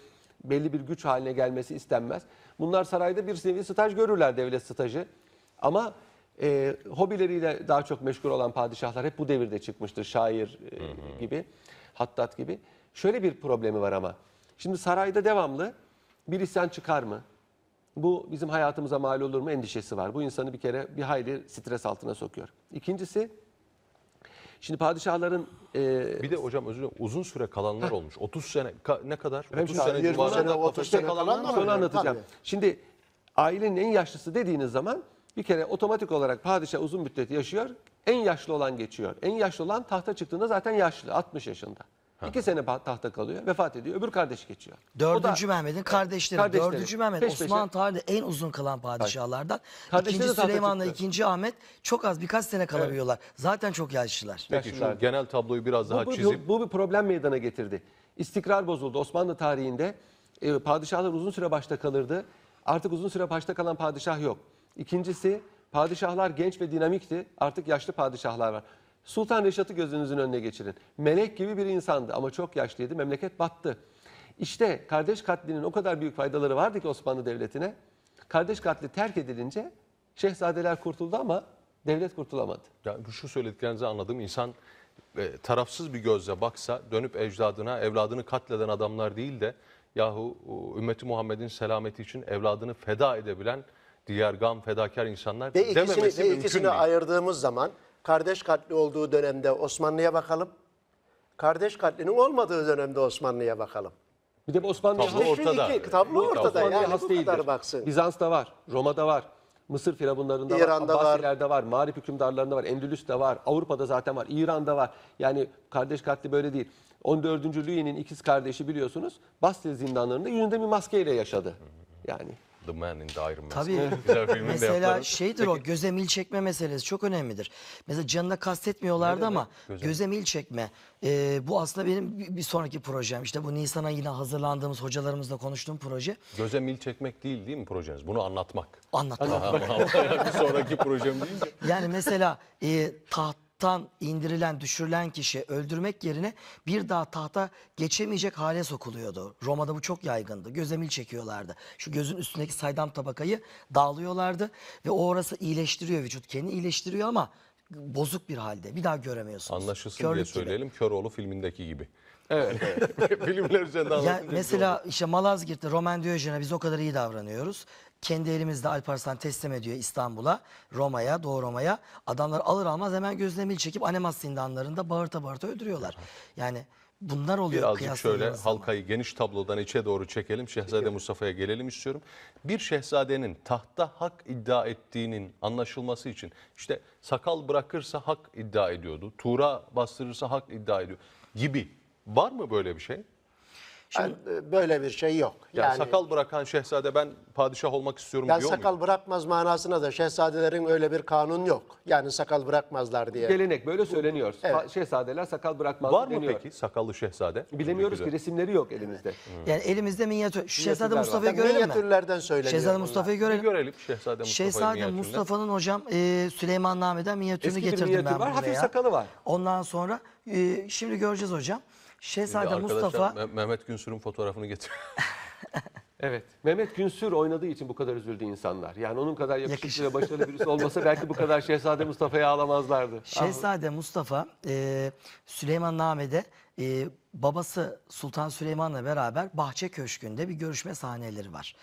belli bir güç haline gelmesi istenmez. Bunlar sarayda bir nevi staj görürler devlet stajı. Ama e, hobileriyle daha çok meşgul olan padişahlar hep bu devirde çıkmıştır. Şair e, hı hı. gibi, hattat gibi. Şöyle bir problemi var ama. Şimdi sarayda devamlı bir isyan çıkar mı? Bu bizim hayatımıza mal olur mu endişesi var. Bu insanı bir kere bir hayli stres altına sokuyor. İkincisi Şimdi padişahların... E, bir de hocam özür dilerim uzun süre kalanlar olmuş. 30 sene ka, ne kadar? 30 sene, 20 sene, 30 sene kalanlar mı? Sonra anlatacağım. Tabii. Şimdi ailenin en yaşlısı dediğiniz zaman bir kere otomatik olarak padişah uzun müddet yaşıyor. En yaşlı olan geçiyor. En yaşlı olan tahta çıktığında zaten yaşlı. 60 yaşında. Ha. İki sene tahta kalıyor. Vefat ediyor. Öbür kardeş geçiyor. Dördüncü Mehmet'in kardeşleri. kardeşleri. Dördüncü Mehmet peş Osmanlı tarihinde en uzun kalan padişahlardan. İkinci Süleyman'la ikinci Ahmet çok az birkaç sene kalabiliyorlar. Evet. Zaten çok yaşlılar. Peki yaşlılar. şu genel tabloyu biraz daha bu, bu, çizip. Bu, bu bir problem meydana getirdi. İstikrar bozuldu. Osmanlı tarihinde e, padişahlar uzun süre başta kalırdı. Artık uzun süre başta kalan padişah yok. İkincisi padişahlar genç ve dinamikti. Artık yaşlı padişahlar var. Sultan Reşat'ı gözünüzün önüne geçirin. Melek gibi bir insandı ama çok yaşlıydı. Memleket battı. İşte kardeş katlinin o kadar büyük faydaları vardı ki Osmanlı Devleti'ne. Kardeş katli terk edilince şehzadeler kurtuldu ama devlet kurtulamadı. Yani şu söylediklerinizi anladım. İnsan e, tarafsız bir gözle baksa dönüp ecdadına evladını katleden adamlar değil de yahu ümmeti Muhammed'in selameti için evladını feda edebilen diğer gam fedakar insanlar Ve ikisini, dememesi ve ikisini değil. ayırdığımız zaman kardeş katli olduğu dönemde Osmanlı'ya bakalım. Kardeş katlinin olmadığı dönemde Osmanlı'ya bakalım. Bir de Osmanlı Tablo ortada. Iki, tablo ortada Osmanlı yani has bu kadar değildir. baksın. Bizans'ta var, Roma'da var, Mısır firavunlarında İran'da var, var. Abbasilerde var, Mağrip hükümdarlarında var, Endülüs de var, Avrupa'da zaten var, İran'da var. Yani kardeş katli böyle değil. 14. Louis'nin ikiz kardeşi biliyorsunuz Bastil zindanlarında yüzünde bir maskeyle yaşadı. Yani The Man in the Iron Mask. Tabii. Güzel Mesela yaptılar. şeydir o gözemil çekme meselesi çok önemlidir. Mesela canına kastetmiyorlardı ama gözemil çekme. Ee, bu aslında benim bir- sonraki projem. İşte bu Nisan'a yine hazırlandığımız hocalarımızla konuştuğum proje. gözemil çekmek değil değil mi projeniz? Bunu anlatmak. Anlatmak. bir sonraki projem deyince. Yani mesela e, taht tahttan indirilen, düşürülen kişi öldürmek yerine bir daha tahta geçemeyecek hale sokuluyordu. Roma'da bu çok yaygındı. Gözemil çekiyorlardı. Şu gözün üstündeki saydam tabakayı dağılıyorlardı ve o orası iyileştiriyor vücut. kendi iyileştiriyor ama bozuk bir halde. Bir daha göremiyorsunuz. Anlaşılsın Körlük diye söyleyelim. Gibi. Köroğlu filmindeki gibi. Evet. Filmler üzerinde Ya anlatınca mesela işte Malazgirt'te Roman Diyojen'e biz o kadar iyi davranıyoruz. Kendi elimizde Alparslan teslim ediyor İstanbul'a, Roma'ya, Doğu Roma'ya. Adamlar alır almaz hemen gözlemil çekip Anemas zindanlarında bağırta bağırta öldürüyorlar. Yani bunlar oluyor Birazcık şöyle zaman. halkayı geniş tablodan içe doğru çekelim. Şehzade Mustafa'ya gelelim istiyorum. Bir şehzadenin tahta hak iddia ettiğinin anlaşılması için işte sakal bırakırsa hak iddia ediyordu. Tuğra bastırırsa hak iddia ediyor gibi Var mı böyle bir şey? Şimdi, e, böyle bir şey yok. Yani, yani sakal bırakan şehzade ben padişah olmak istiyorum yani diyor sakal muyum? bırakmaz manasına da şehzadelerin öyle bir kanun yok. Yani sakal bırakmazlar diye. Gelenek böyle söyleniyor. Evet. Şehzadeler sakal bırakmaz Var deniyor. mı peki sakallı şehzade? Bilemiyoruz ki resimleri yok elimizde. Evet. Yani elimizde minyatür. şehzade Mustafa'yı görelim mi? Minyatürlerden söyleniyor. Şehzade Mustafa'yı görelim. görelim Şehzade Mustafa'yı Şehzade Mustafa'nın hocam e, Süleyman Nami'den minyatürünü Eski getirdim minyatür ben var, buraya. Hafif sakalı var. Ondan sonra e, şimdi göreceğiz hocam. Şehzade Mustafa... Mehmet Günsür'ün fotoğrafını getir. Evet. Mehmet Günsür oynadığı için bu kadar üzüldü insanlar. Yani onun kadar yakışıklı Yakış. ve başarılı birisi olmasa belki bu kadar Şehzade Mustafa'yı ağlamazlardı. Şehzade Mustafa e, Süleyman Name'de e, babası Sultan Süleyman'la beraber Bahçe Köşkü'nde bir görüşme sahneleri var.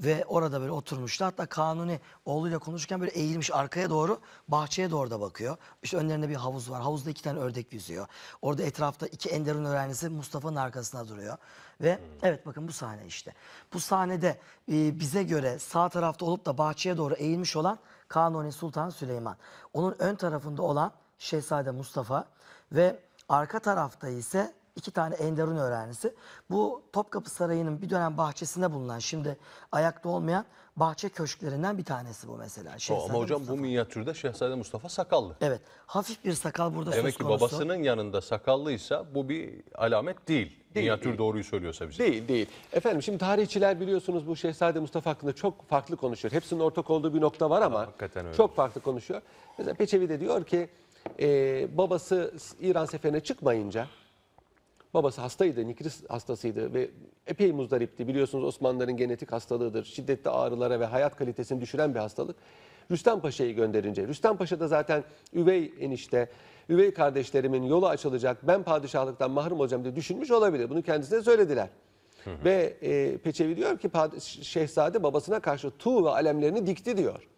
Ve orada böyle oturmuşlar. Hatta Kanuni oğluyla konuşurken böyle eğilmiş arkaya doğru bahçeye doğru da bakıyor. İşte önlerinde bir havuz var. Havuzda iki tane ördek yüzüyor. Orada etrafta iki Enderun öğrencisi Mustafa'nın arkasında duruyor. Ve hmm. evet bakın bu sahne işte. Bu sahnede e, bize göre sağ tarafta olup da bahçeye doğru eğilmiş olan Kanuni Sultan Süleyman. Onun ön tarafında olan Şehzade Mustafa ve Arka tarafta ise iki tane Enderun öğrencisi. Bu Topkapı Sarayı'nın bir dönem bahçesinde bulunan şimdi ayakta olmayan bahçe köşklerinden bir tanesi bu mesela. Şehzade ama hocam bu minyatürde Şehzade Mustafa sakallı. Evet hafif bir sakal burada Demek söz konusu. Demek ki babasının yanında sakallıysa bu bir alamet değil. Değil, Minyatür değil. doğruyu söylüyorsa bize. Değil değil. Efendim şimdi tarihçiler biliyorsunuz bu Şehzade Mustafa hakkında çok farklı konuşuyor. Hepsinin ortak olduğu bir nokta var ama, ama çok farklı konuşuyor. Mesela Peçevi de diyor ki ee, babası İran seferine çıkmayınca, babası hastaydı, nikris hastasıydı ve epey muzdaripti. Biliyorsunuz Osmanlıların genetik hastalığıdır. Şiddetli ağrılara ve hayat kalitesini düşüren bir hastalık. Rüstem Paşa'yı gönderince, Rüstem Paşa da zaten üvey enişte, üvey kardeşlerimin yolu açılacak, ben padişahlıktan mahrum olacağım diye düşünmüş olabilir. Bunu kendisine söylediler. Hı hı. Ve e, Peçevi diyor ki şehzade babasına karşı tuğ ve alemlerini dikti diyor.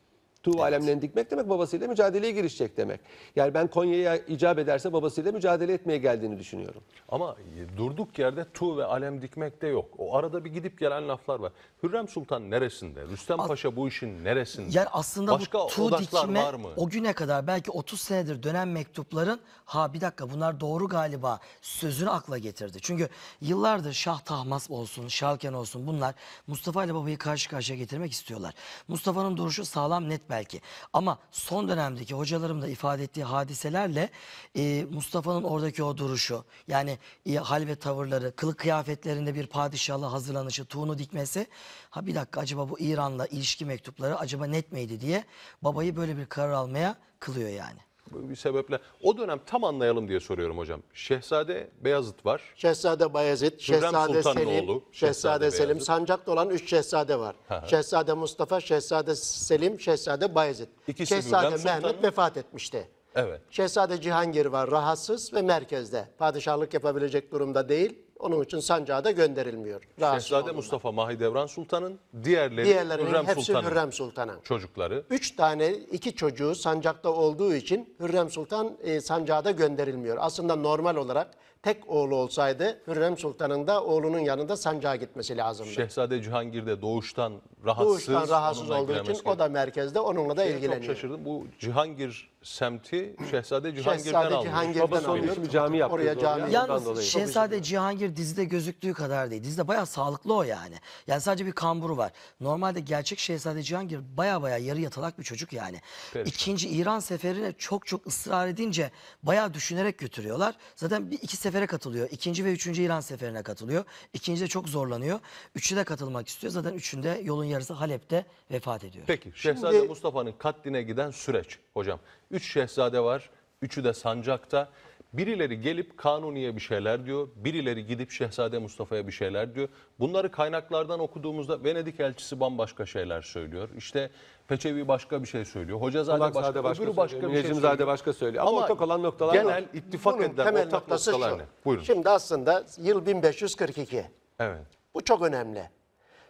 Tuğ alemlerini dikmek demek babasıyla mücadeleye girişecek demek. Yani ben Konya'ya icap ederse babasıyla mücadele etmeye geldiğini düşünüyorum. Ama e, durduk yerde Tuğ ve alem dikmek de yok. O arada bir gidip gelen laflar var. Hürrem Sultan neresinde? Rüstem As Paşa bu işin neresinde? Yani aslında Başka bu Tuğ dikme var mı? o güne kadar belki 30 senedir dönen mektupların ha bir dakika bunlar doğru galiba sözünü akla getirdi. Çünkü yıllardır Şah Tahmas olsun, Şalken olsun bunlar Mustafa ile babayı karşı karşıya getirmek istiyorlar. Mustafa'nın duruşu sağlam net belki. Ama son dönemdeki hocalarım da ifade ettiği hadiselerle e, Mustafa'nın oradaki o duruşu yani e, hal ve tavırları, kılık kıyafetlerinde bir padişahla hazırlanışı, tuğunu dikmesi ha bir dakika acaba bu İran'la ilişki mektupları acaba net miydi diye babayı böyle bir karar almaya kılıyor yani bir sebeple. O dönem tam anlayalım diye soruyorum hocam. Şehzade Beyazıt var. Şehzade Bayezid, Şehzade Selim, Şehzade, Şehzade Selim, Beyazıt. Sancak'ta olan üç şehzade var. Ha. Şehzade Mustafa, Şehzade Selim, Şehzade Bayezid. İkisi şehzade Hürrem Mehmet Sultan vefat etmişti. Evet. Şehzade Cihangir var rahatsız ve merkezde. Padişahlık yapabilecek durumda değil. Onun için sancağa da gönderilmiyor. Şehzade Mustafa Mahidevran Sultan'ın diğerleri Diğerlerinin Hürrem hepsi Sultan'ın Hürrem Sultan'a. çocukları. Üç tane iki çocuğu sancakta olduğu için Hürrem Sultan e, sancağa da gönderilmiyor. Aslında normal olarak tek oğlu olsaydı Hürrem Sultan'ın da oğlunun yanında sancağa gitmesi lazımdı. Şehzade Cihangir de doğuştan rahatsız, Doğuştan rahatsız olduğu için o da merkezde onunla da Şeye Çok ilgileniyor. şaşırdım. Bu Cihangir semti Şehzade Cihangir'den Şehzade almış. Cihangir'den Babası onun için cami yaptı. Oraya cami. Yalnız Şehzade Cihangir dizide gözüktüğü kadar değil. Dizide bayağı sağlıklı o yani. Yani sadece bir kamburu var. Normalde gerçek Şehzade Cihangir baya baya yarı yatalak bir çocuk yani. Perişan. İkinci İran seferine çok çok ısrar edince baya düşünerek götürüyorlar. Zaten bir iki sefere katılıyor. İkinci ve üçüncü İran seferine katılıyor. İkinci de çok zorlanıyor. Üçü de katılmak istiyor. Zaten üçünde yolun yarısı Halep'te vefat ediyor. Peki Şehzade Şimdi... Mustafa'nın katline giden süreç hocam. Üç şehzade var. Üçü de sancakta. Birileri gelip Kanuni'ye bir şeyler diyor. Birileri gidip Şehzade Mustafa'ya bir şeyler diyor. Bunları kaynaklardan okuduğumuzda Venedik elçisi bambaşka şeyler söylüyor. İşte Peçevi başka bir şey söylüyor. Hocazade başka, başka, başka, öbürü başka bir şey söylüyor. başka söylüyor. Ama, Ama ortak olan noktalar genel yok. ittifak Bunun edilen temel ortak noktası noktalar şu. ne? Buyurun. Şimdi aslında yıl 1542. Evet. Bu çok önemli.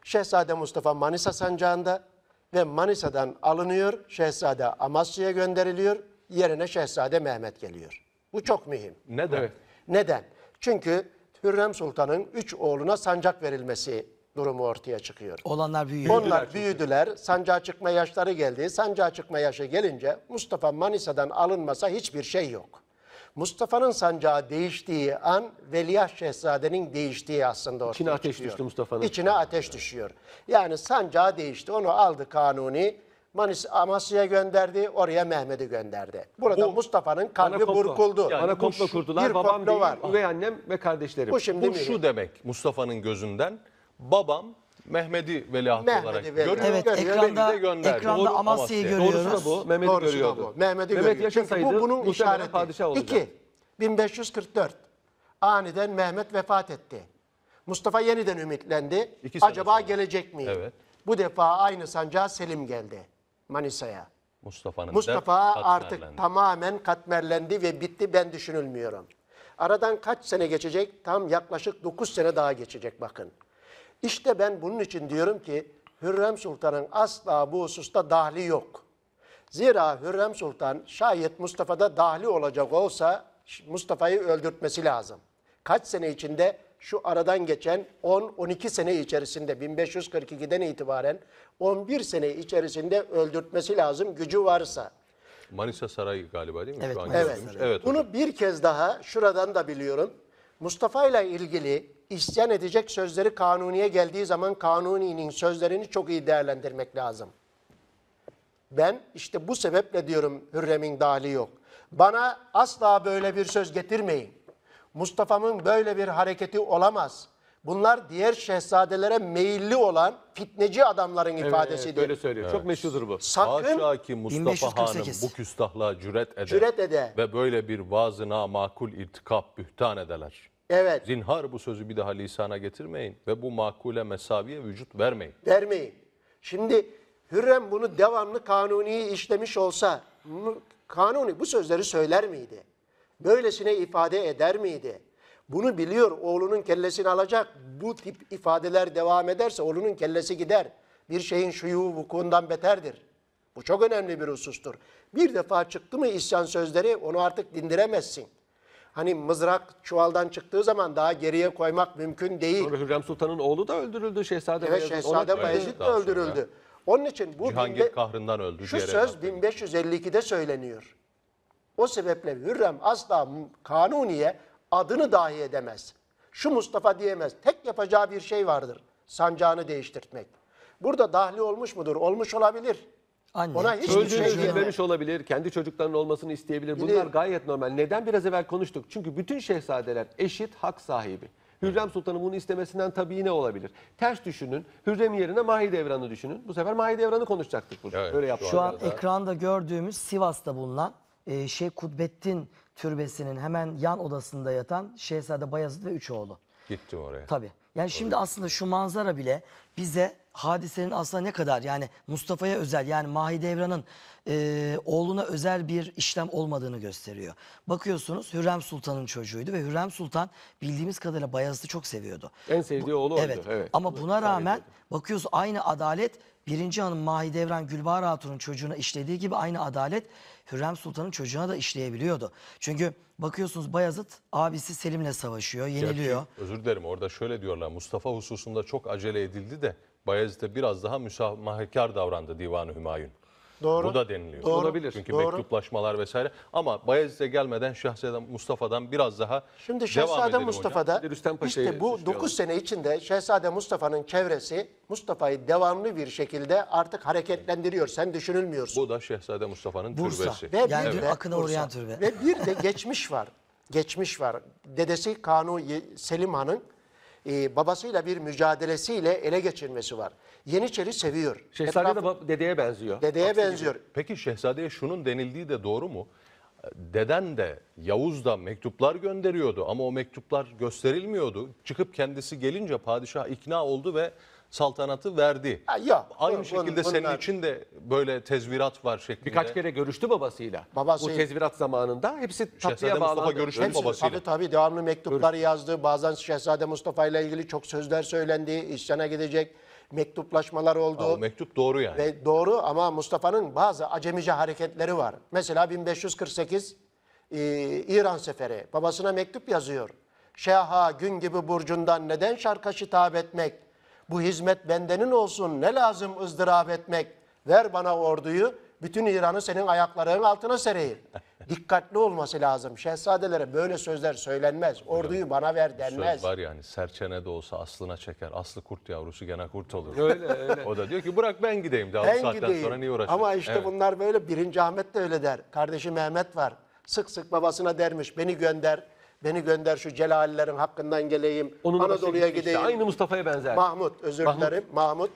Şehzade Mustafa Manisa Sancağı'nda ve Manisa'dan alınıyor. Şehzade Amasya'ya gönderiliyor. Yerine Şehzade Mehmet geliyor. Bu çok mühim. Neden? Evet. Neden? Çünkü Hürrem Sultan'ın üç oğluna sancak verilmesi durumu ortaya çıkıyor. Olanlar büyüdüler. Onlar büyüdüler. Sancağa çıkma yaşları geldi. Sancağa çıkma yaşı gelince Mustafa Manisa'dan alınmasa hiçbir şey yok. Mustafa'nın sancağı değiştiği an Veliaht Şehzade'nin değiştiği aslında ortaya İçine çıkıyor. ateş düştü Mustafa'nın. İçine ateş düşüyor. Yani sancağı değişti. Onu aldı Kanuni. Manis Amasya'ya gönderdi, oraya Mehmet'i gönderdi. Burada Mustafa'nın kalbi komplo. burkuldu. Yani bana komplo kurdular. Bir Babam komplo değil, var. üvey annem ve kardeşlerim. Bu şimdi Bu şu demek Mustafa'nın gözünden. Babam Mehmeti veliaht Mehmedi olarak veliaht. Evet, görüyor. ekranda- Mehmedi ekranda Doğru, Amasya'yı görüyoruz. Doğrusu da bu. Mehmet Doğrusu görüyordu. bu. Mehmet'i Mehmet görüyor. yaşasaydı bu bunun muhtemelen işareti. padişah olacaktı. İki, 1544. Aniden Mehmet vefat etti. Mustafa yeniden ümitlendi. Acaba sonra. gelecek mi? Evet. Bu defa aynı sancağa Selim geldi Manisa'ya. Mustafa'nın Mustafa artık tamamen katmerlendi ve bitti ben düşünülmüyorum. Aradan kaç sene geçecek? Tam yaklaşık 9 sene daha geçecek bakın. İşte ben bunun için diyorum ki Hürrem Sultan'ın asla bu hususta dahli yok. Zira Hürrem Sultan şayet Mustafa'da dahli olacak olsa Mustafa'yı öldürtmesi lazım. Kaç sene içinde? Şu aradan geçen 10-12 sene içerisinde 1542'den itibaren 11 sene içerisinde öldürtmesi lazım gücü varsa. Manisa Sarayı galiba değil mi? Evet. Şu an evet. evet. Bunu bir kez daha şuradan da biliyorum. Mustafa ile ilgili isyan edecek sözleri kanuniye geldiği zaman kanuninin sözlerini çok iyi değerlendirmek lazım. Ben işte bu sebeple diyorum Hürrem'in dahli yok. Bana asla böyle bir söz getirmeyin. Mustafa'mın böyle bir hareketi olamaz. Bunlar diğer şehzadelere meyilli olan fitneci adamların evet, ifadesidir. Evet, böyle söylüyor. Evet. Çok meşhurdur bu. Sakın Haşa ki Mustafa 1548. Hanım bu küstahlığa cüret ede, cüret ede ve böyle bir vaazına makul irtikap bühtan ederler. Evet. Zinhar bu sözü bir daha lisana getirmeyin ve bu makule mesaviye vücut vermeyin. Vermeyin. Şimdi Hürrem bunu devamlı kanuni işlemiş olsa kanuni bu sözleri söyler miydi? Böylesine ifade eder miydi? Bunu biliyor oğlunun kellesini alacak. Bu tip ifadeler devam ederse oğlunun kellesi gider. Bir şeyin şuyu vukuundan beterdir. Bu çok önemli bir husustur. Bir defa çıktı mı isyan sözleri onu artık dindiremezsin. Hani mızrak çuvaldan çıktığı zaman daha geriye koymak mümkün değil. Sonra Hürrem Sultan'ın oğlu da öldürüldü Şehzade Evet Bayezid. Şehzade Bayezid de öldürüldü. Onun için bu Cihangir kahrından öldü. şu söz hatta. 1552'de söyleniyor. O sebeple Hürrem asla m- kanuniye adını dahi edemez. Şu Mustafa diyemez. Tek yapacağı bir şey vardır. Sancağını değiştirtmek. Burada dahli olmuş mudur? Olmuş olabilir. Anne. Ona hiç Çocuğunu şey üzülmemiş olabilir, kendi çocuklarının olmasını isteyebilir. Bunlar Bilir. gayet normal. Neden biraz evvel konuştuk? Çünkü bütün şehzadeler eşit hak sahibi. Hürrem Sultan'ın bunu istemesinden tabii ne olabilir? Ters düşünün. Hürrem yerine Mahidevran'ı düşünün. Bu sefer Mahidevran'ı konuşacaktık burada. Evet, Öyle yaptık. Şu an ekranda gördüğümüz Sivas'ta bulunan e, şey Kudbettin Türbesi'nin hemen yan odasında yatan Şehzade Bayezid ve oğlu. Gitti oraya. Tabii. Yani şimdi aslında şu manzara bile bize hadisenin aslında ne kadar yani Mustafa'ya özel yani Mahidevran'ın e, oğluna özel bir işlem olmadığını gösteriyor. Bakıyorsunuz Hürrem Sultan'ın çocuğuydu ve Hürrem Sultan bildiğimiz kadarıyla Bayezid'i çok seviyordu. En sevdiği oğlu evet. oydu. Evet. Ama buna rağmen bakıyoruz aynı adalet birinci hanım Mahidevran Gülbahar Hatun'un çocuğuna işlediği gibi aynı adalet Hürrem Sultan'ın çocuğuna da işleyebiliyordu. Çünkü bakıyorsunuz Bayazıt abisi Selim'le savaşıyor, yeniliyor. Gerçi, özür dilerim orada şöyle diyorlar Mustafa hususunda çok acele edildi de Bayezid'e biraz daha müsamahakar davrandı Divan-ı Hümayun. Doğru. Bu da deniliyor. Doğru. Olabilir. Çünkü Doğru. mektuplaşmalar vesaire. Ama Bayezid'e gelmeden Şehzade Mustafa'dan biraz daha Şimdi Şehzade Mustafa'da hocam. işte bu 9 sene içinde Şehzade Mustafa'nın çevresi Mustafa'yı devamlı bir şekilde artık hareketlendiriyor. Sen düşünülmüyorsun. Bu da Şehzade Mustafa'nın türbesi. Ve yani bir de, akına uğrayan türbe. Ve bir de geçmiş var. Geçmiş var. Dedesi Kanu Selim Han'ın e, babasıyla bir mücadelesiyle ele geçirmesi var. Yeniçeri seviyor. Şehzade Etrafı, de dedeye benziyor. dedeye Aksi gibi. benziyor. Peki şehzadeye şunun denildiği de doğru mu? Deden de Yavuz da mektuplar gönderiyordu ama o mektuplar gösterilmiyordu. Çıkıp kendisi gelince padişah ikna oldu ve saltanatı verdi. Ha, yok. Aynı Bu- şekilde bunlar- senin için de böyle tezvirat var şeklinde. Birkaç kere görüştü babasıyla. Babası- Bu tezvirat zamanında hepsi tatlıya Şehzade Mustafa bağlandı. görüştü babasıyla? Tabii tabii devamlı mektuplar yazdı. Bazen Şehzade Mustafa ile ilgili çok sözler söylendi. İsyana gidecek mektuplaşmalar oldu. Ha, mektup doğru yani. Ve doğru ama Mustafa'nın bazı acemice hareketleri var. Mesela 1548 e, İran seferi babasına mektup yazıyor. Şeha gün gibi burcundan neden şarkaşı şitap etmek? bu hizmet bendenin olsun ne lazım ızdırap etmek. Ver bana orduyu bütün İran'ı senin ayaklarının altına sereyim. Dikkatli olması lazım. Şehzadelere böyle sözler söylenmez. Orduyu bana ver denmez. Söz var yani serçene de olsa aslına çeker. Aslı kurt yavrusu gene kurt olur. Öyle öyle. o da diyor ki bırak ben gideyim. Daha ben gideyim. sonra niye Ama işte evet. bunlar böyle. Birinci Ahmet de öyle der. Kardeşi Mehmet var. Sık sık babasına dermiş beni gönder Beni gönder şu celallerin hakkından geleyim. Onun Anadolu'ya gideyim. Işte. Aynı Mustafa'ya benzer. Mahmut özür Mahmut. dilerim. Mahmut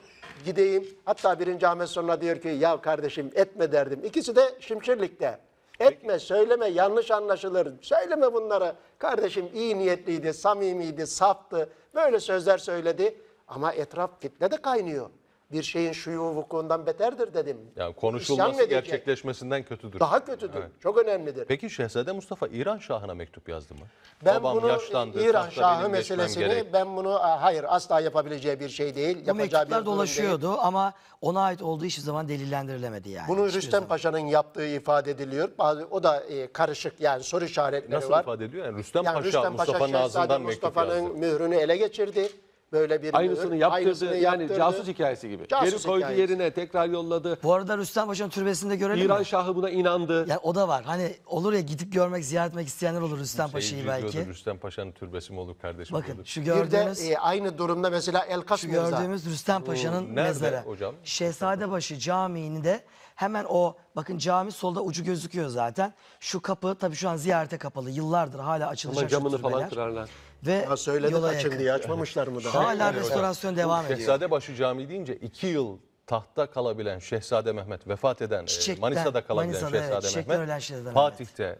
gideyim. Hatta birinci Ahmet sonra diyor ki ya kardeşim etme derdim. İkisi de Şimşirlik'te. Etme, Peki. söyleme, yanlış anlaşılır. Söyleme bunlara. Kardeşim iyi niyetliydi, samimiydi, saftı. Böyle sözler söyledi. Ama etraf fitne de kaynıyor bir şeyin şuyu vukuundan beterdir dedim. Yani konuşulması gerçekleşmesinden kötüdür. Daha kötüdür. Evet. Çok önemlidir. Peki Şehzade Mustafa İran Şahı'na mektup yazdı mı? Ben Babam bunu yaşlandı. İran Şahı meselesini gerek. ben bunu hayır asla yapabileceği bir şey değil. Bu mektuplar dolaşıyordu değil. ama ona ait olduğu hiçbir zaman delillendirilemedi yani. Bunu Hiçbir Rüstem Paşa'nın yaptığı ifade ediliyor. o da e, karışık yani soru işaretleri Nasıl var. Nasıl ifade ediyor? Yani Rüstem yani Paşa Rüstem Mustafa'nın Paşa, ağzından Mustafa'nın mektup Mustafa'nın mührünü ele geçirdi böyle bir Aynısını mühür. yaptırdı. Aynısını yani yaptırdı. casus hikayesi gibi. Casus Geri koydu hikayesi. yerine tekrar yolladı. Bu arada Rüstem Paşa'nın türbesinde görelim İran mi? Şahı buna inandı. Yani o da var. Hani olur ya gidip görmek, ziyaret etmek isteyenler olur Rüstem şey Paşa'yı belki. Rüstem Paşa'nın türbesi mi olur kardeşim? Bakın olur. şu gördüğümüz. Bir de e, aynı durumda mesela Elkas Şu Mirza. gördüğümüz Rüstem Paşa'nın nerede mezarı. hocam? Şehzadebaşı Camii'nde hemen o bakın cami solda ucu gözüküyor zaten. Şu kapı tabii şu an ziyarete kapalı. Yıllardır hala açılacak Ama camını falan kırarlar. Ve Ya söyledik yola açmamışlar mı daha? Hala restorasyon devam ediyor. Şehzadebaşı Camii deyince iki yıl tahtta kalabilen Şehzade Mehmet vefat eden e, Manisa'da kalabilen Manisa'da, evet, Şehzade ölen Mehmet Şehzade Mehmet. Fatih'te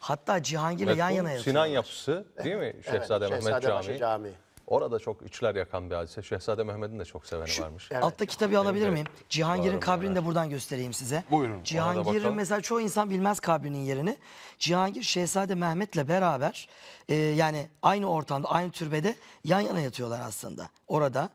Hatta Cihangir'le yan yana yatıyor. Sinan yapısı değil mi Şehzade Mehmet Şehzadebaşı Camii? Camii. Orada çok üçler yakan bir hadise. Şehzade Mehmet'in de çok seveni Şu- varmış. Altta kitabı alabilir miyim? Cihangir'in kabrini de buradan göstereyim size. Buyurun. Cihangir'in mesela çoğu insan bilmez kabrinin yerini. Cihangir Şehzade Mehmet'le beraber e, yani aynı ortamda, aynı türbede yan yana yatıyorlar aslında orada.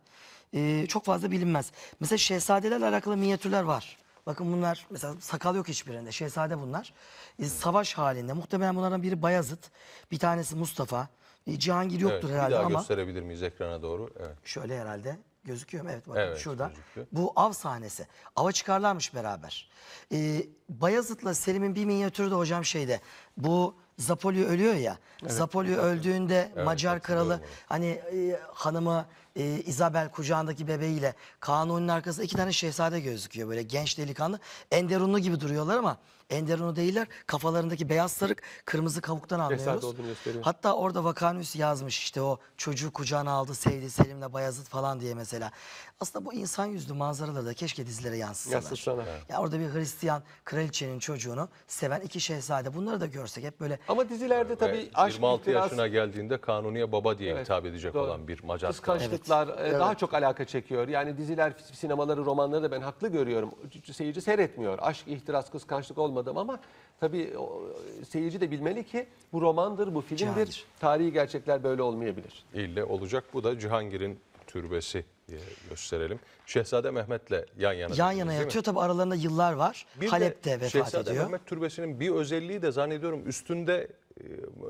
E, çok fazla bilinmez. Mesela şehzadelerle alakalı minyatürler var. Bakın bunlar mesela sakal yok hiçbirinde. Şehzade bunlar. E, savaş halinde. Muhtemelen bunlardan biri Bayazıt, bir tanesi Mustafa, e, Cihangir yoktur evet, herhalde bir daha ama. gösterebilir miyiz ekrana doğru? Evet. Şöyle herhalde gözüküyor mu? Evet bakın evet, şurada. Gözüktü. Bu av sahnesi. Ava çıkarlarmış beraber. Ee, Bayazıt'la Selim'in bir minyatürü de hocam şeyde. Bu Zapolyo ölüyor ya. Evet, Zapolyo evet. öldüğünde evet, Macar kralı hani e, hanımı e, Isabel kucağındaki bebeğiyle Kanuni'nin arkasında iki tane şehzade gözüküyor. Böyle genç delikanlı. Enderunlu gibi duruyorlar ama Enderun'u değiller. Kafalarındaki beyaz sarık kırmızı kavuktan anlıyoruz. Hatta orada Vakanüs yazmış işte o çocuğu kucağına aldı sevdi Selim'le Bayazıt falan diye mesela. Aslında bu insan yüzlü manzaraları da keşke dizilere yansısalar. Yansıtsana. Ya orada bir Hristiyan kraliçenin çocuğunu seven iki şehzade bunları da görsek hep böyle Ama dizilerde tabii Ve aşk 26 biraz yaşına geldiğinde kanuniye baba diye Evet, hitap edecek doğru. olan bir Macar kralı. kıskançlıklar e, daha çok alaka çekiyor. Yani diziler, sinemaları, romanları da ben haklı görüyorum. Seyirci seyretmiyor. Aşk, ihtiras, kıskançlık olmadı adam ama tabii o, seyirci de bilmeli ki bu romandır, bu filmdir. Cihangir. Tarihi gerçekler böyle olmayabilir. İlle olacak. Bu da Cihangir'in türbesi diye gösterelim. Şehzade Mehmet'le yan yana. Yan yana yatıyor. Tabi aralarında yıllar var. Bir Halep'te vefat Şehzade ediyor. Şehzade Mehmet Türbesi'nin bir özelliği de zannediyorum üstünde e,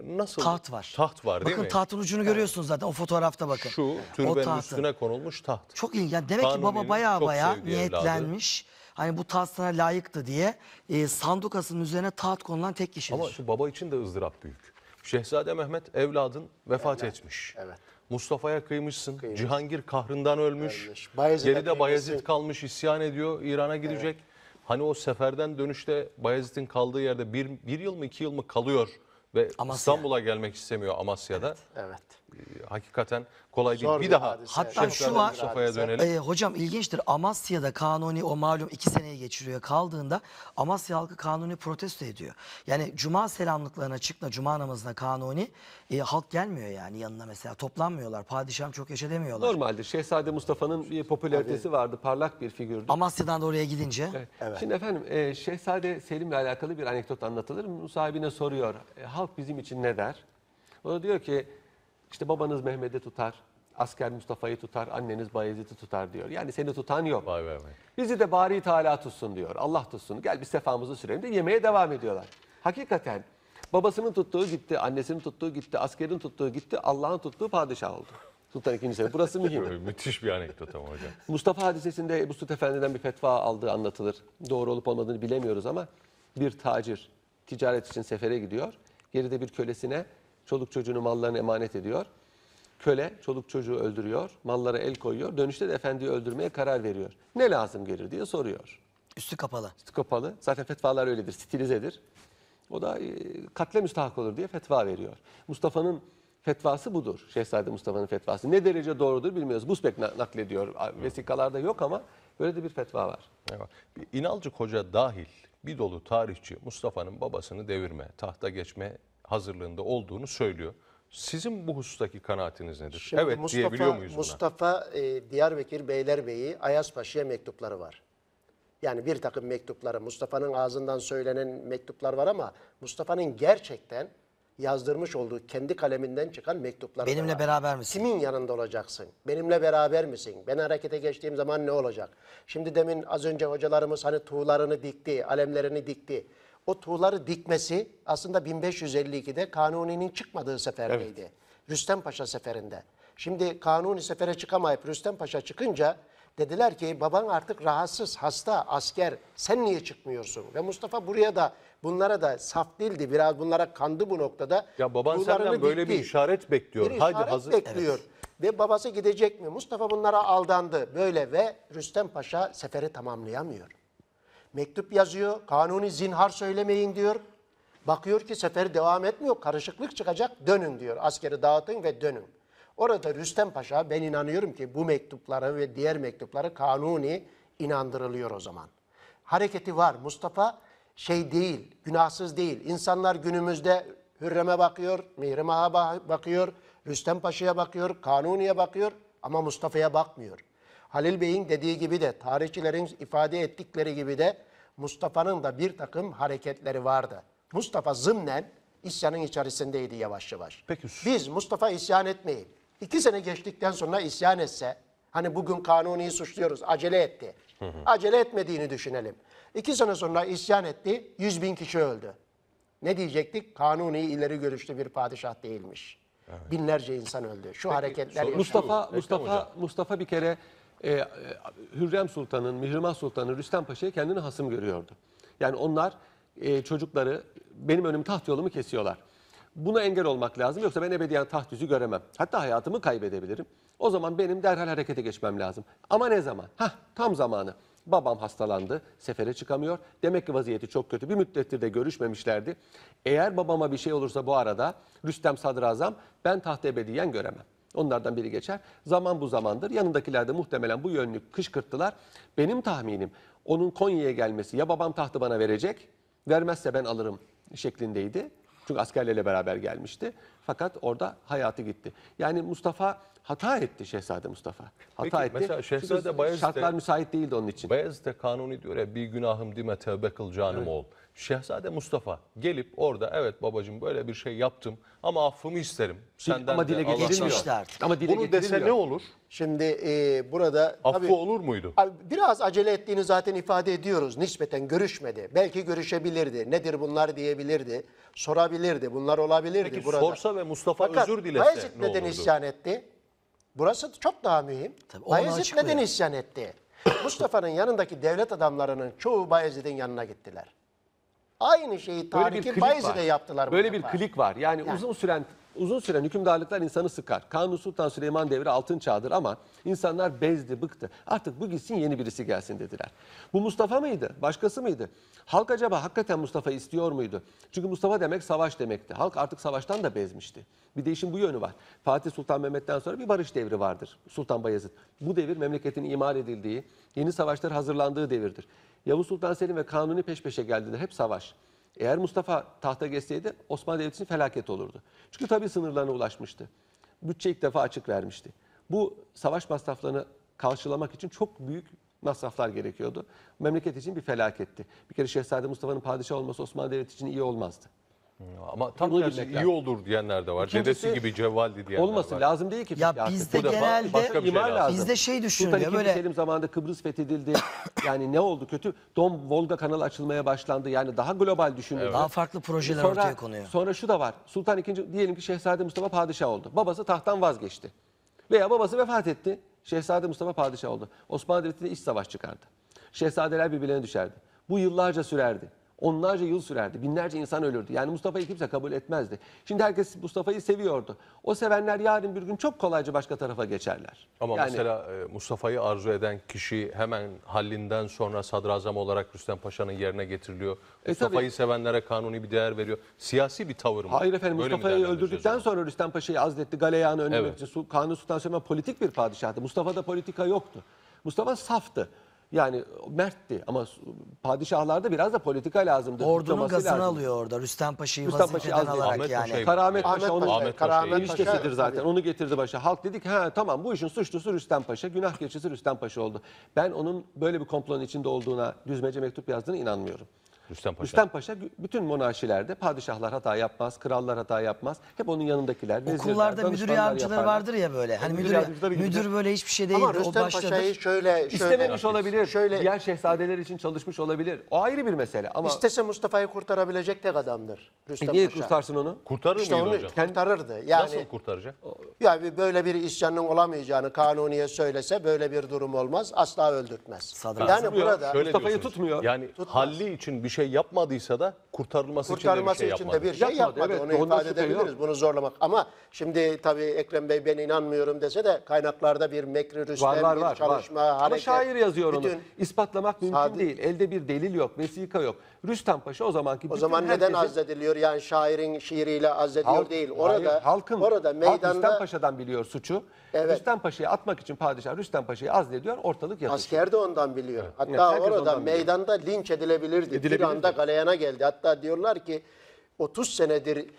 nasıl? Taht var. Taht var değil bakın, mi? Bakın tahtın ucunu evet. görüyorsunuz zaten o fotoğrafta bakın. Şu türbenin üstüne konulmuş taht. Çok ilginç. Yani demek Kanuni'nin ki baba baya baya niyetlenmiş. Evladı hani bu taht sana layıktı diye e, sandukasının üzerine taht konulan tek kişidir. Ama şu baba için de ızdırap büyük. Şehzade Mehmet evladın vefat Evlat. etmiş. Evet. Mustafa'ya kıymışsın. Kıymış. Cihangir kahrından ölmüş. Bayezid Geride Bayezid kalmış isyan ediyor. İran'a gidecek. Evet. Hani o seferden dönüşte Bayezid'in kaldığı yerde bir, bir yıl mı iki yıl mı kalıyor ve Amasya. İstanbul'a gelmek istemiyor Amasya'da. Evet. evet. Ee, hakikaten kolay değil. bir, bir daha hatta şu var E, ee, hocam ilginçtir. Amasya'da Kanuni o malum iki seneyi geçiriyor kaldığında Amasya halkı Kanuni protesto ediyor. Yani cuma selamlıklarına çıkma cuma namazına Kanuni e, halk gelmiyor yani yanına mesela toplanmıyorlar. Padişahım çok yaşa demiyorlar. Normaldir. Şehzade Mustafa'nın bir popülaritesi vardı. Parlak bir figürdü. Amasya'dan da oraya gidince. Evet. evet. Şimdi efendim e, Şehzade Selim'le alakalı bir anekdot anlatılır. Musahibine soruyor. E, halk bizim için ne der? O da diyor ki işte babanız Mehmet'i tutar, asker Mustafa'yı tutar, anneniz Bayezid'i tutar diyor. Yani seni tutan yok. Vay vay vay. Bizi de bari Teala tutsun diyor. Allah tutsun. Gel bir sefamızı sürelim de yemeğe devam ediyorlar. Hakikaten babasının tuttuğu gitti, annesinin tuttuğu gitti, askerin tuttuğu gitti, Allah'ın tuttuğu padişah oldu. Sultan II. Selim. Burası mühim. Müthiş bir anekdot ama hocam. Mustafa hadisesinde Ebu Süt Efendi'den bir fetva aldığı anlatılır. Doğru olup olmadığını bilemiyoruz ama bir tacir ticaret için sefere gidiyor. Geride bir kölesine Çoluk çocuğunu mallarını emanet ediyor. Köle çoluk çocuğu öldürüyor, mallara el koyuyor. Dönüşte de efendiyi öldürmeye karar veriyor. Ne lazım gelir diye soruyor. Üstü kapalı. Üstü kapalı. Zaten fetvalar öyledir, stilizedir. O da e, katle müstahak olur diye fetva veriyor. Mustafa'nın fetvası budur. Şehzade Mustafa'nın fetvası. Ne derece doğrudur bilmiyoruz. Busbek naklediyor. Vesikalarda yok ama böyle de bir fetva var. Evet. İnalcı Koca dahil bir dolu tarihçi Mustafa'nın babasını devirme, tahta geçme hazırlığında olduğunu söylüyor. Sizin bu husustaki kanaatiniz nedir? Şimdi evet Mustafa, diyebiliyor muyuz buna? Mustafa e, Diyarbakır Beylerbeyi Ayaspaşa'ya mektupları var. Yani bir takım mektupları Mustafa'nın ağzından söylenen mektuplar var ama Mustafa'nın gerçekten yazdırmış olduğu kendi kaleminden çıkan mektuplar Benimle var. beraber misin? Kimin yanında olacaksın? Benimle beraber misin? Ben harekete geçtiğim zaman ne olacak? Şimdi demin az önce hocalarımız hani tuğlarını dikti, alemlerini dikti o tuğları dikmesi aslında 1552'de Kanuni'nin çıkmadığı seferdeydi. Evet. Rüstem Paşa seferinde. Şimdi Kanuni sefere çıkamayıp Rüstem Paşa çıkınca dediler ki baban artık rahatsız, hasta, asker sen niye çıkmıyorsun? Ve Mustafa buraya da bunlara da saf değildi biraz bunlara kandı bu noktada. Ya baban Tuğlarını senden böyle dikti. bir işaret bekliyor. Bir Hadi işaret hazır. bekliyor. Evet. Ve babası gidecek mi? Mustafa bunlara aldandı böyle ve Rüstem Paşa seferi tamamlayamıyor mektup yazıyor. Kanuni zinhar söylemeyin diyor. Bakıyor ki sefer devam etmiyor. Karışıklık çıkacak dönün diyor. Askeri dağıtın ve dönün. Orada Rüstem Paşa ben inanıyorum ki bu mektuplara ve diğer mektuplara kanuni inandırılıyor o zaman. Hareketi var. Mustafa şey değil, günahsız değil. İnsanlar günümüzde Hürrem'e bakıyor, Mihrimah'a bakıyor, Rüstem Paşa'ya bakıyor, Kanuni'ye bakıyor ama Mustafa'ya bakmıyor. Halil Bey'in dediği gibi de tarihçilerin ifade ettikleri gibi de Mustafa'nın da bir takım hareketleri vardı. Mustafa zımnen isyanın içerisindeydi yavaş yavaş. Peki. Biz Mustafa isyan etmeyip İki sene geçtikten sonra isyan etse hani bugün kanuniyi suçluyoruz acele etti. Hı hı. Acele etmediğini düşünelim. İki sene sonra isyan etti yüz bin kişi öldü. Ne diyecektik? Kanuni ileri görüşlü bir padişah değilmiş. Evet. Binlerce insan öldü. Şu Peki, hareketler. Mustafa Mustafa Mustafa bir kere e, e, Hürrem Sultan'ın, Mihrimah Sultan'ın, Rüstem Paşa'yı kendini hasım görüyordu. Yani onlar e, çocukları benim önüm taht yolumu kesiyorlar. Buna engel olmak lazım yoksa ben ebediyen taht yüzü göremem. Hatta hayatımı kaybedebilirim. O zaman benim derhal harekete geçmem lazım. Ama ne zaman? Hah tam zamanı. Babam hastalandı, sefere çıkamıyor. Demek ki vaziyeti çok kötü. Bir müddettir de görüşmemişlerdi. Eğer babama bir şey olursa bu arada Rüstem Sadrazam ben taht ebediyen göremem. Onlardan biri geçer. Zaman bu zamandır. Yanındakiler de muhtemelen bu yönlü kışkırttılar. Benim tahminim onun Konya'ya gelmesi ya babam tahtı bana verecek vermezse ben alırım şeklindeydi. Çünkü askerlerle beraber gelmişti. Fakat orada hayatı gitti. Yani Mustafa hata etti Şehzade Mustafa. Hata Peki, etti. Mesela Şehzade Bayezid'de, şartlar müsait değildi onun için. Bayezid'de kanuni diyor ya bir günahım dime tevbe kıl canım evet. ol. Şehzade Mustafa gelip orada evet babacığım böyle bir şey yaptım ama affımı isterim. Senden ama dile getirilmişti artık. Ama dile Bunu dese ne olur? Şimdi e, burada... Affı tabii, olur muydu? Biraz acele ettiğini zaten ifade ediyoruz. Nispeten görüşmedi. Belki görüşebilirdi. Nedir bunlar diyebilirdi. Sorabilirdi. Bunlar olabilirdi Peki, burada. sorsa ve Mustafa Fakat, özür dilese Bayezid ne olurdu? neden isyan etti? Burası çok daha mühim. Tabii, Bayezid neden isyan etti? Mustafa'nın yanındaki devlet adamlarının çoğu Bayezid'in yanına gittiler. Aynı şeyi Böyle bir Tarık'ın klik Bayezid'e var. yaptılar. bu Böyle bir defa. klik var. Yani uzun süren Uzun süren hükümdarlıklar insanı sıkar. Kanuni Sultan Süleyman devri altın çağdır ama insanlar bezdi, bıktı. Artık bu gitsin yeni birisi gelsin dediler. Bu Mustafa mıydı? Başkası mıydı? Halk acaba hakikaten Mustafa istiyor muydu? Çünkü Mustafa demek savaş demekti. Halk artık savaştan da bezmişti. Bir de işin bu yönü var. Fatih Sultan Mehmet'ten sonra bir barış devri vardır. Sultan Bayezid. Bu devir memleketin imar edildiği, yeni savaşlar hazırlandığı devirdir. Yavuz Sultan Selim ve Kanuni peş peşe geldiler. Hep savaş. Eğer Mustafa tahta geçseydi Osmanlı Devleti felaket olurdu. Çünkü tabii sınırlarına ulaşmıştı. Bütçe ilk defa açık vermişti. Bu savaş masraflarını karşılamak için çok büyük masraflar gerekiyordu. Memleket için bir felaketti. Bir kere Şehzade Mustafa'nın padişah olması Osmanlı Devleti için iyi olmazdı. Ama tam Bunu tersi iyi olur diyenler de var. İkincisi, Dedesi gibi Cevvaldi diyenler olmasın var. lazım değil ki. Ya bizde genelde- şey Bizde şey düşünülüyor, Sultan böyle- Selim zamanında Kıbrıs fethedildi. yani ne oldu kötü? Don Volga kanalı açılmaya başlandı. Yani daha global düşünüldü. Daha farklı projeler ortaya konuyor. Sonra şu da var. Sultan II. diyelim ki Şehzade Mustafa padişah oldu. Babası tahttan vazgeçti. Veya babası vefat etti. Şehzade Mustafa padişah oldu. Osmanlı Devleti'nde iç savaş çıkardı. Şehzadeler birbirlerine düşerdi. Bu yıllarca sürerdi onlarca yıl sürerdi. Binlerce insan ölürdü. Yani Mustafa'yı kimse kabul etmezdi. Şimdi herkes Mustafa'yı seviyordu. O sevenler yarın bir gün çok kolayca başka tarafa geçerler. Ama yani, mesela e, Mustafa'yı arzu eden kişi hemen hallinden sonra sadrazam olarak Rüstem Paşa'nın yerine getiriliyor. E, Mustafa'yı sevenlere kanuni bir değer veriyor. Siyasi bir tavır mı? Hayır efendim Mustafa'yı öldürdükten sonra Rüstem Paşa'yı azletti. Galeyana önlemek evet. için Kanuni Sultan Süleyman politik bir padişahtı. Mustafa'da politika yoktu. Mustafa saftı. Yani mertti ama padişahlarda biraz da politika lazımdı. Ordunun gazını lazım. alıyor orada. Rüstem Paşa'yı Rüstem Paşa az alarak Ahmet yani. Paşa'yı Karamet Paşa, Paşa onun Ahmet Paşa. ilişkisidir zaten. Tabii. Onu getirdi başa. Halk dedik ha tamam bu işin suçlusu Rüstem Paşa. Günah keçisi Rüstem Paşa oldu. Ben onun böyle bir komplonun içinde olduğuna düzmece mektup yazdığına inanmıyorum. Rüstem Paşa. Rüstem Paşa bütün monarşilerde padişahlar hata yapmaz, krallar hata yapmaz. Hep onun yanındakiler, Okullarda müdür yardımcıları vardır ya böyle. Hani müdür, müdür, müdür böyle hiçbir şey değil. Ama Rüstem o Paşa'yı şöyle, şöyle... İstememiş olabilir. Şöyle, diğer şehzadeler için çalışmış olabilir. O ayrı bir mesele ama... İstese Mustafa'yı kurtarabilecek tek adamdır Rüstem e niye Paşa. kurtarsın onu? Kurtarır işte mıydı onu hocam? kurtarırdı. Yani, Nasıl kurtaracak? Yani böyle bir isyanın olamayacağını kanuniye söylese böyle bir durum olmaz. Asla öldürtmez. Sadrazam. Yani burada... Mustafa'yı tutmuyor. Yani tutmaz. halli için bir şey yapmadıysa da kurtarılması, kurtarılması için de bir şey için yapmadı. De bir şey yapmadı. yapmadı. Evet, Onu ifade edebiliriz. Yok. Bunu zorlamak. Ama şimdi tabii Ekrem Bey ben inanmıyorum dese de kaynaklarda bir mekri rüstem, var, var, bir çalışma, var. hareket. Ama şair yazıyor bütün... onu. İspatlamak mümkün Sadi... değil. Elde bir delil yok, vesika yok. Rüstem Paşa o zamanki O bütün zaman neden herkesin- azlediliyor? Yani şairin şiiriyle azlediliyor değil. Orada Hayır, halkın, orada halk meydanda Rüstem Paşa'dan biliyor suçu. Evet. Rüstem Paşa'yı atmak için padişah Rüstem Paşa'yı azlediyor, ortalık yatışıyor. asker de ondan biliyor. Hatta herkes orada ondan biliyor. meydanda linç edilebilirdi. Bir anda galeyana geldi. Hatta diyorlar ki 30 senedir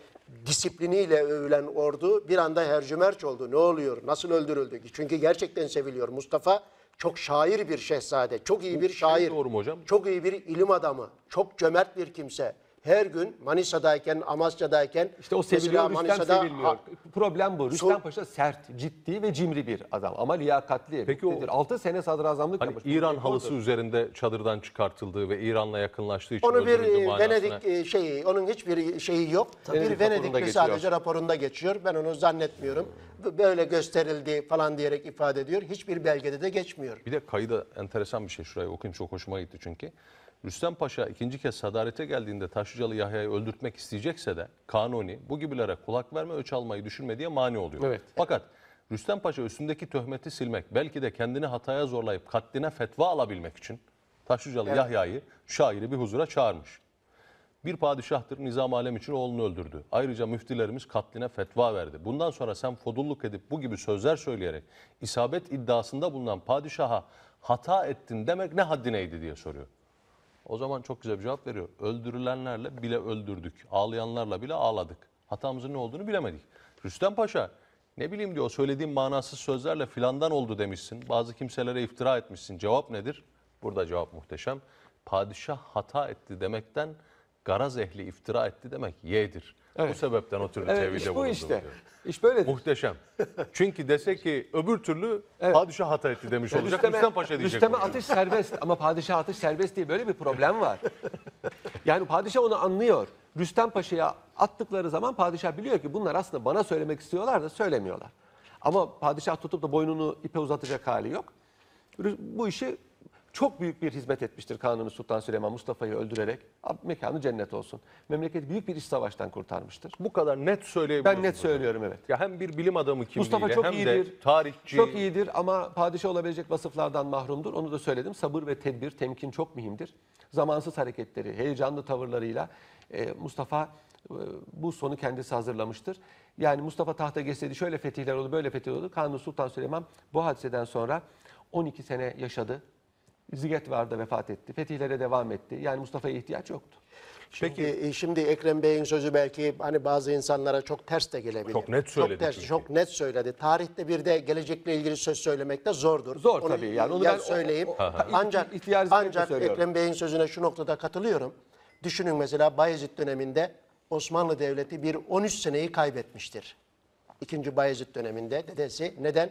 disipliniyle övülen ordu bir anda hercümerç oldu. Ne oluyor? Nasıl öldürüldü? Çünkü gerçekten seviliyor. Mustafa çok şair bir şehzade, çok iyi bir şey şair, doğru mu hocam? çok iyi bir ilim adamı, çok cömert bir kimse her gün Manisa'dayken, Amasya'dayken İşte o seviliyor, Rüstem sevilmiyor. Problem bu. Rüstem Paşa sert, ciddi ve cimri bir adam ama liyakatli. Peki o, 6 sene sadrazamlık hani yapmış. İran halısı oldu. üzerinde çadırdan çıkartıldığı ve İran'la yakınlaştığı için Onu bir e, Venedik e, şeyi, onun hiçbir şeyi yok. Tabii. Bir Venedik'te sadece raporunda geçiyor. Ben onu zannetmiyorum. Böyle gösterildi falan diyerek ifade ediyor. Hiçbir belgede de geçmiyor. Bir de kayıda enteresan bir şey şuraya okuyayım çok hoşuma gitti çünkü. Rüstem Paşa ikinci kez sadarete geldiğinde Taşlıcalı Yahya'yı öldürtmek isteyecekse de kanuni bu gibilere kulak verme öç almayı düşünme diye mani oluyor. Evet. Fakat Rüstem Paşa üstündeki töhmeti silmek belki de kendini hataya zorlayıp katline fetva alabilmek için Taşlıcalı evet. Yahya'yı şairi bir huzura çağırmış. Bir padişahtır nizam alem için oğlunu öldürdü. Ayrıca müftilerimiz katline fetva verdi. Bundan sonra sen fodulluk edip bu gibi sözler söyleyerek isabet iddiasında bulunan padişaha hata ettin demek ne haddineydi diye soruyor. O zaman çok güzel bir cevap veriyor. Öldürülenlerle bile öldürdük. Ağlayanlarla bile ağladık. Hatamızın ne olduğunu bilemedik. Rüstem Paşa ne bileyim diyor söylediğim manasız sözlerle filandan oldu demişsin. Bazı kimselere iftira etmişsin. Cevap nedir? Burada cevap muhteşem. Padişah hata etti demekten garaz ehli iftira etti demek yedir. Evet. Bu sebepten ötürü evet, tevhide iş bu işte. Diyor. İş böyle. Muhteşem. Çünkü dese ki öbür türlü evet. padişah hata etti demiş olacak. Rüstem Paşa diyecek. Rüstem'e atış serbest ama padişah atış serbest diye böyle bir problem var. yani padişah onu anlıyor. Rüstem Paşa'ya attıkları zaman padişah biliyor ki bunlar aslında bana söylemek istiyorlar da söylemiyorlar. Ama padişah tutup da boynunu ipe uzatacak hali yok. Bu işi çok büyük bir hizmet etmiştir Kanuni Sultan Süleyman Mustafa'yı öldürerek. Mekanı cennet olsun. Memleketi büyük bir iç savaştan kurtarmıştır. Bu kadar net söyleyebiliyorsunuz. Ben net söylüyorum evet. Ya hem bir bilim adamı kimliğiyle Mustafa çok hem iyidir, de tarihçi. Çok iyidir ama padişah olabilecek vasıflardan mahrumdur. Onu da söyledim. Sabır ve tedbir, temkin çok mühimdir. Zamansız hareketleri, heyecanlı tavırlarıyla e, Mustafa e, bu sonu kendisi hazırlamıştır. Yani Mustafa tahta geçseydi şöyle fetihler oldu, böyle fetihler oldu. Kanuni Sultan Süleyman bu hadiseden sonra 12 sene yaşadı. Zigetvar'da vefat etti. Fetihlere devam etti. Yani Mustafa'ya ihtiyaç yoktu. Peki e, şimdi Ekrem Bey'in sözü belki hani bazı insanlara çok ters de gelebilir. Çok net söyledi. Çok ters, çok net söyledi. Tarihte bir de gelecekle ilgili söz söylemek de zordur. Zor onu, tabii yani onu ben söyleyeyim. O, o, ancak ancak Ekrem Bey'in sözüne şu noktada katılıyorum. Düşünün mesela Bayezid döneminde Osmanlı Devleti bir 13 seneyi kaybetmiştir. İkinci Bayezid döneminde dedesi. Neden?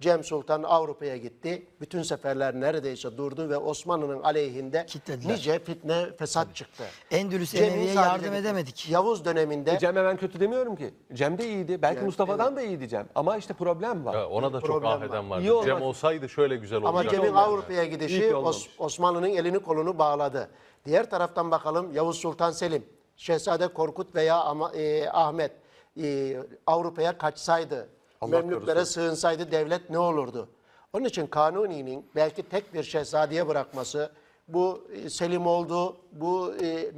Cem Sultan Avrupa'ya gitti. Bütün seferler neredeyse durdu ve Osmanlı'nın aleyhinde Kitlediler. nice fitne fesat Tabii. çıktı. Endülüs Emevi'ye yardım edemedik. Yavuz döneminde... E Cem'e ben kötü demiyorum ki. Cem de iyiydi. Belki yani, Mustafa'dan evet. da iyiydi Cem. Ama işte problem var. Ya, ona da çok aheden var. var. Cem olsaydı şöyle güzel olacaktı. Ama Cem'in Avrupa'ya yani. gidişi Os Osmanlı'nın elini kolunu bağladı. Diğer taraftan bakalım Yavuz Sultan Selim, Şehzade Korkut veya ama, e, Ahmet e, Avrupa'ya kaçsaydı Allah Memlüklere korusun. sığınsaydı devlet ne olurdu? Onun için Kanuni'nin belki tek bir şehzadeye bırakması, bu e, Selim oldu, bu e, e,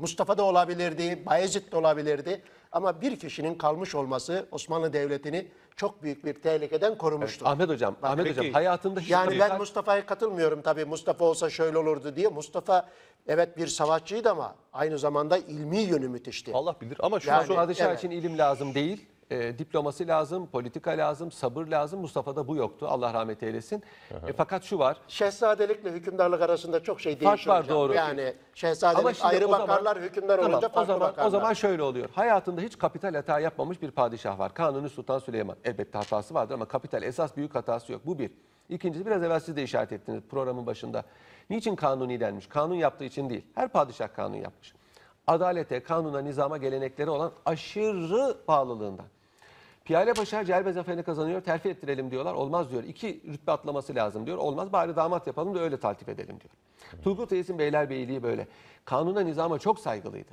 Mustafa da olabilirdi, Bayezid de olabilirdi. Ama bir kişinin kalmış olması Osmanlı Devleti'ni çok büyük bir tehlikeden korumuştur. Ahmet Hocam, Bak, Ahmet peki. Hocam hayatında hiç Yani ben Mustafa'ya katılmıyorum tabii. Mustafa olsa şöyle olurdu diye. Mustafa evet bir savaşçıydı ama aynı zamanda ilmi yönü müthişti. Allah bilir ama şu an Yani, padişah için ilim lazım değil e, diplomasi lazım, politika lazım, sabır lazım. Mustafa'da bu yoktu. Allah rahmet eylesin. E, fakat şu var. Şehzadelikle hükümdarlık arasında çok şey değişiyor. Fark var hocam. doğru. Yani şehzadelik ayrı bakarlar, hükümdar Tamam, olunca farklı o zaman, bakarlar. O zaman şöyle oluyor. Hayatında hiç kapital hata yapmamış bir padişah var. Kanuni Sultan Süleyman. Elbette hatası vardır ama kapital esas büyük hatası yok. Bu bir. İkincisi biraz evvel siz de işaret ettiniz programın başında. Niçin kanuni denmiş? Kanun yaptığı için değil. Her padişah kanun yapmış. Adalete, kanuna, nizama, geleneklere olan aşırı bağlılığından. Piyale Paşa Celbe zaferini kazanıyor terfi ettirelim diyorlar. Olmaz diyor. İki rütbe atlaması lazım diyor. Olmaz bari damat yapalım da öyle taltif edelim diyor. Evet. Turgut Reis'in Beylerbeyliği böyle. Kanuna nizama çok saygılıydı.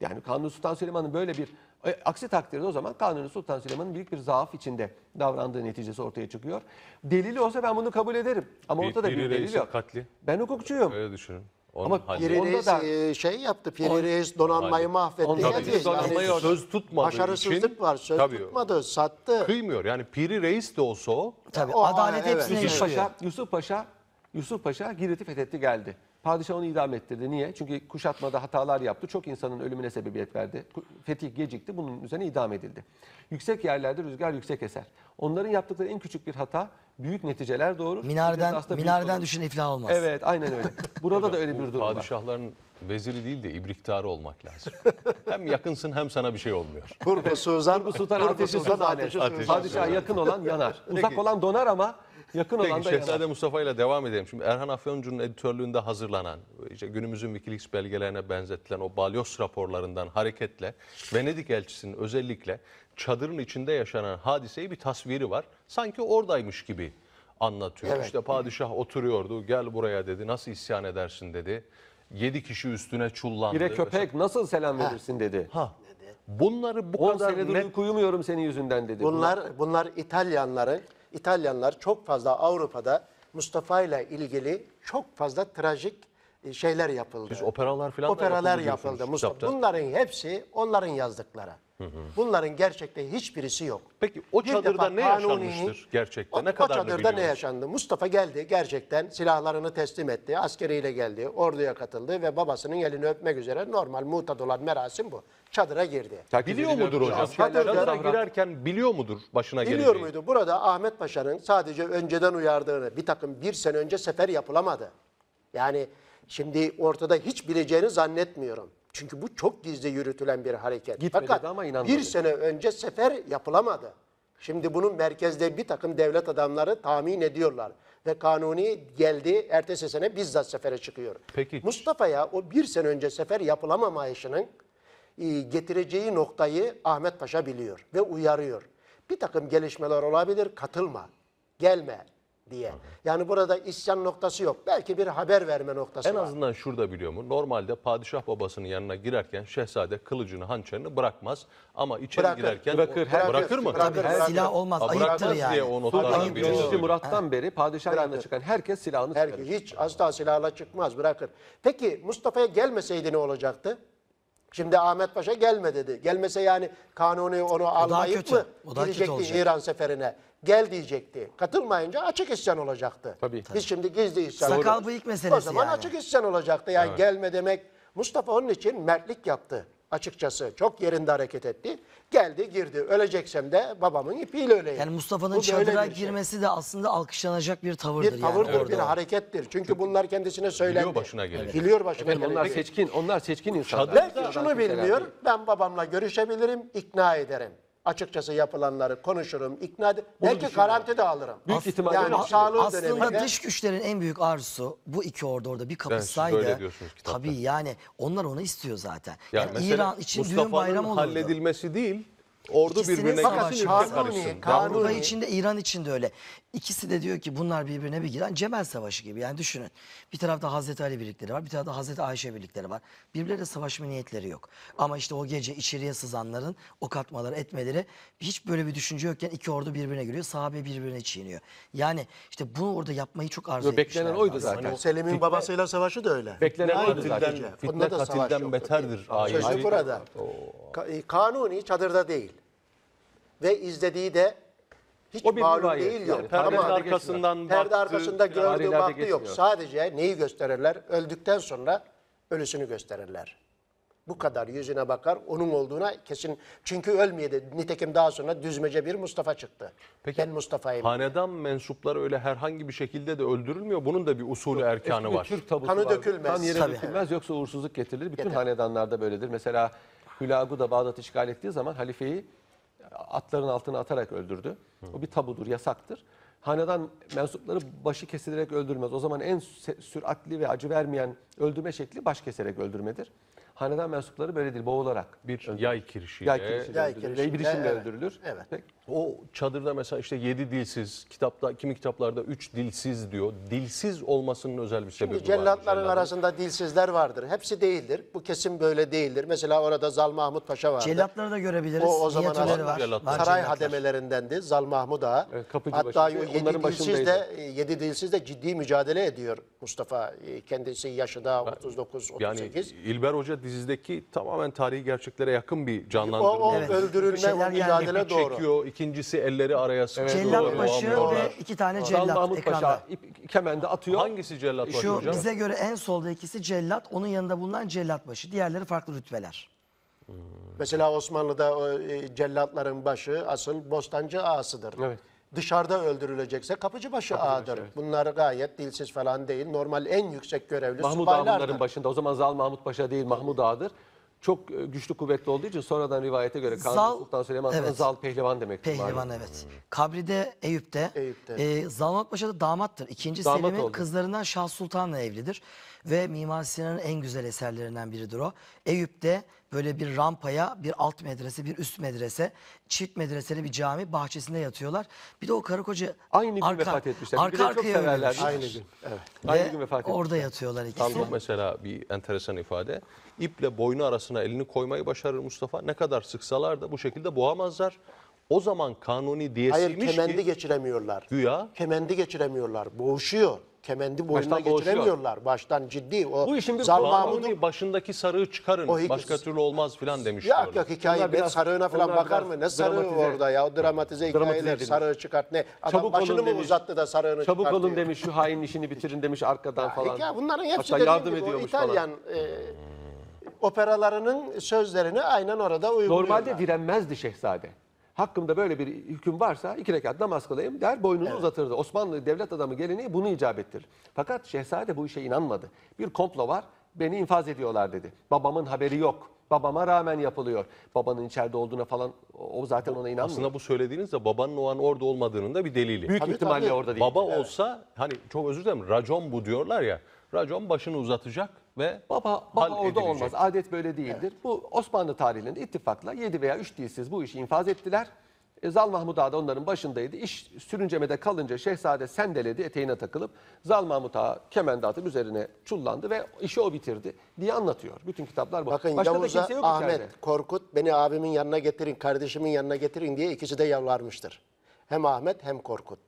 Yani Kanuni Sultan Süleyman'ın böyle bir e, aksi takdirde o zaman Kanuni Sultan Süleyman'ın büyük bir zaaf içinde davrandığı neticesi ortaya çıkıyor. Delili olsa ben bunu kabul ederim. Ama bir, ortada bir, delil yok. Katli. Ben hukukçuyum. Öyle düşünün. Onun Ama hali- Pierre da- e, e, şey yaptı. Piri Reis donanmayı mahvetti. Tabii, donanmayı söz tutmadığı Başarısızlık için- var. Söz Tabii. tutmadı. Sattı. kıymıyor. Yani Piri Reis de olsa o Tabii O- adalet evet. hepsine Yusuf Paşa, Yusuf Paşa, Yusuf Paşa Girit'i fethetti geldi. Padişah onu idam ettirdi. Niye? Çünkü kuşatmada hatalar yaptı. Çok insanın ölümüne sebebiyet verdi. Fetih gecikti. Bunun üzerine idam edildi. Yüksek yerlerde rüzgar yüksek eser. Onların yaptıkları en küçük bir hata büyük neticeler doğurur. Minareden, minareden düşün iflah olmaz. Evet aynen öyle. Burada da öyle bir durum var. Padişahların veziri değil de ibriktarı olmak lazım. hem yakınsın hem sana bir şey olmuyor. Kurgu Suzan, Kurgu Sultan Ateşi Suzan. Padişah yakın olan yanar. Uzak olan donar ama Yakın Peki, olan da Şehzade yanar. Mustafa ile devam edelim. Şimdi Erhan Afyoncu'nun editörlüğünde hazırlanan, işte günümüzün Wikileaks belgelerine benzetilen o balyoz raporlarından hareketle Venedik elçisinin özellikle çadırın içinde yaşanan hadiseyi bir tasviri var. Sanki oradaymış gibi anlatıyor. Evet. İşte padişah oturuyordu, gel buraya dedi, nasıl isyan edersin dedi. Yedi kişi üstüne çullandı. Bire köpek vesaire. nasıl selam verirsin dedi. Ha. Bunları bu 10 kadar senedir net... uyumuyorum senin yüzünden dedi. Bunlar, bunlar İtalyanların İtalyanlar çok fazla Avrupa'da Mustafa ile ilgili çok fazla trajik e, şeyler yapıldı. Biz operalar falan operalar yapıldı. yapıldı. Mustafa. Bunların hepsi onların yazdıkları. Hı hı. Bunların gerçekte hiçbirisi yok. Peki o çadırda ne kanuni, yaşanmıştır gerçekten? O, ne o çadırda ne yaşandı? Mustafa geldi gerçekten silahlarını teslim etti. Askeriyle geldi, orduya katıldı ve babasının elini öpmek üzere normal muhtad olan merasim bu. Çadıra girdi. Ya, biliyor mudur hocam? Çadırda, çadıra girerken biliyor mudur başına geleceği? Biliyor muydu? Burada Ahmet Paşa'nın sadece önceden uyardığını bir takım bir sene önce sefer yapılamadı. Yani şimdi ortada hiç bileceğini zannetmiyorum. Çünkü bu çok gizli yürütülen bir hareket. Gitmedi Fakat ama bir sene önce sefer yapılamadı. Şimdi bunun merkezde bir takım devlet adamları tahmin ediyorlar. Ve kanuni geldi ertesi sene bizzat sefere çıkıyor. Peki. Mustafa'ya o bir sene önce sefer yapılamamayışının e, getireceği noktayı Ahmet Paşa biliyor ve uyarıyor. Bir takım gelişmeler olabilir katılma, gelme, diye. Yani burada isyan noktası yok. Belki bir haber verme noktası en var. En azından şurada biliyor mu? Normalde padişah babasının yanına girerken şehzade kılıcını, hançerini bırakmaz. Ama içeri bırakır. girerken bırakır, her, bırakır, mı? Bırakır, bırakır. Silah olmaz, ha, ayıptır yani. Diye Murat'tan beri padişah yanına çıkan herkes silahını herkes, çıkarır. Hiç az daha silahla çıkmaz, bırakır. Peki Mustafa'ya gelmeseydi ne olacaktı? Şimdi Ahmet Paşa gelme dedi. Gelmese yani kanuni onu almayıp mı gidecekti İran seferine? gel diyecekti. Katılmayınca açık isyan olacaktı. Tabii. Biz şimdi gizli isyan Sakal bıyık meselesi O zaman yani. açık isyan olacaktı. Yani evet. gelme demek. Mustafa onun için mertlik yaptı açıkçası. Çok yerinde hareket etti. Geldi girdi. Öleceksem de babamın ipiyle öleyim. Yani Mustafa'nın çadıra şey. girmesi de aslında alkışlanacak bir tavırdır. Bir tavırdır, yani. bir Orada. harekettir. Çünkü bunlar kendisine söylendi. Biliyor başına gelecek. Biliyor başına Efendim, Onlar seçkin, onlar seçkin insanlar. Belki şunu bilmiyor. Ben babamla görüşebilirim, ikna ederim açıkçası yapılanları konuşurum, ikna ederim. Belki garanti de alırım. Büyük ihtimalle yani öyle. Aslında döneminde. dış güçlerin en büyük arzusu bu iki ordu orada bir kapışsaydı. böyle diyorsunuz tabii yani onlar onu istiyor zaten. Yani, mesela İran için düğün bayramı olurdu. halledilmesi değil, Ordu birbirine savaşı. girsin, ülke Kanuni, karışsın. içinde İran içinde öyle. İkisi de diyor ki bunlar birbirine bir giren Cemal Savaşı gibi. Yani düşünün. Bir tarafta Hazreti Ali birlikleri var. Bir tarafta Hazreti Ayşe birlikleri var. Birbirleriyle savaşma niyetleri yok. Ama işte o gece içeriye sızanların o katmaları etmeleri hiç böyle bir düşünce yokken iki ordu birbirine giriyor. Sahabe birbirine çiğniyor. Yani işte bunu orada yapmayı çok arzu Yo, etmişler. beklenen oydu zaten. Hani Selim'in babasıyla savaşı da öyle. Beklenen oydu Fitne- zaten. Fitne Onda katilden beterdir ayeti. Sözü burada. E, kanuni çadırda değil ve izlediği de hiç O bir malum rivayet değil yani. Perde Ama arkasından perde baktı, arkasında gördüğü tarihlerde baktı yok. Sadece neyi gösterirler? Öldükten sonra ölüsünü gösterirler. Bu kadar yüzüne bakar, onun olduğuna kesin. Çünkü ölmeyedi. Nitekim daha sonra düzmece bir Mustafa çıktı. Peki, ben Mustafa'yım. Hanedan mensupları öyle herhangi bir şekilde de öldürülmüyor. Bunun da bir usulü erkanı var. Türk tabutu Kanı vardır. dökülmez. Kan yere Tabii. dökülmez yoksa uğursuzluk getirir. Bütün hanedanlarda böyledir. Mesela Hülagu da Bağdat işgal ettiği zaman halifeyi atların altına atarak öldürdü. O bir tabudur, yasaktır. Hanedan mensupları başı kesilerek öldürmez. O zaman en süratli ve acı vermeyen öldürme şekli baş keserek öldürmedir. Hanedan mensupları böyledir, boğularak. Bir öldürür. yay kirişiyle. Yay kirişiyle Yay öldürülür. kirişiyle, Yay girişimle öldürülür. Evet. Peki. O çadırda mesela işte yedi dilsiz, kitapta kimi kitaplarda üç dilsiz diyor. Dilsiz olmasının özel bir sebebi var. Cellatların arasında dilsizler vardır. Hepsi değildir. Bu kesin böyle değildir. Mesela orada Zal Mahmut Paşa vardı. Cellatları da görebiliriz. O, o zaman var. saray cellatlar. hademelerindendi Zal Mahmud Ağa. Evet, Hatta başı. yedi Onların dilsiz, de, e, yedi dilsiz de ciddi mücadele ediyor Mustafa. E, kendisi yaşı 39-38. Yani İlber Hoca dizideki tamamen tarihi gerçeklere yakın bir canlandırma. O, o evet. öldürülme, o mücadele yani. doğru. Çekiyor, ikincisi elleri araya sıkıyor. Evet, Cellatbaşı doğru, doğru. ve iki tane cellat Mahmut ekranda. Paşa kemende atıyor. Hangisi cellat başı Şu hocam? bize göre en solda ikisi cellat, onun yanında bulunan başı. Diğerleri farklı rütbeler. Mesela Osmanlı'da o, e, cellatların başı asıl bostancı ağasıdır. Evet. Dışarıda öldürülecekse kapıcıbaşı ağadır. Bunlar gayet dilsiz falan değil. Normal en yüksek görevli Mahmud Ağa bunların başında. O zaman Zal Mahmut Paşa değil Mahmut Ağa'dır çok e, güçlü kuvvetli olduğu için sonradan rivayete göre Kanuni Zal, Sultan Süleyman evet. Zal Pehlivan demek. Pehlivan malum. evet. Kabri'de Eyüp'te. Eyüp'te. E, ee, Zalmat Paşa da damattır. İkinci Damat Selim'in kızlarından Şah Sultan'la evlidir. Ve Mimar Sinan'ın en güzel eserlerinden biridir o. Eyüp'te böyle bir rampaya bir alt medrese, bir üst medrese, çift medreseli bir cami bahçesinde yatıyorlar. Bir de o karı koca aynı arka, gün vefat etmişler. Arka, arka arkaya ölmüşler. Aynı gün. Evet. Aynı gün vefat etmişler. Orada yatıyorlar ikisi. Tamam, mesela bir enteresan ifade. İple boynu arasına elini koymayı başarır Mustafa. Ne kadar sıksalar da bu şekilde boğamazlar. O zaman kanuni diyesiymiş Hayır, kemendi ki, geçiremiyorlar. Güya. Kemendi geçiremiyorlar. Boğuşuyor kemendi boynuna geçiremiyorlar. Baştan ciddi. O Bu işin bir Zal başındaki sarığı çıkarın. O Başka türlü olmaz filan demiş. Ya yok hikaye biraz- sarığına filan bakar mı? Ne sarığı dramatize- orada ya? O dramatize Dramatize hikayeler edilmiş. sarığı çıkart ne? Adam Çabuk başını mı demiş. uzattı da sarığını Çabuk çıkartıyor? olun demiş şu hain işini bitirin demiş arkadan falan. Hikaye bunların hepsi Hatta dediğim yardım gibi o ediyormuş falan. İtalyan e, operalarının sözlerini aynen orada uyguluyorlar. Normalde direnmezdi şehzade hakkımda böyle bir hüküm varsa iki rekat namaz kılayım der boynunu evet. uzatırdı. Osmanlı devlet adamı geleneği bunu icap ettirir. Fakat şehzade bu işe inanmadı. Bir komplo var beni infaz ediyorlar dedi. Babamın haberi yok. Babama rağmen yapılıyor. Babanın içeride olduğuna falan o zaten ona inanmıyor. Aslında bu söylediğinizde babanın o an orada olmadığının da bir delili. Büyük tabii, ihtimalle tabii. orada değil. Baba evet. olsa hani çok özür dilerim racon bu diyorlar ya. Racon başını uzatacak ve Baba, baba hal orada edilecek. olmaz. Adet böyle değildir. Bu Osmanlı tarihinde ittifakla 7 veya 3 dilsiz bu işi infaz ettiler. E, Zal Mahmud Ağa da onların başındaydı. İş sürüncemede kalınca şehzade sendeledi eteğine takılıp Zal Mahmud Ağa kemende üzerine çullandı ve işi o bitirdi diye anlatıyor. Bütün kitaplar bu. Bakın Başka Yavuz'a kimse yok Ahmet, içeride. Korkut beni abimin yanına getirin, kardeşimin yanına getirin diye ikisi de yalvarmıştır. Hem Ahmet hem Korkut.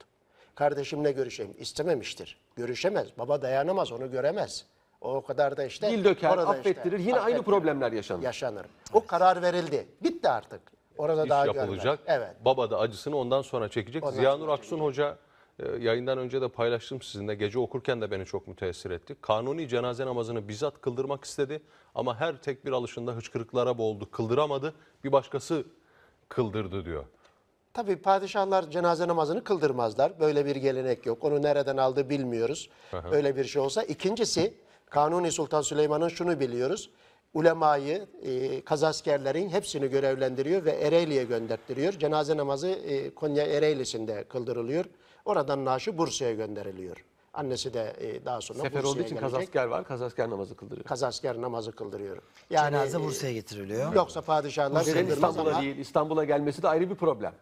Kardeşimle görüşeyim istememiştir. Görüşemez. Baba dayanamaz onu göremez. O kadar da işte. Dil döker, affettirir. Işte, yine aynı problemler yaşanır. Yaşanır. O karar verildi. Bitti artık. Orada İş daha yapılacak. Görmez. Evet. Baba da acısını ondan sonra çekecek. Ondan Ziya Nur Aksun Hoca e, yayından önce de paylaştım sizinle. Gece okurken de beni çok müteessir etti. Kanuni cenaze namazını bizzat kıldırmak istedi ama her tek bir alışında hıçkırıklara boğuldu. Kıldıramadı. Bir başkası kıldırdı diyor. Tabii padişahlar cenaze namazını kıldırmazlar. Böyle bir gelenek yok. Onu nereden aldı bilmiyoruz. Aha. Öyle bir şey olsa. İkincisi Kanuni Sultan Süleyman'ın şunu biliyoruz. Ulemayı, e, kazaskerlerin hepsini görevlendiriyor ve Ereğli'ye gönderttiriyor. Cenaze namazı e, Konya Ereğli'sinde kıldırılıyor. Oradan naaşı Bursa'ya gönderiliyor. Annesi de e, daha sonra Sefer Bursa'ya olduğu için kazasker var, kazasker namazı kıldırıyor. Kazasker namazı kıldırıyor. Yani, Cenaze Bursa'ya getiriliyor. Yoksa padişahlar Bursa'nın İstanbul'a ama değil, İstanbul'a gelmesi de ayrı bir problem.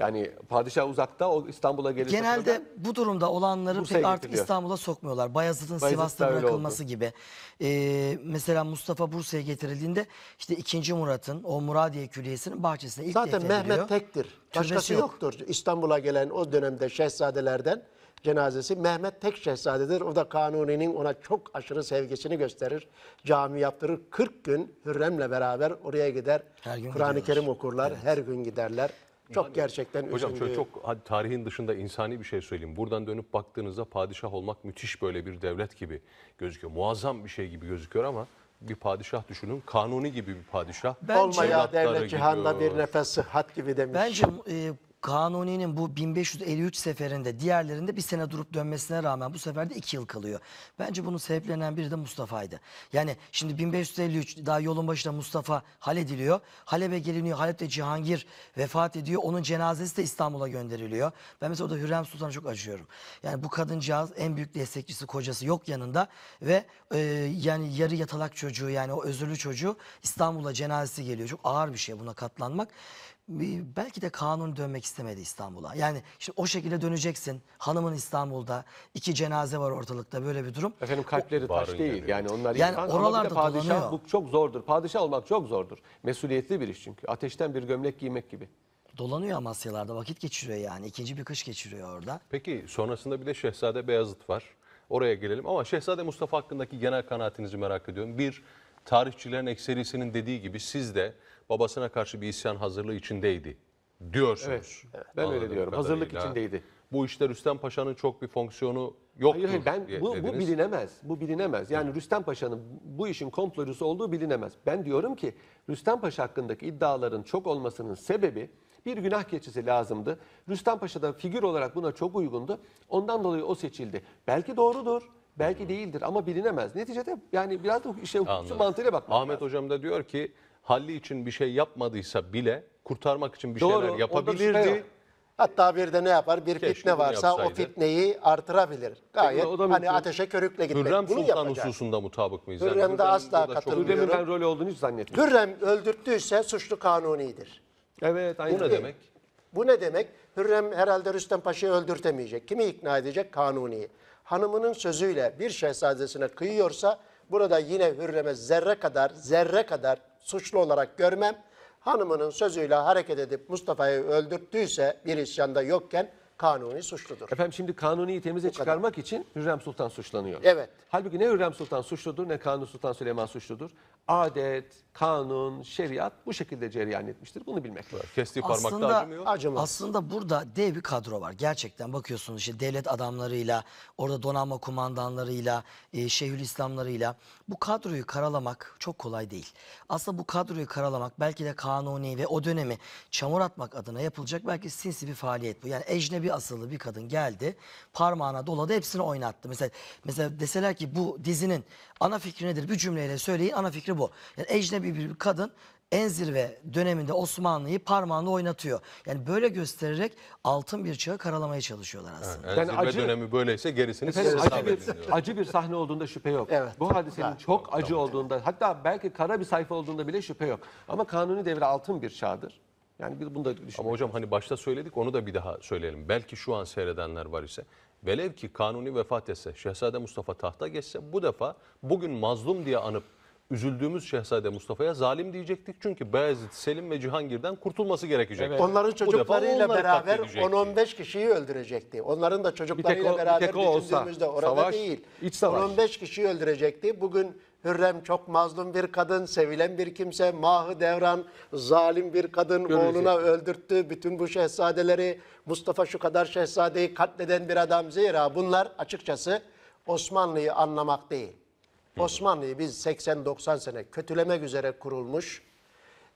Yani padişah uzakta o İstanbul'a gelirse... Genelde kadar, bu durumda olanları Bursa'ya pek artık İstanbul'a sokmuyorlar. Bayazıt'ın Bayezid Sivas'ta bırakılması gibi. Ee, mesela Mustafa Bursa'ya getirildiğinde işte 2. Murat'ın o Muradiye Külliyesi'nin bahçesine ilk Zaten Mehmet ediliyor. tektir. Başkası yok. yoktur. İstanbul'a gelen o dönemde şehzadelerden cenazesi Mehmet tek şehzadedir. O da Kanuni'nin ona çok aşırı sevgisini gösterir. Cami yaptırır. 40 gün Hürrem'le beraber oraya gider. Kur'an-ı Kerim okurlar. Evet. Her gün giderler. Çok gerçekten Hocam üzüldü. çok, hadi tarihin dışında insani bir şey söyleyeyim. Buradan dönüp baktığınızda padişah olmak müthiş böyle bir devlet gibi gözüküyor. Muazzam bir şey gibi gözüküyor ama bir padişah düşünün. Kanuni gibi bir padişah. Bence- Olma devlet cihanda bir nefes sıhhat gibi demiş. Bence e, Kanuni'nin bu 1553 seferinde diğerlerinde bir sene durup dönmesine rağmen bu sefer de 2 yıl kalıyor. Bence bunun sebeplenen biri de Mustafa'ydı. Yani şimdi 1553 daha yolun başında Mustafa hallediliyor. Halep'e geliniyor. de Cihangir vefat ediyor. Onun cenazesi de İstanbul'a gönderiliyor. Ben mesela orada Hürrem Sultan'a çok acıyorum. Yani bu kadıncağız en büyük destekçisi kocası yok yanında ve e, yani yarı yatalak çocuğu yani o özürlü çocuğu İstanbul'a cenazesi geliyor. Çok ağır bir şey buna katlanmak belki de kanun dönmek istemedi İstanbul'a. Yani şimdi o şekilde döneceksin. Hanımın İstanbul'da iki cenaze var ortalıkta böyle bir durum. Efendim kalpleri taş değil. Yani onlar Yani insan ama oralarda padişah dolanıyor. bu çok zordur. Padişah olmak çok zordur. Mesuliyetli bir iş çünkü. Ateşten bir gömlek giymek gibi. Dolanıyor Amasyalarda vakit geçiriyor yani. ikinci bir kış geçiriyor orada. Peki sonrasında bir de Şehzade Beyazıt var. Oraya gelelim ama Şehzade Mustafa hakkındaki genel kanaatinizi merak ediyorum. Bir, tarihçilerin ekserisinin dediği gibi siz de babasına karşı bir isyan hazırlığı içindeydi diyorsunuz. Evet, evet. ben öyle diyorum. Kadarıyla. Hazırlık içindeydi. Bu işte Rüstem Paşa'nın çok bir fonksiyonu yok. Hayır, hayır ben bu, bu bilinemez. Bu bilinemez. Yani Rüstem Paşa'nın bu işin komplocusu olduğu bilinemez. Ben diyorum ki Rüstem Paşa hakkındaki iddiaların çok olmasının sebebi bir günah keçisi lazımdı. Rüstem Paşa da figür olarak buna çok uygundu. Ondan dolayı o seçildi. Belki doğrudur. Belki değildir ama bilinemez. Neticede yani biraz da işe mantığıyla bakmak Ahmet lazım. Hocam da diyor ki Halli için bir şey yapmadıysa bile kurtarmak için bir Doğru, şeyler şey yapabilirdi. Hatta bir de ne yapar? Bir Keşke fitne bunu varsa o fitneyi artırabilir. Gayet o da hani ateşe körükle gitmek. Hürrem Bunu Sultan yapacak. hususunda mutabık mıyız? Hürrem'de Hürrem'in asla burada çok- katılmıyorum. Hürrem'in ben rolü olduğunu hiç zannetmiyorum. Hürrem öldürttüyse suçlu kanunidir. Evet, aynı. Bu ne demek? Bu ne demek? Hürrem herhalde Rüstem Paşa'yı öldürtemeyecek. Kimi ikna edecek? Kanuni'yi. Hanımının sözüyle bir şehzadesine kıyıyorsa burada yine Hürrem'e zerre kadar zerre kadar suçlu olarak görmem. Hanımının sözüyle hareket edip Mustafa'yı öldürttüyse bir isyanda yokken kanuni suçludur. Efendim şimdi kanuniyi temize Bu çıkarmak kadar. için Hürrem Sultan suçlanıyor. Evet. Halbuki ne Hürrem Sultan suçludur ne Kanuni Sultan Süleyman suçludur. Adet, kanun, şeriat bu şekilde cereyan etmiştir. Bunu bilmek lazım. Kestiği parmakta acımıyor. Acımaz. Aslında burada dev bir kadro var. Gerçekten bakıyorsunuz işte devlet adamlarıyla, orada donanma kumandanlarıyla, e, şeyhülislamlarıyla. Bu kadroyu karalamak çok kolay değil. Aslında bu kadroyu karalamak belki de kanuni ve o dönemi çamur atmak adına yapılacak belki sinsi bir faaliyet bu. Yani ecnebi bir asıllı bir kadın geldi. Parmağına doladı hepsini oynattı. Mesela mesela deseler ki bu dizinin ana fikri nedir? Bir cümleyle söyleyin ana fikri bu. Yani ecnebi bir kadın en zirve döneminde Osmanlı'yı parmağında oynatıyor. Yani böyle göstererek altın bir çağı karalamaya çalışıyorlar aslında. Evet, yani zirve acı- dönemi böyleyse gerisini Efendim, hesap acı bir, acı bir sahne olduğunda şüphe yok. Evet. Bu hadisenin çok acı olduğunda hatta belki kara bir sayfa olduğunda bile şüphe yok. Ama kanuni devre altın bir çağdır. Yani bir bunu da düşünüyoruz. Ama hocam hani başta söyledik onu da bir daha söyleyelim. Belki şu an seyredenler var ise. Velev ki Kanuni vefat etse, Şehzade Mustafa tahta geçse bu defa bugün mazlum diye anıp üzüldüğümüz Şehzade Mustafa'ya zalim diyecektik. Çünkü Beyazıt, Selim ve Cihangir'den kurtulması gerekecekti. Evet. Onların çocuklarıyla beraber 10-15 kişiyi öldürecekti. Onların da çocuklarıyla o, beraber düşündüğümüzde olsa, orada savaş, değil. 10-15 kişiyi öldürecekti. Bugün Hürrem çok mazlum bir kadın, sevilen bir kimse. Mahı Devran zalim bir kadın Görülecek. oğluna öldürttü. Bütün bu şehzadeleri Mustafa şu kadar şehzadeyi katleden bir adam. Zira bunlar açıkçası Osmanlı'yı anlamak değil. Osmanlı'yı biz 80-90 sene kötülemek üzere kurulmuş,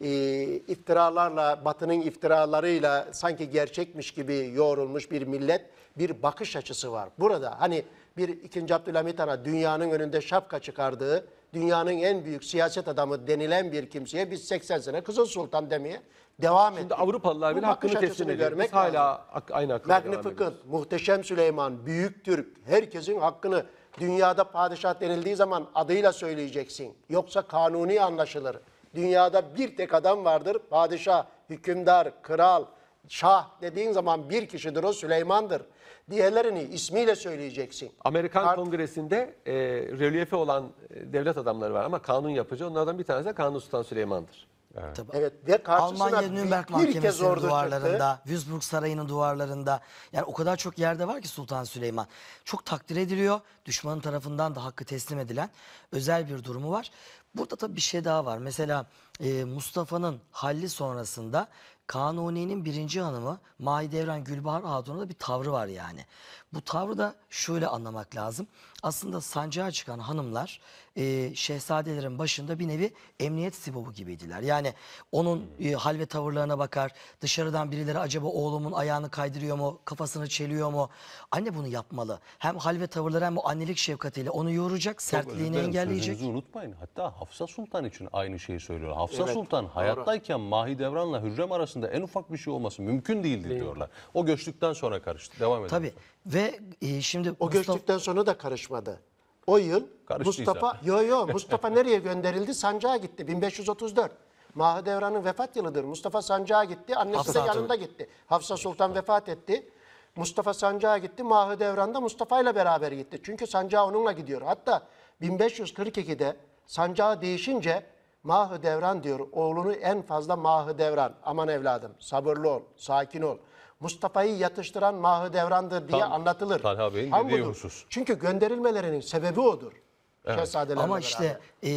e, iftiralarla, batının iftiralarıyla sanki gerçekmiş gibi yoğrulmuş bir millet, bir bakış açısı var. Burada hani bir ikinci Abdülhamit Han'a dünyanın önünde şapka çıkardığı, dünyanın en büyük siyaset adamı denilen bir kimseye biz 80 sene Kızıl Sultan demeye devam ettik. Şimdi Avrupalılar bile hakkını teslim ediyor. Görmek biz hala aynı akılda Magnificent, Muhteşem Süleyman, Büyük Türk, herkesin hakkını dünyada padişah denildiği zaman adıyla söyleyeceksin. Yoksa kanuni anlaşılır. Dünyada bir tek adam vardır. Padişah, hükümdar, kral, Şah dediğin zaman bir kişidir o Süleyman'dır. Diğerlerini ismiyle söyleyeceksin. Amerikan Art Kongresi'nde e, reliefe olan e, devlet adamları var ama kanun yapıcı onlardan bir tanesi de Kanuni Sultan Süleyman'dır. Evet. evet Almanya Nürnberg Mahkemesi'nin duvarlarında, çıktı. Würzburg Sarayı'nın duvarlarında yani o kadar çok yerde var ki Sultan Süleyman. Çok takdir ediliyor. Düşmanın tarafından da hakkı teslim edilen özel bir durumu var. Burada tabii bir şey daha var. Mesela e, Mustafa'nın halli sonrasında Kanuni'nin birinci hanımı Mahidevran Gülbahar Hatun'a da bir tavrı var yani. Bu tavrı da şöyle anlamak lazım. Aslında sancağa çıkan hanımlar e, şehzadelerin başında bir nevi emniyet sibobu gibiydiler. Yani onun e, hal ve tavırlarına bakar, dışarıdan birileri acaba oğlumun ayağını kaydırıyor mu, kafasını çeliyor mu? Anne bunu yapmalı. Hem hal ve tavırları hem o annelik şefkatiyle onu yoğuracak, sertliğini engelleyecek. Sözünüzü unutmayın. Hatta Hafsa Sultan için aynı şeyi söylüyor. Hafsa Evet, Sultan doğru. hayattayken Mahidevran'la Hürrem arasında en ufak bir şey olması mümkün değildir diyorlar. O göçtükten sonra karıştı. Devam edelim. Tabii ve e, şimdi O Mustafa- göçtükten sonra da karışmadı. O yıl Karıştıysa. Mustafa yo yo Mustafa nereye gönderildi? Sancağa gitti 1534. Mahidevran'ın vefat yılıdır. Mustafa Sancağa gitti. Annesi Hafsa de yanında gitti. Hafsa Sultan vefat etti. Mustafa Sancağa gitti. Mahidevran'da Mustafa ile beraber gitti. Çünkü sancağa onunla gidiyor. Hatta 1542'de sancağı değişince Mahidevran diyor. Oğlunu en fazla Mahidevran. Aman evladım sabırlı ol, sakin ol. Mustafa'yı yatıştıran Mahidevran'dır diye Tam anlatılır. Talha Bey'in Tam dediği husus. Çünkü gönderilmelerinin sebebi odur. Evet. Ama işte e,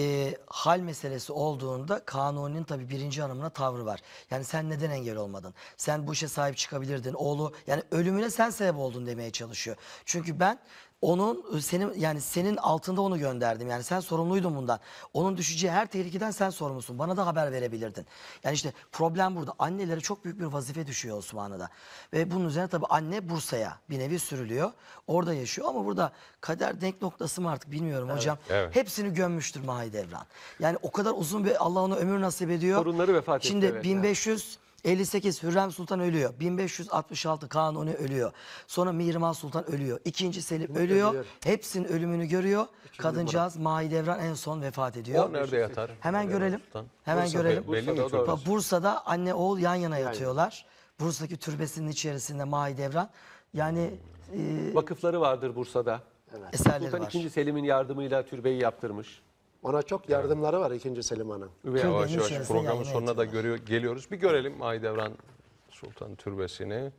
hal meselesi olduğunda kanunun tabi birinci hanımına tavrı var. Yani sen neden engel olmadın? Sen bu işe sahip çıkabilirdin. Oğlu yani ölümüne sen sebep oldun demeye çalışıyor. Çünkü ben onun e, senin yani senin altında onu gönderdim. Yani sen sorumluydun bundan. Onun düşeceği her tehlikeden sen sorumlusun. Bana da haber verebilirdin. Yani işte problem burada. Annelere çok büyük bir vazife düşüyor Osmanlı'da. Ve bunun üzerine tabii anne Bursa'ya bir nevi sürülüyor. Orada yaşıyor ama burada kader denk noktası mı artık bilmiyorum evet, hocam. Evet. Hepsini gömmüştür Mahidevran. Yani o kadar uzun bir Allah ona ömür nasip ediyor. Torunları vefat etti. Şimdi evet, 1500 yani. 58 Hürrem Sultan ölüyor. 1566 Kanuni ölüyor. Sonra Mihrimah Sultan ölüyor. İkinci Selim ölüyor. Ölüyor. Hepsinin ölümünü görüyor. Üçüncü Kadıncağız Mahidevran en son vefat ediyor. O nerede yatar? Hemen Mihrimah görelim. Sultan. Hemen Bursa, görelim. Belli Bursa'da, Bursa'da, Bursa'da, anne oğul yan yana yatıyorlar. Aynen. Bursa'daki türbesinin içerisinde Mahidevran. Yani hmm. e, vakıfları vardır Bursa'da. Evet. Eserleri Sultan var. 2. Selim'in yardımıyla türbeyi yaptırmış. Ona çok yardımları var ikinci Selim Han'ın. Ve yavaş yavaş programın sonuna da görüyor, geliyoruz. Bir görelim Aydevran Sultan Türbesi'ni.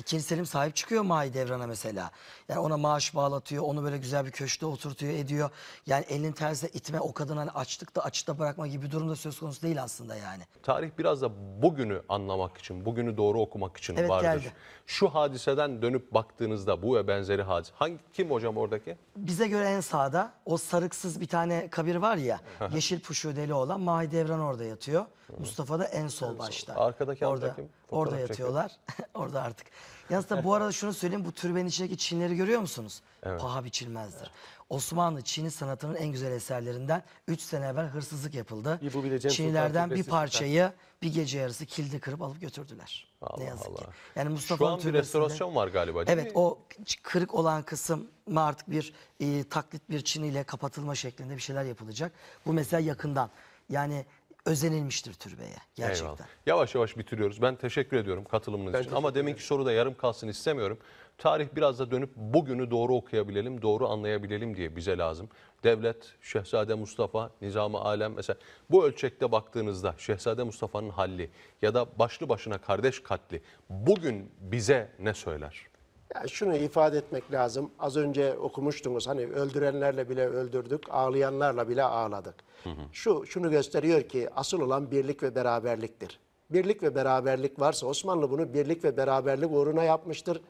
İkinci Selim sahip çıkıyor Mahi Devran'a mesela. Yani ona maaş bağlatıyor, onu böyle güzel bir köşte oturtuyor, ediyor. Yani elin tersine itme, o kadın hani açlıkta açıkta bırakma gibi bir durumda söz konusu değil aslında yani. Tarih biraz da bugünü anlamak için, bugünü doğru okumak için evet, vardır. Geldi. Şu hadiseden dönüp baktığınızda bu ve benzeri hadis. Hangi, kim hocam oradaki? Bize göre en sağda o sarıksız bir tane kabir var ya, yeşil deli olan Mahi Devran orada yatıyor. Mustafa da en sol başta. Arkadaki orada. kim? Orada yatıyorlar. Orada artık. Yalnız da bu arada şunu söyleyeyim. Bu türbenin içindeki Çinleri görüyor musunuz? Evet. Paha biçilmezdir. Osmanlı Çin'i sanatının en güzel eserlerinden 3 sene evvel hırsızlık yapıldı. İyi, bu bile bir parçayı bir gece yarısı kilidi kırıp alıp götürdüler. Allah ne yazık ki. Yani Mustafa. Şu an bir restorasyon var galiba değil Evet mi? o kırık olan kısım artık bir e, taklit bir ile kapatılma şeklinde bir şeyler yapılacak. Bu mesela yakından. Yani özenilmiştir türbeye gerçekten. Eyvallah. Yavaş yavaş bitiriyoruz. Ben teşekkür ediyorum katılımınız ben için. Ama deminki soruda yarım kalsın istemiyorum. Tarih biraz da dönüp bugünü doğru okuyabilelim, doğru anlayabilelim diye bize lazım. Devlet, Şehzade Mustafa, Nizam-ı Alem mesela bu ölçekte baktığınızda Şehzade Mustafa'nın halli ya da başlı başına kardeş katli bugün bize ne söyler? Ya şunu ifade etmek lazım. Az önce okumuştunuz hani öldürenlerle bile öldürdük, ağlayanlarla bile ağladık. Hı hı. Şu şunu gösteriyor ki asıl olan birlik ve beraberliktir. Birlik ve beraberlik varsa Osmanlı bunu birlik ve beraberlik uğruna yapmıştır.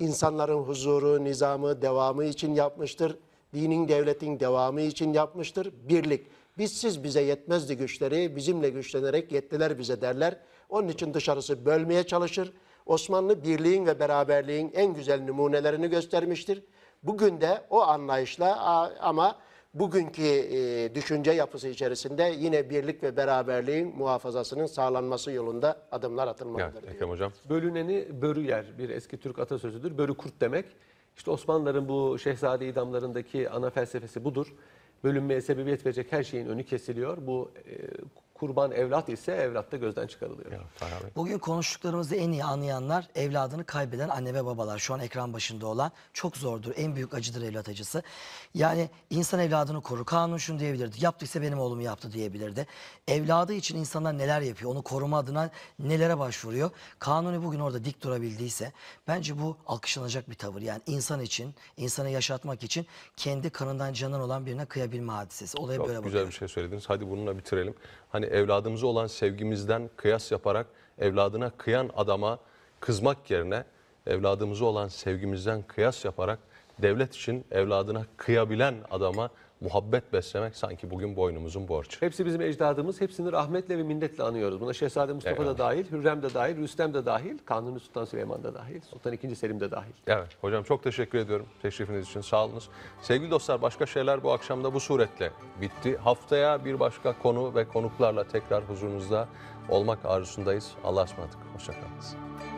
İnsanların huzuru, nizamı, devamı için yapmıştır. Dinin, devletin devamı için yapmıştır. Birlik. Bizsiz bize yetmezdi güçleri, bizimle güçlenerek yettiler bize derler. Onun için dışarısı bölmeye çalışır. Osmanlı birliğin ve beraberliğin en güzel numunelerini göstermiştir. Bugün de o anlayışla ama bugünkü e, düşünce yapısı içerisinde yine birlik ve beraberliğin muhafazasının sağlanması yolunda adımlar atılmalıdır. Ya, Hocam. Bölüneni börü yer bir eski Türk atasözüdür. Börü kurt demek. İşte Osmanlıların bu şehzade idamlarındaki ana felsefesi budur. Bölünmeye sebebiyet verecek her şeyin önü kesiliyor. Bu e, kurban evlat ise evlat da gözden çıkarılıyor. Bugün konuştuklarımızı en iyi anlayanlar evladını kaybeden anne ve babalar. Şu an ekran başında olan çok zordur. En büyük acıdır evlat acısı. Yani insan evladını korur. Kanun şunu diyebilirdi. Yaptıysa benim oğlum yaptı diyebilirdi. Evladı için insanlar neler yapıyor? Onu koruma adına nelere başvuruyor? Kanuni bugün orada dik durabildiyse bence bu alkışlanacak bir tavır. Yani insan için, insanı yaşatmak için kendi kanından canın olan birine kıyabilme hadisesi. Olaya Çok böyle güzel bakıyorum. bir şey söylediniz. Hadi bununla bitirelim hani evladımıza olan sevgimizden kıyas yaparak evladına kıyan adama kızmak yerine evladımıza olan sevgimizden kıyas yaparak devlet için evladına kıyabilen adama muhabbet beslemek sanki bugün boynumuzun borcu. Hepsi bizim ecdadımız. Hepsini rahmetle ve minnetle anıyoruz. Buna Şehzade Mustafa Eyvallah. da dahil, Hürrem de dahil, Rüstem de dahil, Kanuni Sultan Süleyman da dahil, Sultan II. Selim de dahil. Evet hocam çok teşekkür ediyorum teşrifiniz için. Sağ olunuz. Sevgili dostlar başka şeyler bu akşamda bu suretle bitti. Haftaya bir başka konu ve konuklarla tekrar huzurunuzda olmak arzusundayız. Allah'a ısmarladık. Hoşçakalınız.